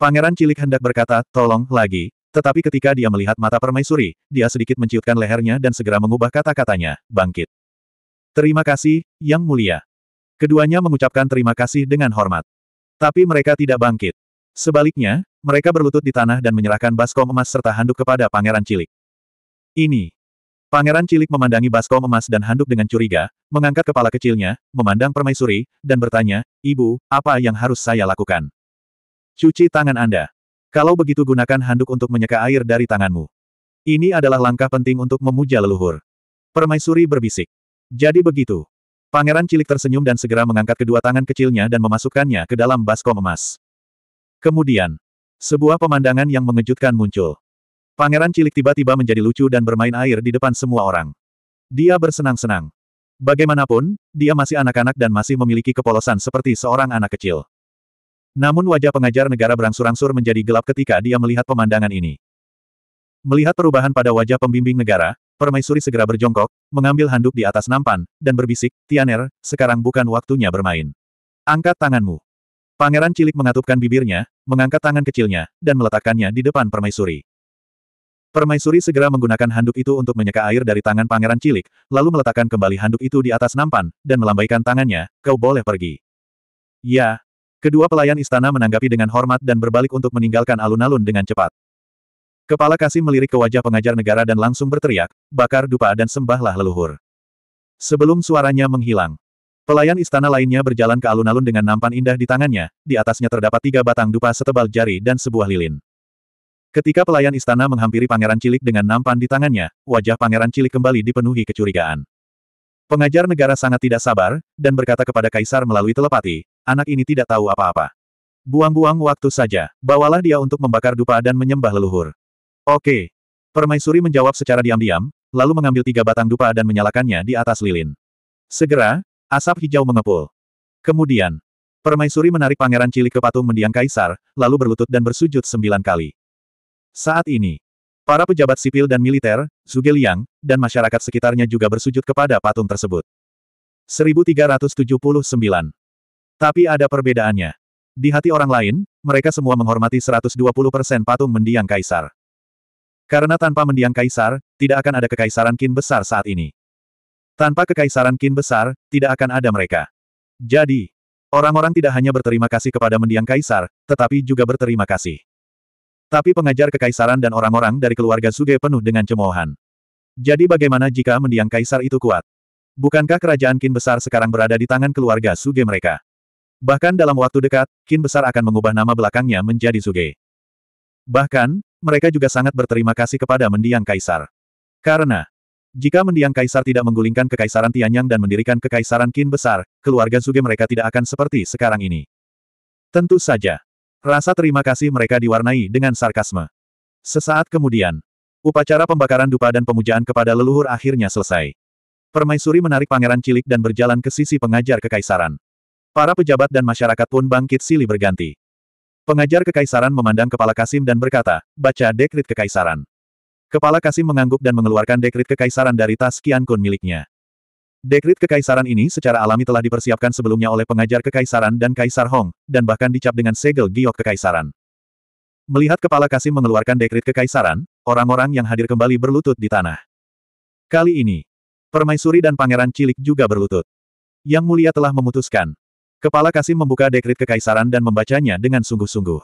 Pangeran cilik hendak berkata, tolong, lagi. Tetapi ketika dia melihat mata permaisuri, dia sedikit menciutkan lehernya dan segera mengubah kata-katanya, bangkit. Terima kasih, Yang Mulia. Keduanya mengucapkan terima kasih dengan hormat. Tapi mereka tidak bangkit. Sebaliknya, mereka berlutut di tanah dan menyerahkan baskom emas serta handuk kepada pangeran cilik. Ini. Pangeran cilik memandangi baskom emas dan handuk dengan curiga, mengangkat kepala kecilnya, memandang permaisuri, dan bertanya, Ibu, apa yang harus saya lakukan? Cuci tangan Anda. Kalau begitu gunakan handuk untuk menyeka air dari tanganmu. Ini adalah langkah penting untuk memuja leluhur. Permaisuri berbisik. Jadi begitu. Pangeran cilik tersenyum dan segera mengangkat kedua tangan kecilnya dan memasukkannya ke dalam baskom emas. Kemudian, sebuah pemandangan yang mengejutkan muncul. Pangeran cilik tiba-tiba menjadi lucu dan bermain air di depan semua orang. Dia bersenang-senang. Bagaimanapun, dia masih anak-anak dan masih memiliki kepolosan seperti seorang anak kecil. Namun wajah pengajar negara berangsur-angsur menjadi gelap ketika dia melihat pemandangan ini. Melihat perubahan pada wajah pembimbing negara, permaisuri segera berjongkok, mengambil handuk di atas nampan, dan berbisik, Tianer, sekarang bukan waktunya bermain. Angkat tanganmu. Pangeran cilik mengatupkan bibirnya, mengangkat tangan kecilnya, dan meletakkannya di depan permaisuri. Permaisuri segera menggunakan handuk itu untuk menyeka air dari tangan pangeran cilik, lalu meletakkan kembali handuk itu di atas nampan, dan melambaikan tangannya, kau boleh pergi. Ya, Kedua pelayan istana menanggapi dengan hormat dan berbalik untuk meninggalkan alun-alun dengan cepat. Kepala Kasim melirik ke wajah pengajar negara dan langsung berteriak, bakar dupa dan sembahlah leluhur. Sebelum suaranya menghilang, pelayan istana lainnya berjalan ke alun-alun dengan nampan indah di tangannya, di atasnya terdapat tiga batang dupa setebal jari dan sebuah lilin. Ketika pelayan istana menghampiri pangeran cilik dengan nampan di tangannya, wajah pangeran cilik kembali dipenuhi kecurigaan. Pengajar negara sangat tidak sabar, dan berkata kepada kaisar melalui telepati, anak ini tidak tahu apa-apa. Buang-buang waktu saja, bawalah dia untuk membakar dupa dan menyembah leluhur. Oke. Permaisuri menjawab secara diam-diam, lalu mengambil tiga batang dupa dan menyalakannya di atas lilin. Segera, asap hijau mengepul. Kemudian, permaisuri menarik pangeran cilik ke patung mendiang kaisar, lalu berlutut dan bersujud sembilan kali. Saat ini, para pejabat sipil dan militer, Zuge Liang, dan masyarakat sekitarnya juga bersujud kepada patung tersebut. 1379 tapi ada perbedaannya. Di hati orang lain, mereka semua menghormati 120% patung mendiang kaisar. Karena tanpa mendiang kaisar, tidak akan ada kekaisaran kin besar saat ini. Tanpa kekaisaran kin besar, tidak akan ada mereka. Jadi, orang-orang tidak hanya berterima kasih kepada mendiang kaisar, tetapi juga berterima kasih. Tapi pengajar kekaisaran dan orang-orang dari keluarga Suge penuh dengan cemoohan. Jadi bagaimana jika mendiang kaisar itu kuat? Bukankah kerajaan kin besar sekarang berada di tangan keluarga Suge mereka? Bahkan dalam waktu dekat, Kin besar akan mengubah nama belakangnya menjadi Zuge. Bahkan, mereka juga sangat berterima kasih kepada mendiang kaisar. Karena, jika mendiang kaisar tidak menggulingkan kekaisaran Tianyang dan mendirikan kekaisaran Kin besar, keluarga Zuge mereka tidak akan seperti sekarang ini. Tentu saja. Rasa terima kasih mereka diwarnai dengan sarkasme. Sesaat kemudian, upacara pembakaran dupa dan pemujaan kepada leluhur akhirnya selesai. Permaisuri menarik pangeran cilik dan berjalan ke sisi pengajar kekaisaran. Para pejabat dan masyarakat pun bangkit silih berganti. Pengajar kekaisaran memandang kepala Kasim dan berkata, baca dekrit kekaisaran. Kepala Kasim mengangguk dan mengeluarkan dekrit kekaisaran dari tas kian Kun miliknya. Dekrit kekaisaran ini secara alami telah dipersiapkan sebelumnya oleh pengajar kekaisaran dan Kaisar Hong, dan bahkan dicap dengan segel giok kekaisaran. Melihat kepala Kasim mengeluarkan dekrit kekaisaran, orang-orang yang hadir kembali berlutut di tanah. Kali ini, permaisuri dan pangeran cilik juga berlutut. Yang mulia telah memutuskan, Kepala Kasim membuka dekrit kekaisaran dan membacanya dengan sungguh-sungguh.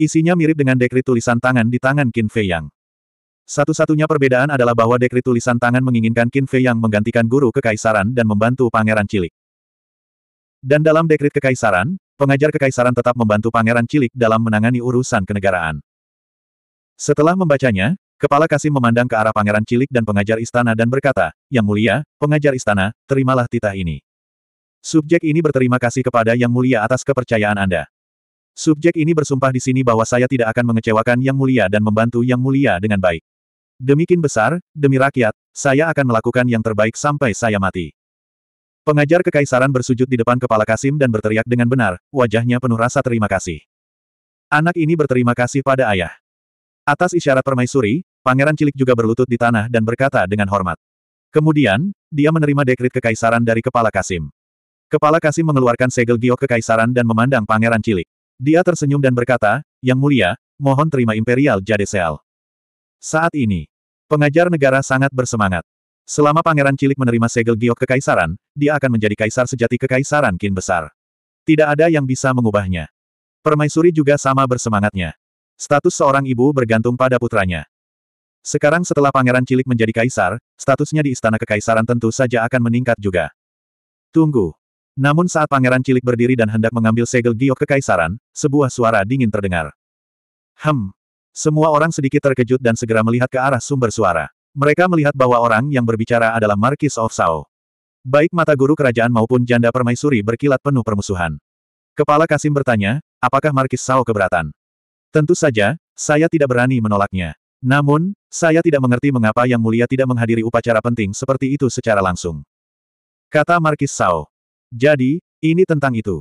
Isinya mirip dengan dekrit tulisan tangan di tangan Qin Fei Yang. Satu-satunya perbedaan adalah bahwa dekrit tulisan tangan menginginkan Qin Fei Yang menggantikan guru kekaisaran dan membantu pangeran cilik. Dan dalam dekrit kekaisaran, pengajar kekaisaran tetap membantu pangeran cilik dalam menangani urusan kenegaraan. Setelah membacanya, Kepala Kasim memandang ke arah pangeran cilik dan pengajar istana dan berkata, Yang mulia, pengajar istana, terimalah titah ini. Subjek ini berterima kasih kepada Yang Mulia atas kepercayaan Anda. Subjek ini bersumpah di sini bahwa saya tidak akan mengecewakan Yang Mulia dan membantu Yang Mulia dengan baik. Demikian besar, demi rakyat, saya akan melakukan yang terbaik sampai saya mati. Pengajar kekaisaran bersujud di depan kepala Kasim dan berteriak dengan benar, wajahnya penuh rasa terima kasih. Anak ini berterima kasih pada ayah. Atas isyarat permaisuri, pangeran cilik juga berlutut di tanah dan berkata dengan hormat. Kemudian, dia menerima dekrit kekaisaran dari kepala Kasim. Kepala Kasim mengeluarkan segel giok kekaisaran dan memandang pangeran cilik. Dia tersenyum dan berkata, Yang mulia, mohon terima Imperial Jadesel. Saat ini, pengajar negara sangat bersemangat. Selama pangeran cilik menerima segel giok kekaisaran, dia akan menjadi kaisar sejati kekaisaran kin besar. Tidak ada yang bisa mengubahnya. Permaisuri juga sama bersemangatnya. Status seorang ibu bergantung pada putranya. Sekarang setelah pangeran cilik menjadi kaisar, statusnya di istana kekaisaran tentu saja akan meningkat juga. Tunggu. Namun saat pangeran cilik berdiri dan hendak mengambil segel giok kekaisaran, sebuah suara dingin terdengar. Hem. Semua orang sedikit terkejut dan segera melihat ke arah sumber suara. Mereka melihat bahwa orang yang berbicara adalah Marquis of Sao. Baik mata guru kerajaan maupun janda permaisuri berkilat penuh permusuhan. Kepala Kasim bertanya, apakah Marquis Sao keberatan? Tentu saja, saya tidak berani menolaknya. Namun, saya tidak mengerti mengapa Yang Mulia tidak menghadiri upacara penting seperti itu secara langsung. Kata Marquis Sao. Jadi, ini tentang itu.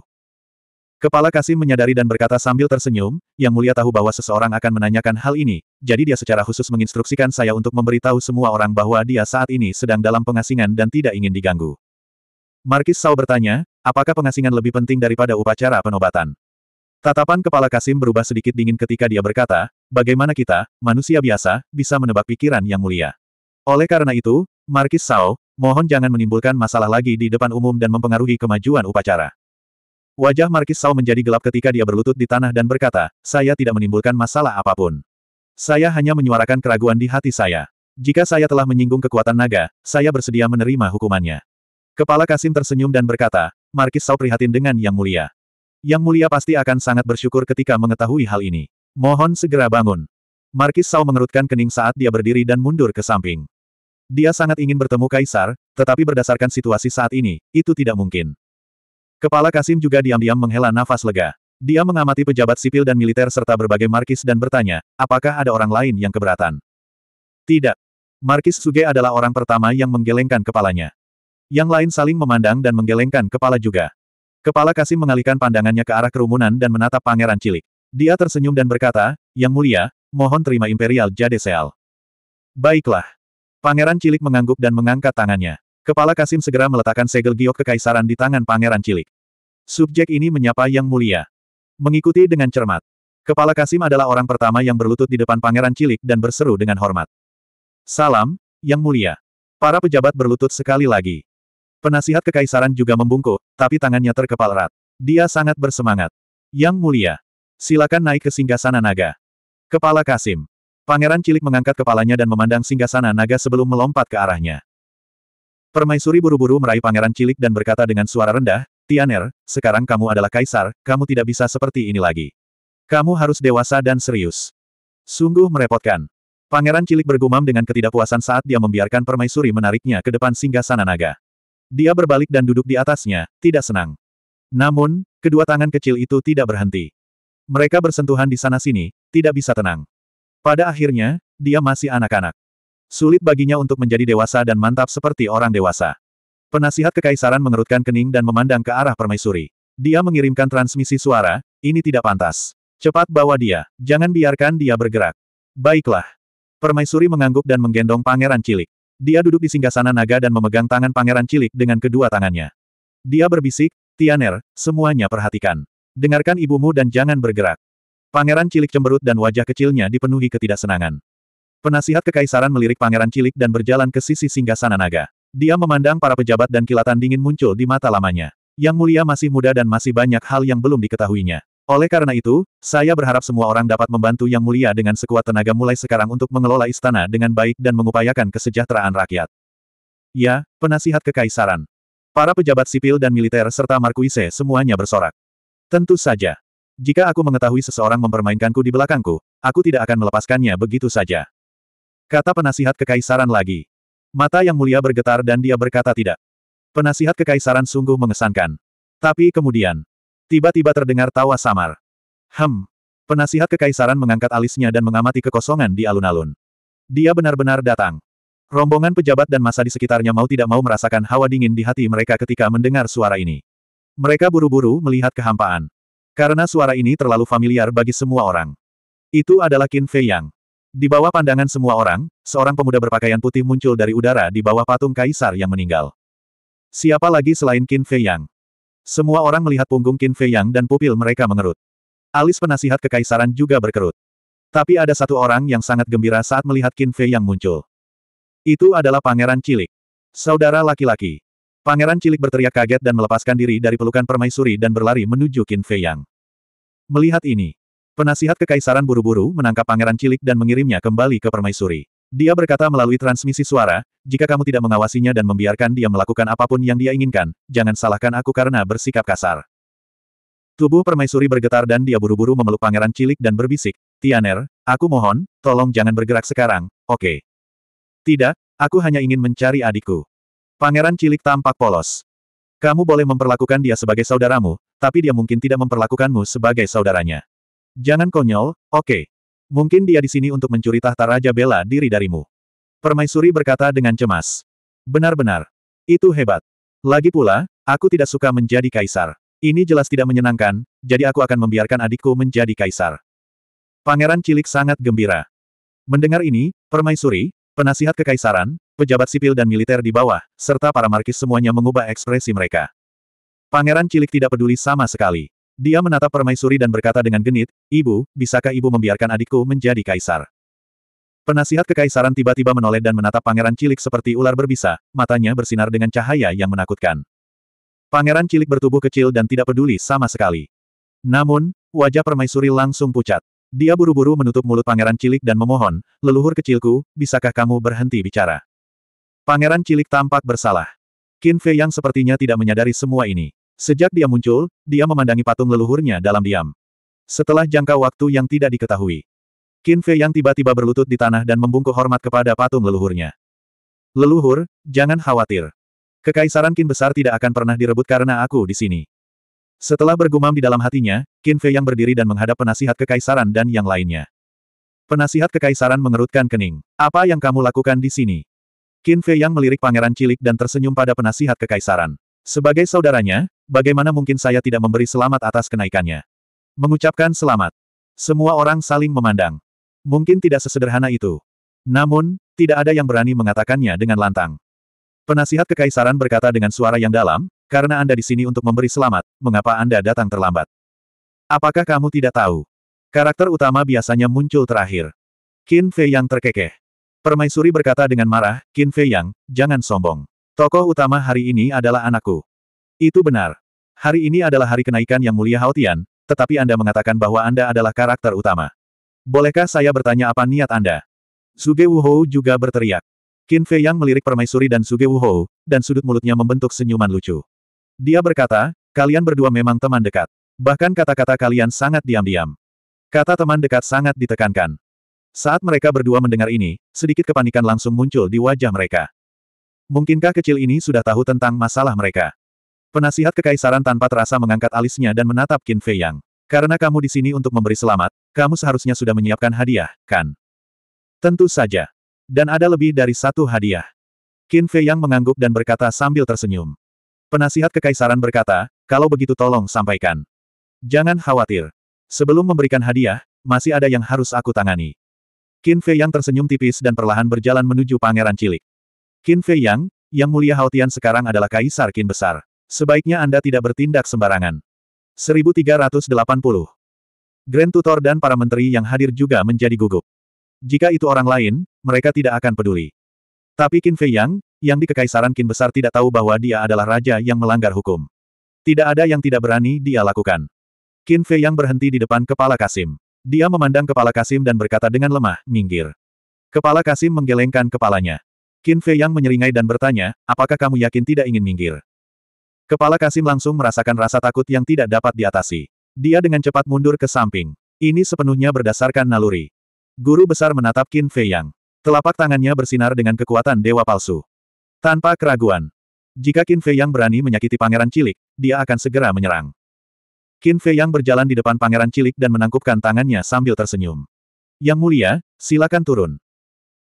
Kepala Kasim menyadari dan berkata sambil tersenyum, yang mulia tahu bahwa seseorang akan menanyakan hal ini, jadi dia secara khusus menginstruksikan saya untuk memberitahu semua orang bahwa dia saat ini sedang dalam pengasingan dan tidak ingin diganggu. Markis Sao bertanya, apakah pengasingan lebih penting daripada upacara penobatan? Tatapan kepala Kasim berubah sedikit dingin ketika dia berkata, bagaimana kita, manusia biasa, bisa menebak pikiran yang mulia. Oleh karena itu, Markis Sao, Mohon jangan menimbulkan masalah lagi di depan umum dan mempengaruhi kemajuan upacara. Wajah Markis Sao menjadi gelap ketika dia berlutut di tanah dan berkata, saya tidak menimbulkan masalah apapun. Saya hanya menyuarakan keraguan di hati saya. Jika saya telah menyinggung kekuatan naga, saya bersedia menerima hukumannya. Kepala Kasim tersenyum dan berkata, Markis Sao prihatin dengan Yang Mulia. Yang Mulia pasti akan sangat bersyukur ketika mengetahui hal ini. Mohon segera bangun. Markis Sao mengerutkan kening saat dia berdiri dan mundur ke samping. Dia sangat ingin bertemu Kaisar, tetapi berdasarkan situasi saat ini, itu tidak mungkin. Kepala Kasim juga diam-diam menghela nafas lega. Dia mengamati pejabat sipil dan militer serta berbagai markis dan bertanya, apakah ada orang lain yang keberatan? Tidak. Markis Suge adalah orang pertama yang menggelengkan kepalanya. Yang lain saling memandang dan menggelengkan kepala juga. Kepala Kasim mengalihkan pandangannya ke arah kerumunan dan menatap pangeran cilik. Dia tersenyum dan berkata, Yang mulia, mohon terima Imperial Jade Seal. Baiklah. Pangeran Cilik mengangguk dan mengangkat tangannya. Kepala Kasim segera meletakkan segel giok kekaisaran di tangan Pangeran Cilik. Subjek ini menyapa Yang Mulia. Mengikuti dengan cermat. Kepala Kasim adalah orang pertama yang berlutut di depan Pangeran Cilik dan berseru dengan hormat. Salam, Yang Mulia. Para pejabat berlutut sekali lagi. Penasihat kekaisaran juga membungkuk, tapi tangannya terkepal erat. Dia sangat bersemangat. Yang Mulia. Silakan naik ke singgasana naga. Kepala Kasim. Pangeran cilik mengangkat kepalanya dan memandang singgasana naga sebelum melompat ke arahnya. Permaisuri buru-buru meraih pangeran cilik dan berkata dengan suara rendah, Tianer, sekarang kamu adalah kaisar, kamu tidak bisa seperti ini lagi. Kamu harus dewasa dan serius. Sungguh merepotkan. Pangeran cilik bergumam dengan ketidakpuasan saat dia membiarkan permaisuri menariknya ke depan singgasana naga. Dia berbalik dan duduk di atasnya, tidak senang. Namun, kedua tangan kecil itu tidak berhenti. Mereka bersentuhan di sana-sini, tidak bisa tenang. Pada akhirnya, dia masih anak-anak. Sulit baginya untuk menjadi dewasa dan mantap seperti orang dewasa. Penasihat kekaisaran mengerutkan kening dan memandang ke arah permaisuri. Dia mengirimkan transmisi suara, ini tidak pantas. Cepat bawa dia, jangan biarkan dia bergerak. Baiklah. Permaisuri mengangguk dan menggendong pangeran cilik. Dia duduk di singgasana naga dan memegang tangan pangeran cilik dengan kedua tangannya. Dia berbisik, Tianer, semuanya perhatikan. Dengarkan ibumu dan jangan bergerak. Pangeran Cilik cemberut dan wajah kecilnya dipenuhi ketidaksenangan. Penasihat kekaisaran melirik Pangeran Cilik dan berjalan ke sisi singgah sana naga. Dia memandang para pejabat dan kilatan dingin muncul di mata lamanya. Yang mulia masih muda dan masih banyak hal yang belum diketahuinya. Oleh karena itu, saya berharap semua orang dapat membantu Yang Mulia dengan sekuat tenaga mulai sekarang untuk mengelola istana dengan baik dan mengupayakan kesejahteraan rakyat. Ya, penasihat kekaisaran. Para pejabat sipil dan militer serta Markuise semuanya bersorak. Tentu saja, jika aku mengetahui seseorang mempermainkanku di belakangku, aku tidak akan melepaskannya begitu saja. Kata penasihat kekaisaran lagi. Mata yang mulia bergetar dan dia berkata tidak. Penasihat kekaisaran sungguh mengesankan. Tapi kemudian, tiba-tiba terdengar tawa samar. Hem. Penasihat kekaisaran mengangkat alisnya dan mengamati kekosongan di alun-alun. Dia benar-benar datang. Rombongan pejabat dan masa di sekitarnya mau tidak mau merasakan hawa dingin di hati mereka ketika mendengar suara ini. Mereka buru-buru melihat kehampaan. Karena suara ini terlalu familiar bagi semua orang. Itu adalah Qin Fei Yang. Di bawah pandangan semua orang, seorang pemuda berpakaian putih muncul dari udara di bawah patung kaisar yang meninggal. Siapa lagi selain Qin Fei Yang? Semua orang melihat punggung Qin Fei Yang dan pupil mereka mengerut. Alis penasihat kekaisaran juga berkerut. Tapi ada satu orang yang sangat gembira saat melihat Qin Fei Yang muncul. Itu adalah pangeran cilik. Saudara laki-laki. Pangeran cilik berteriak kaget dan melepaskan diri dari pelukan permaisuri dan berlari menuju Qin Fei Yang. Melihat ini, penasihat kekaisaran buru-buru menangkap pangeran cilik dan mengirimnya kembali ke permaisuri. Dia berkata melalui transmisi suara, jika kamu tidak mengawasinya dan membiarkan dia melakukan apapun yang dia inginkan, jangan salahkan aku karena bersikap kasar. Tubuh permaisuri bergetar dan dia buru-buru memeluk pangeran cilik dan berbisik, Tianer, aku mohon, tolong jangan bergerak sekarang, oke. Okay. Tidak, aku hanya ingin mencari adikku. Pangeran cilik tampak polos. Kamu boleh memperlakukan dia sebagai saudaramu, tapi dia mungkin tidak memperlakukanmu sebagai saudaranya. Jangan konyol, oke. Okay. Mungkin dia di sini untuk mencuri tahta Raja Bela diri darimu. Permaisuri berkata dengan cemas. Benar-benar. Itu hebat. Lagi pula, aku tidak suka menjadi kaisar. Ini jelas tidak menyenangkan, jadi aku akan membiarkan adikku menjadi kaisar. Pangeran cilik sangat gembira. Mendengar ini, permaisuri, Penasihat kekaisaran, pejabat sipil dan militer di bawah, serta para markis semuanya mengubah ekspresi mereka. Pangeran cilik tidak peduli sama sekali. Dia menatap permaisuri dan berkata dengan genit, Ibu, bisakah ibu membiarkan adikku menjadi kaisar? Penasihat kekaisaran tiba-tiba menoleh dan menatap pangeran cilik seperti ular berbisa, matanya bersinar dengan cahaya yang menakutkan. Pangeran cilik bertubuh kecil dan tidak peduli sama sekali. Namun, wajah permaisuri langsung pucat. Dia buru-buru menutup mulut pangeran cilik dan memohon, leluhur kecilku, bisakah kamu berhenti bicara? Pangeran cilik tampak bersalah. Qin Fei yang sepertinya tidak menyadari semua ini. Sejak dia muncul, dia memandangi patung leluhurnya dalam diam. Setelah jangka waktu yang tidak diketahui, Qin Fei yang tiba-tiba berlutut di tanah dan membungkuk hormat kepada patung leluhurnya. Leluhur, jangan khawatir. Kekaisaran Qin besar tidak akan pernah direbut karena aku di sini. Setelah bergumam di dalam hatinya, Qin Fei yang berdiri dan menghadap penasihat kekaisaran dan yang lainnya. Penasihat kekaisaran mengerutkan kening. Apa yang kamu lakukan di sini? Qin Fei yang melirik pangeran cilik dan tersenyum pada penasihat kekaisaran. Sebagai saudaranya, bagaimana mungkin saya tidak memberi selamat atas kenaikannya? Mengucapkan selamat. Semua orang saling memandang. Mungkin tidak sesederhana itu. Namun, tidak ada yang berani mengatakannya dengan lantang. Penasihat kekaisaran berkata dengan suara yang dalam, karena Anda di sini untuk memberi selamat, mengapa Anda datang terlambat? Apakah kamu tidak tahu? Karakter utama biasanya muncul terakhir. Qin Fei yang terkekeh. Permaisuri berkata dengan marah, Qin Fei yang, jangan sombong. Tokoh utama hari ini adalah anakku. Itu benar. Hari ini adalah hari kenaikan yang mulia Haotian, tetapi Anda mengatakan bahwa Anda adalah karakter utama. Bolehkah saya bertanya apa niat Anda? Suge Wuhou juga berteriak. Qin Fei Yang melirik permaisuri dan Suge Wuhou, dan sudut mulutnya membentuk senyuman lucu. Dia berkata, kalian berdua memang teman dekat. Bahkan kata-kata kalian sangat diam-diam. Kata teman dekat sangat ditekankan. Saat mereka berdua mendengar ini, sedikit kepanikan langsung muncul di wajah mereka. Mungkinkah kecil ini sudah tahu tentang masalah mereka? Penasihat kekaisaran tanpa terasa mengangkat alisnya dan menatap Qin Fei Yang. Karena kamu di sini untuk memberi selamat, kamu seharusnya sudah menyiapkan hadiah, kan? Tentu saja. Dan ada lebih dari satu hadiah. Qin Fei Yang mengangguk dan berkata sambil tersenyum. Penasihat kekaisaran berkata, kalau begitu tolong sampaikan. Jangan khawatir. Sebelum memberikan hadiah, masih ada yang harus aku tangani. Qin Fei Yang tersenyum tipis dan perlahan berjalan menuju pangeran cilik. Qin Fei Yang, yang mulia Haotian sekarang adalah Kaisar Qin Besar. Sebaiknya Anda tidak bertindak sembarangan. 1380. Grand Tutor dan para menteri yang hadir juga menjadi gugup. Jika itu orang lain, mereka tidak akan peduli. Tapi Qin Fei Yang, yang di Kekaisaran Qin Besar tidak tahu bahwa dia adalah raja yang melanggar hukum. Tidak ada yang tidak berani dia lakukan. Qin Fei Yang berhenti di depan kepala Kasim. Dia memandang kepala Kasim dan berkata dengan lemah, minggir. Kepala Kasim menggelengkan kepalanya. Qin Fei Yang menyeringai dan bertanya, apakah kamu yakin tidak ingin minggir? Kepala Kasim langsung merasakan rasa takut yang tidak dapat diatasi. Dia dengan cepat mundur ke samping. Ini sepenuhnya berdasarkan naluri. Guru besar menatap Qin Fei Yang. Telapak tangannya bersinar dengan kekuatan dewa palsu. Tanpa keraguan. Jika Qin Fei yang berani menyakiti pangeran cilik, dia akan segera menyerang. Qin Fei yang berjalan di depan pangeran cilik dan menangkupkan tangannya sambil tersenyum. Yang mulia, silakan turun.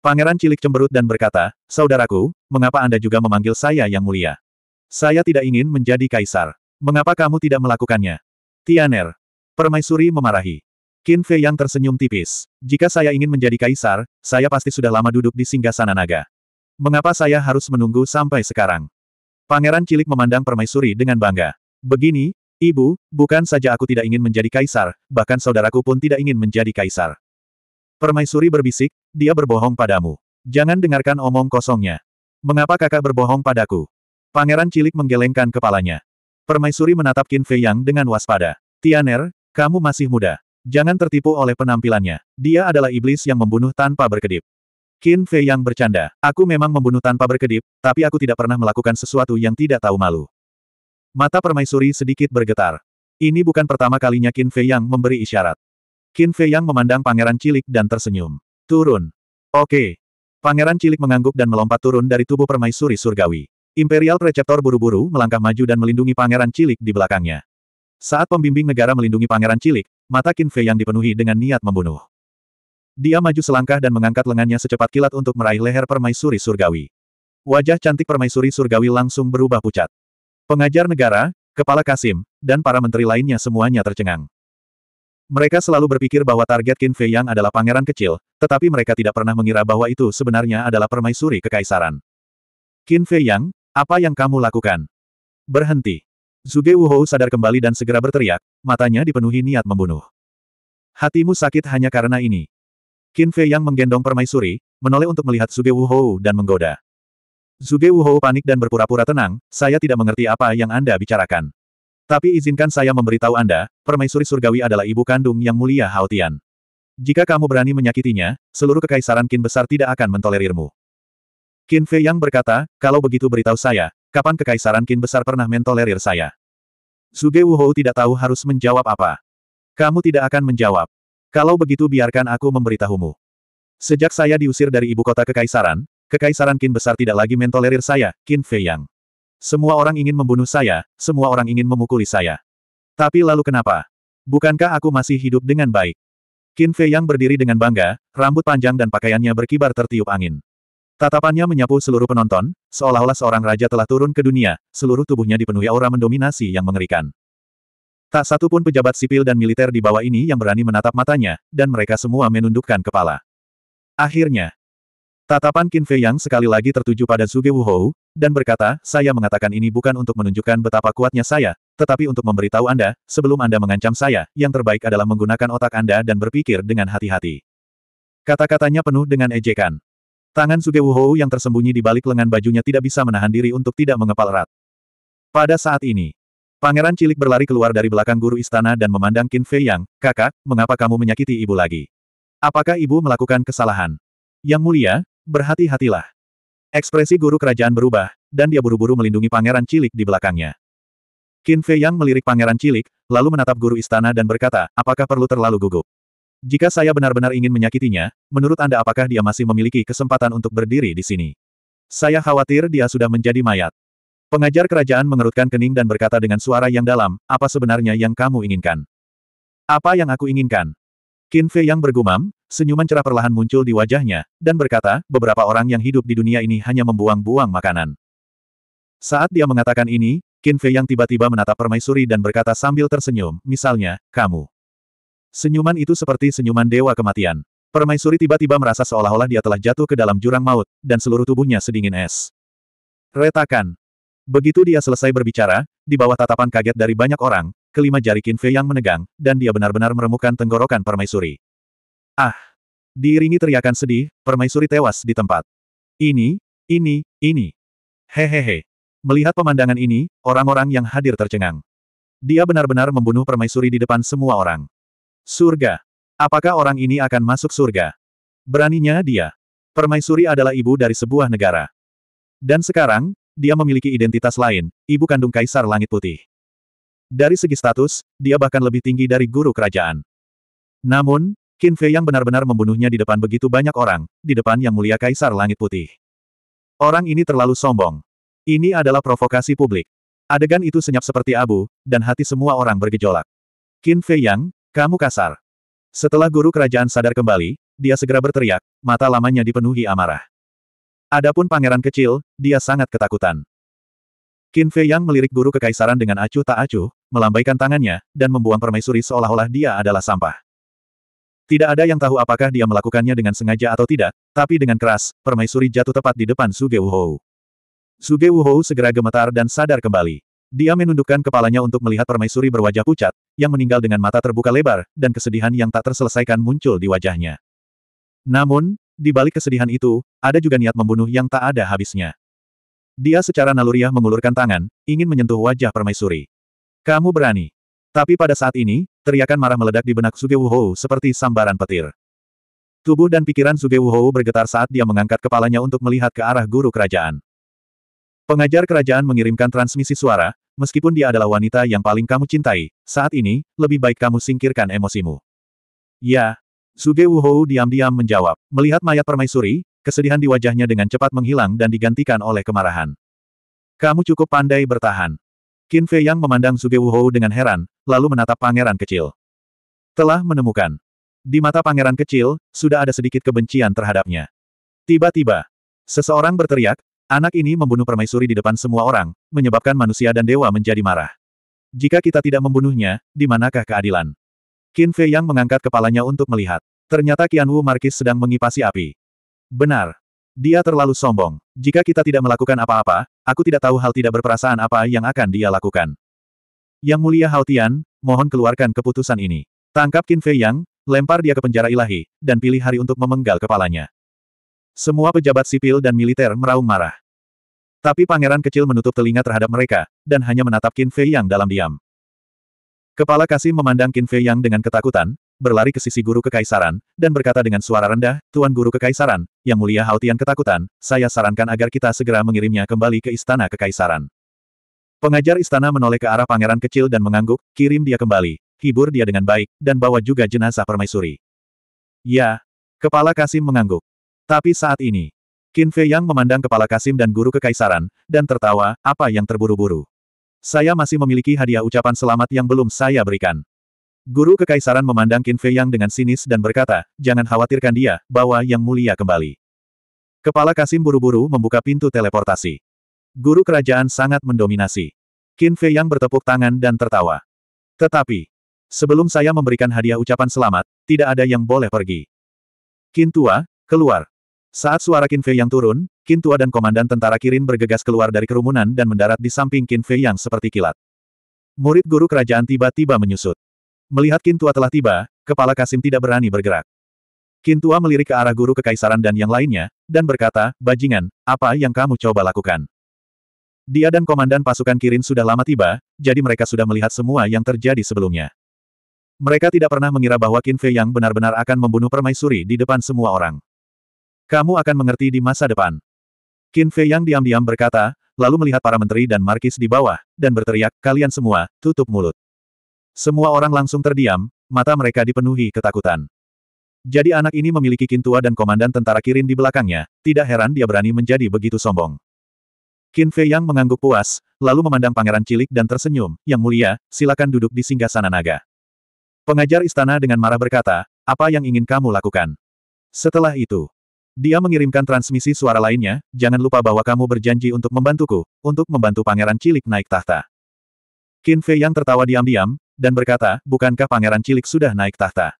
Pangeran cilik cemberut dan berkata, Saudaraku, mengapa Anda juga memanggil saya yang mulia? Saya tidak ingin menjadi kaisar. Mengapa kamu tidak melakukannya? Tianer. Permaisuri memarahi. Qin Fei yang tersenyum tipis. Jika saya ingin menjadi kaisar, saya pasti sudah lama duduk di singgasana naga. Mengapa saya harus menunggu sampai sekarang? Pangeran cilik memandang permaisuri dengan bangga. Begini, ibu, bukan saja aku tidak ingin menjadi kaisar, bahkan saudaraku pun tidak ingin menjadi kaisar. Permaisuri berbisik, dia berbohong padamu. Jangan dengarkan omong kosongnya. Mengapa kakak berbohong padaku? Pangeran cilik menggelengkan kepalanya. Permaisuri menatap Qin Fei Yang dengan waspada. Tianer, kamu masih muda. Jangan tertipu oleh penampilannya. Dia adalah iblis yang membunuh tanpa berkedip. Qin Fei yang bercanda. Aku memang membunuh tanpa berkedip, tapi aku tidak pernah melakukan sesuatu yang tidak tahu malu. Mata permaisuri sedikit bergetar. Ini bukan pertama kalinya Qin Fei yang memberi isyarat. Qin Fei yang memandang pangeran cilik dan tersenyum. Turun. Oke. Pangeran cilik mengangguk dan melompat turun dari tubuh permaisuri surgawi. Imperial Preceptor buru-buru melangkah maju dan melindungi pangeran cilik di belakangnya. Saat pembimbing negara melindungi pangeran cilik, mata Qin Fei yang dipenuhi dengan niat membunuh. Dia maju selangkah dan mengangkat lengannya secepat kilat untuk meraih leher permaisuri surgawi. Wajah cantik permaisuri surgawi langsung berubah pucat. Pengajar negara, kepala Kasim, dan para menteri lainnya semuanya tercengang. Mereka selalu berpikir bahwa target Qin Fei Yang adalah pangeran kecil, tetapi mereka tidak pernah mengira bahwa itu sebenarnya adalah permaisuri kekaisaran. Qin Fei Yang, apa yang kamu lakukan? Berhenti. Zuge Wuhou sadar kembali dan segera berteriak, matanya dipenuhi niat membunuh. Hatimu sakit hanya karena ini. Qin Fei yang menggendong permaisuri, menoleh untuk melihat Zuge Wuhou dan menggoda. Zuge Wuhou panik dan berpura-pura tenang, saya tidak mengerti apa yang Anda bicarakan. Tapi izinkan saya memberitahu Anda, permaisuri surgawi adalah ibu kandung yang mulia Haotian. Jika kamu berani menyakitinya, seluruh kekaisaran Qin besar tidak akan mentolerirmu. Qin Fei Yang berkata, kalau begitu beritahu saya, Kapan Kekaisaran Qin Besar pernah mentolerir saya? Suge Wuhou tidak tahu harus menjawab apa. Kamu tidak akan menjawab. Kalau begitu biarkan aku memberitahumu. Sejak saya diusir dari ibu kota Kekaisaran, Kekaisaran Qin Besar tidak lagi mentolerir saya, Qin Yang. Semua orang ingin membunuh saya, semua orang ingin memukuli saya. Tapi lalu kenapa? Bukankah aku masih hidup dengan baik? Qin Yang berdiri dengan bangga, rambut panjang dan pakaiannya berkibar tertiup angin. Tatapannya menyapu seluruh penonton, seolah-olah seorang raja telah turun ke dunia, seluruh tubuhnya dipenuhi aura mendominasi yang mengerikan. Tak satu pun pejabat sipil dan militer di bawah ini yang berani menatap matanya, dan mereka semua menundukkan kepala. Akhirnya, tatapan Qin Fei Yang sekali lagi tertuju pada Zhuge Wuhou, dan berkata, saya mengatakan ini bukan untuk menunjukkan betapa kuatnya saya, tetapi untuk memberitahu Anda, sebelum Anda mengancam saya, yang terbaik adalah menggunakan otak Anda dan berpikir dengan hati-hati. Kata-katanya penuh dengan ejekan. Tangan Sugewuhou yang tersembunyi di balik lengan bajunya tidak bisa menahan diri untuk tidak mengepal erat. Pada saat ini, pangeran cilik berlari keluar dari belakang guru istana dan memandang Qin Fei Yang, kakak, mengapa kamu menyakiti ibu lagi? Apakah ibu melakukan kesalahan? Yang mulia, berhati-hatilah. Ekspresi guru kerajaan berubah, dan dia buru-buru melindungi pangeran cilik di belakangnya. Qin Fei Yang melirik pangeran cilik, lalu menatap guru istana dan berkata, apakah perlu terlalu gugup? Jika saya benar-benar ingin menyakitinya, menurut Anda apakah dia masih memiliki kesempatan untuk berdiri di sini? Saya khawatir dia sudah menjadi mayat. Pengajar kerajaan mengerutkan kening dan berkata dengan suara yang dalam, apa sebenarnya yang kamu inginkan? Apa yang aku inginkan? Qin Fei yang bergumam, senyuman cerah perlahan muncul di wajahnya, dan berkata, beberapa orang yang hidup di dunia ini hanya membuang-buang makanan. Saat dia mengatakan ini, Qin Fei yang tiba-tiba menatap permaisuri dan berkata sambil tersenyum, misalnya, kamu. Senyuman itu seperti senyuman dewa kematian. Permaisuri tiba-tiba merasa seolah-olah dia telah jatuh ke dalam jurang maut, dan seluruh tubuhnya sedingin es. Retakan. Begitu dia selesai berbicara, di bawah tatapan kaget dari banyak orang, kelima jari Kinfe yang menegang, dan dia benar-benar meremukkan tenggorokan permaisuri. Ah! Diiringi teriakan sedih, permaisuri tewas di tempat. Ini, ini, ini. Hehehe. Melihat pemandangan ini, orang-orang yang hadir tercengang. Dia benar-benar membunuh permaisuri di depan semua orang. Surga. Apakah orang ini akan masuk surga? Beraninya dia. Permaisuri adalah ibu dari sebuah negara. Dan sekarang, dia memiliki identitas lain, ibu kandung Kaisar Langit Putih. Dari segi status, dia bahkan lebih tinggi dari guru kerajaan. Namun, Qin Fei yang benar-benar membunuhnya di depan begitu banyak orang, di depan yang mulia Kaisar Langit Putih. Orang ini terlalu sombong. Ini adalah provokasi publik. Adegan itu senyap seperti abu, dan hati semua orang bergejolak. Qin Fei Yang, kamu kasar. Setelah guru kerajaan sadar kembali, dia segera berteriak, mata lamanya dipenuhi amarah. Adapun pangeran kecil, dia sangat ketakutan. Qin Fei Yang melirik guru kekaisaran dengan acuh tak acuh, melambaikan tangannya, dan membuang permaisuri seolah-olah dia adalah sampah. Tidak ada yang tahu apakah dia melakukannya dengan sengaja atau tidak, tapi dengan keras, permaisuri jatuh tepat di depan Suge Wuhou. Suge Wuhou segera gemetar dan sadar kembali. Dia menundukkan kepalanya untuk melihat permaisuri berwajah pucat, yang meninggal dengan mata terbuka lebar, dan kesedihan yang tak terselesaikan muncul di wajahnya. Namun, di balik kesedihan itu, ada juga niat membunuh yang tak ada habisnya. Dia secara naluriah mengulurkan tangan, ingin menyentuh wajah permaisuri. Kamu berani. Tapi pada saat ini, teriakan marah meledak di benak Wuhou seperti sambaran petir. Tubuh dan pikiran Wuhou bergetar saat dia mengangkat kepalanya untuk melihat ke arah guru kerajaan. Pengajar kerajaan mengirimkan transmisi suara, meskipun dia adalah wanita yang paling kamu cintai, saat ini, lebih baik kamu singkirkan emosimu. Ya. Suge Wuhou diam-diam menjawab. Melihat mayat permaisuri, kesedihan di wajahnya dengan cepat menghilang dan digantikan oleh kemarahan. Kamu cukup pandai bertahan. Qin Fei Yang memandang Suge Wuhou dengan heran, lalu menatap pangeran kecil. Telah menemukan. Di mata pangeran kecil, sudah ada sedikit kebencian terhadapnya. Tiba-tiba, seseorang berteriak, Anak ini membunuh permaisuri di depan semua orang, menyebabkan manusia dan dewa menjadi marah. Jika kita tidak membunuhnya, di manakah keadilan? Qin Fei Yang mengangkat kepalanya untuk melihat. Ternyata Qian Wu Markis sedang mengipasi api. Benar. Dia terlalu sombong. Jika kita tidak melakukan apa-apa, aku tidak tahu hal tidak berperasaan apa yang akan dia lakukan. Yang mulia Hao Tian, mohon keluarkan keputusan ini. Tangkap Qin Fei Yang, lempar dia ke penjara ilahi, dan pilih hari untuk memenggal kepalanya. Semua pejabat sipil dan militer meraung marah. Tapi pangeran kecil menutup telinga terhadap mereka, dan hanya menatap Qin Fei Yang dalam diam. Kepala Kasim memandang Qin Fei Yang dengan ketakutan, berlari ke sisi guru kekaisaran, dan berkata dengan suara rendah, Tuan Guru Kekaisaran, Yang Mulia Haotian ketakutan, saya sarankan agar kita segera mengirimnya kembali ke Istana Kekaisaran. Pengajar istana menoleh ke arah pangeran kecil dan mengangguk, kirim dia kembali, hibur dia dengan baik, dan bawa juga jenazah permaisuri. Ya. Kepala Kasim mengangguk. Tapi saat ini, Qin Fei Yang memandang kepala Kasim dan guru kekaisaran, dan tertawa, apa yang terburu-buru. Saya masih memiliki hadiah ucapan selamat yang belum saya berikan. Guru kekaisaran memandang Qin Fei Yang dengan sinis dan berkata, jangan khawatirkan dia, bawa yang mulia kembali. Kepala Kasim buru-buru membuka pintu teleportasi. Guru kerajaan sangat mendominasi. Qin Fei Yang bertepuk tangan dan tertawa. Tetapi, sebelum saya memberikan hadiah ucapan selamat, tidak ada yang boleh pergi. Qin Tua, keluar. Saat suara Qin Fei yang turun, Qin Tua dan komandan tentara Kirin bergegas keluar dari kerumunan dan mendarat di samping Qin Fei yang seperti kilat. Murid guru kerajaan tiba-tiba menyusut. Melihat Qin Tua telah tiba, kepala Kasim tidak berani bergerak. Qin Tua melirik ke arah guru kekaisaran dan yang lainnya, dan berkata, Bajingan, apa yang kamu coba lakukan? Dia dan komandan pasukan Kirin sudah lama tiba, jadi mereka sudah melihat semua yang terjadi sebelumnya. Mereka tidak pernah mengira bahwa Qin Fei yang benar-benar akan membunuh permaisuri di depan semua orang. Kamu akan mengerti di masa depan. Qin Fei yang diam-diam berkata, lalu melihat para menteri dan markis di bawah, dan berteriak, kalian semua, tutup mulut. Semua orang langsung terdiam, mata mereka dipenuhi ketakutan. Jadi anak ini memiliki kintua dan komandan tentara Kirin di belakangnya, tidak heran dia berani menjadi begitu sombong. Qin Fei Yang mengangguk puas, lalu memandang pangeran cilik dan tersenyum, Yang mulia, silakan duduk di singgah sana naga. Pengajar istana dengan marah berkata, apa yang ingin kamu lakukan? Setelah itu, dia mengirimkan transmisi suara lainnya, jangan lupa bahwa kamu berjanji untuk membantuku, untuk membantu pangeran cilik naik tahta. Qin Fei yang tertawa diam-diam, dan berkata, bukankah pangeran cilik sudah naik tahta?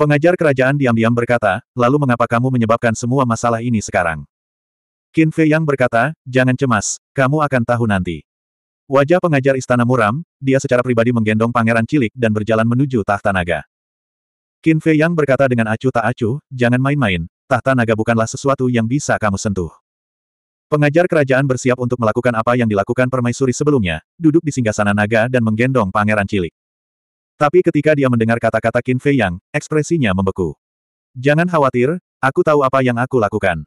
Pengajar kerajaan diam-diam berkata, lalu mengapa kamu menyebabkan semua masalah ini sekarang? Qin Fei yang berkata, jangan cemas, kamu akan tahu nanti. Wajah pengajar istana muram, dia secara pribadi menggendong pangeran cilik dan berjalan menuju tahta naga. Qin Fei yang berkata dengan acuh tak acuh, jangan main-main, tahta naga bukanlah sesuatu yang bisa kamu sentuh. Pengajar kerajaan bersiap untuk melakukan apa yang dilakukan permaisuri sebelumnya, duduk di singgasana naga dan menggendong pangeran cilik. Tapi ketika dia mendengar kata-kata Qin Fei Yang, ekspresinya membeku. Jangan khawatir, aku tahu apa yang aku lakukan.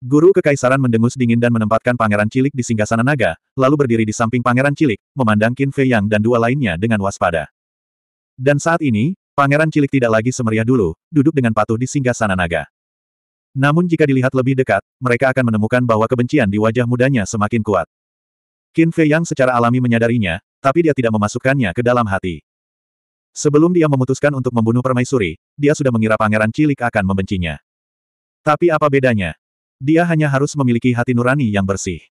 Guru Kekaisaran mendengus dingin dan menempatkan pangeran cilik di singgasana naga, lalu berdiri di samping pangeran cilik, memandang Qin Fei Yang dan dua lainnya dengan waspada. Dan saat ini, pangeran cilik tidak lagi semeriah dulu, duduk dengan patuh di singgasana naga. Namun jika dilihat lebih dekat, mereka akan menemukan bahwa kebencian di wajah mudanya semakin kuat. Qin Fei Yang secara alami menyadarinya, tapi dia tidak memasukkannya ke dalam hati. Sebelum dia memutuskan untuk membunuh permaisuri, dia sudah mengira pangeran cilik akan membencinya. Tapi apa bedanya? Dia hanya harus memiliki hati nurani yang bersih.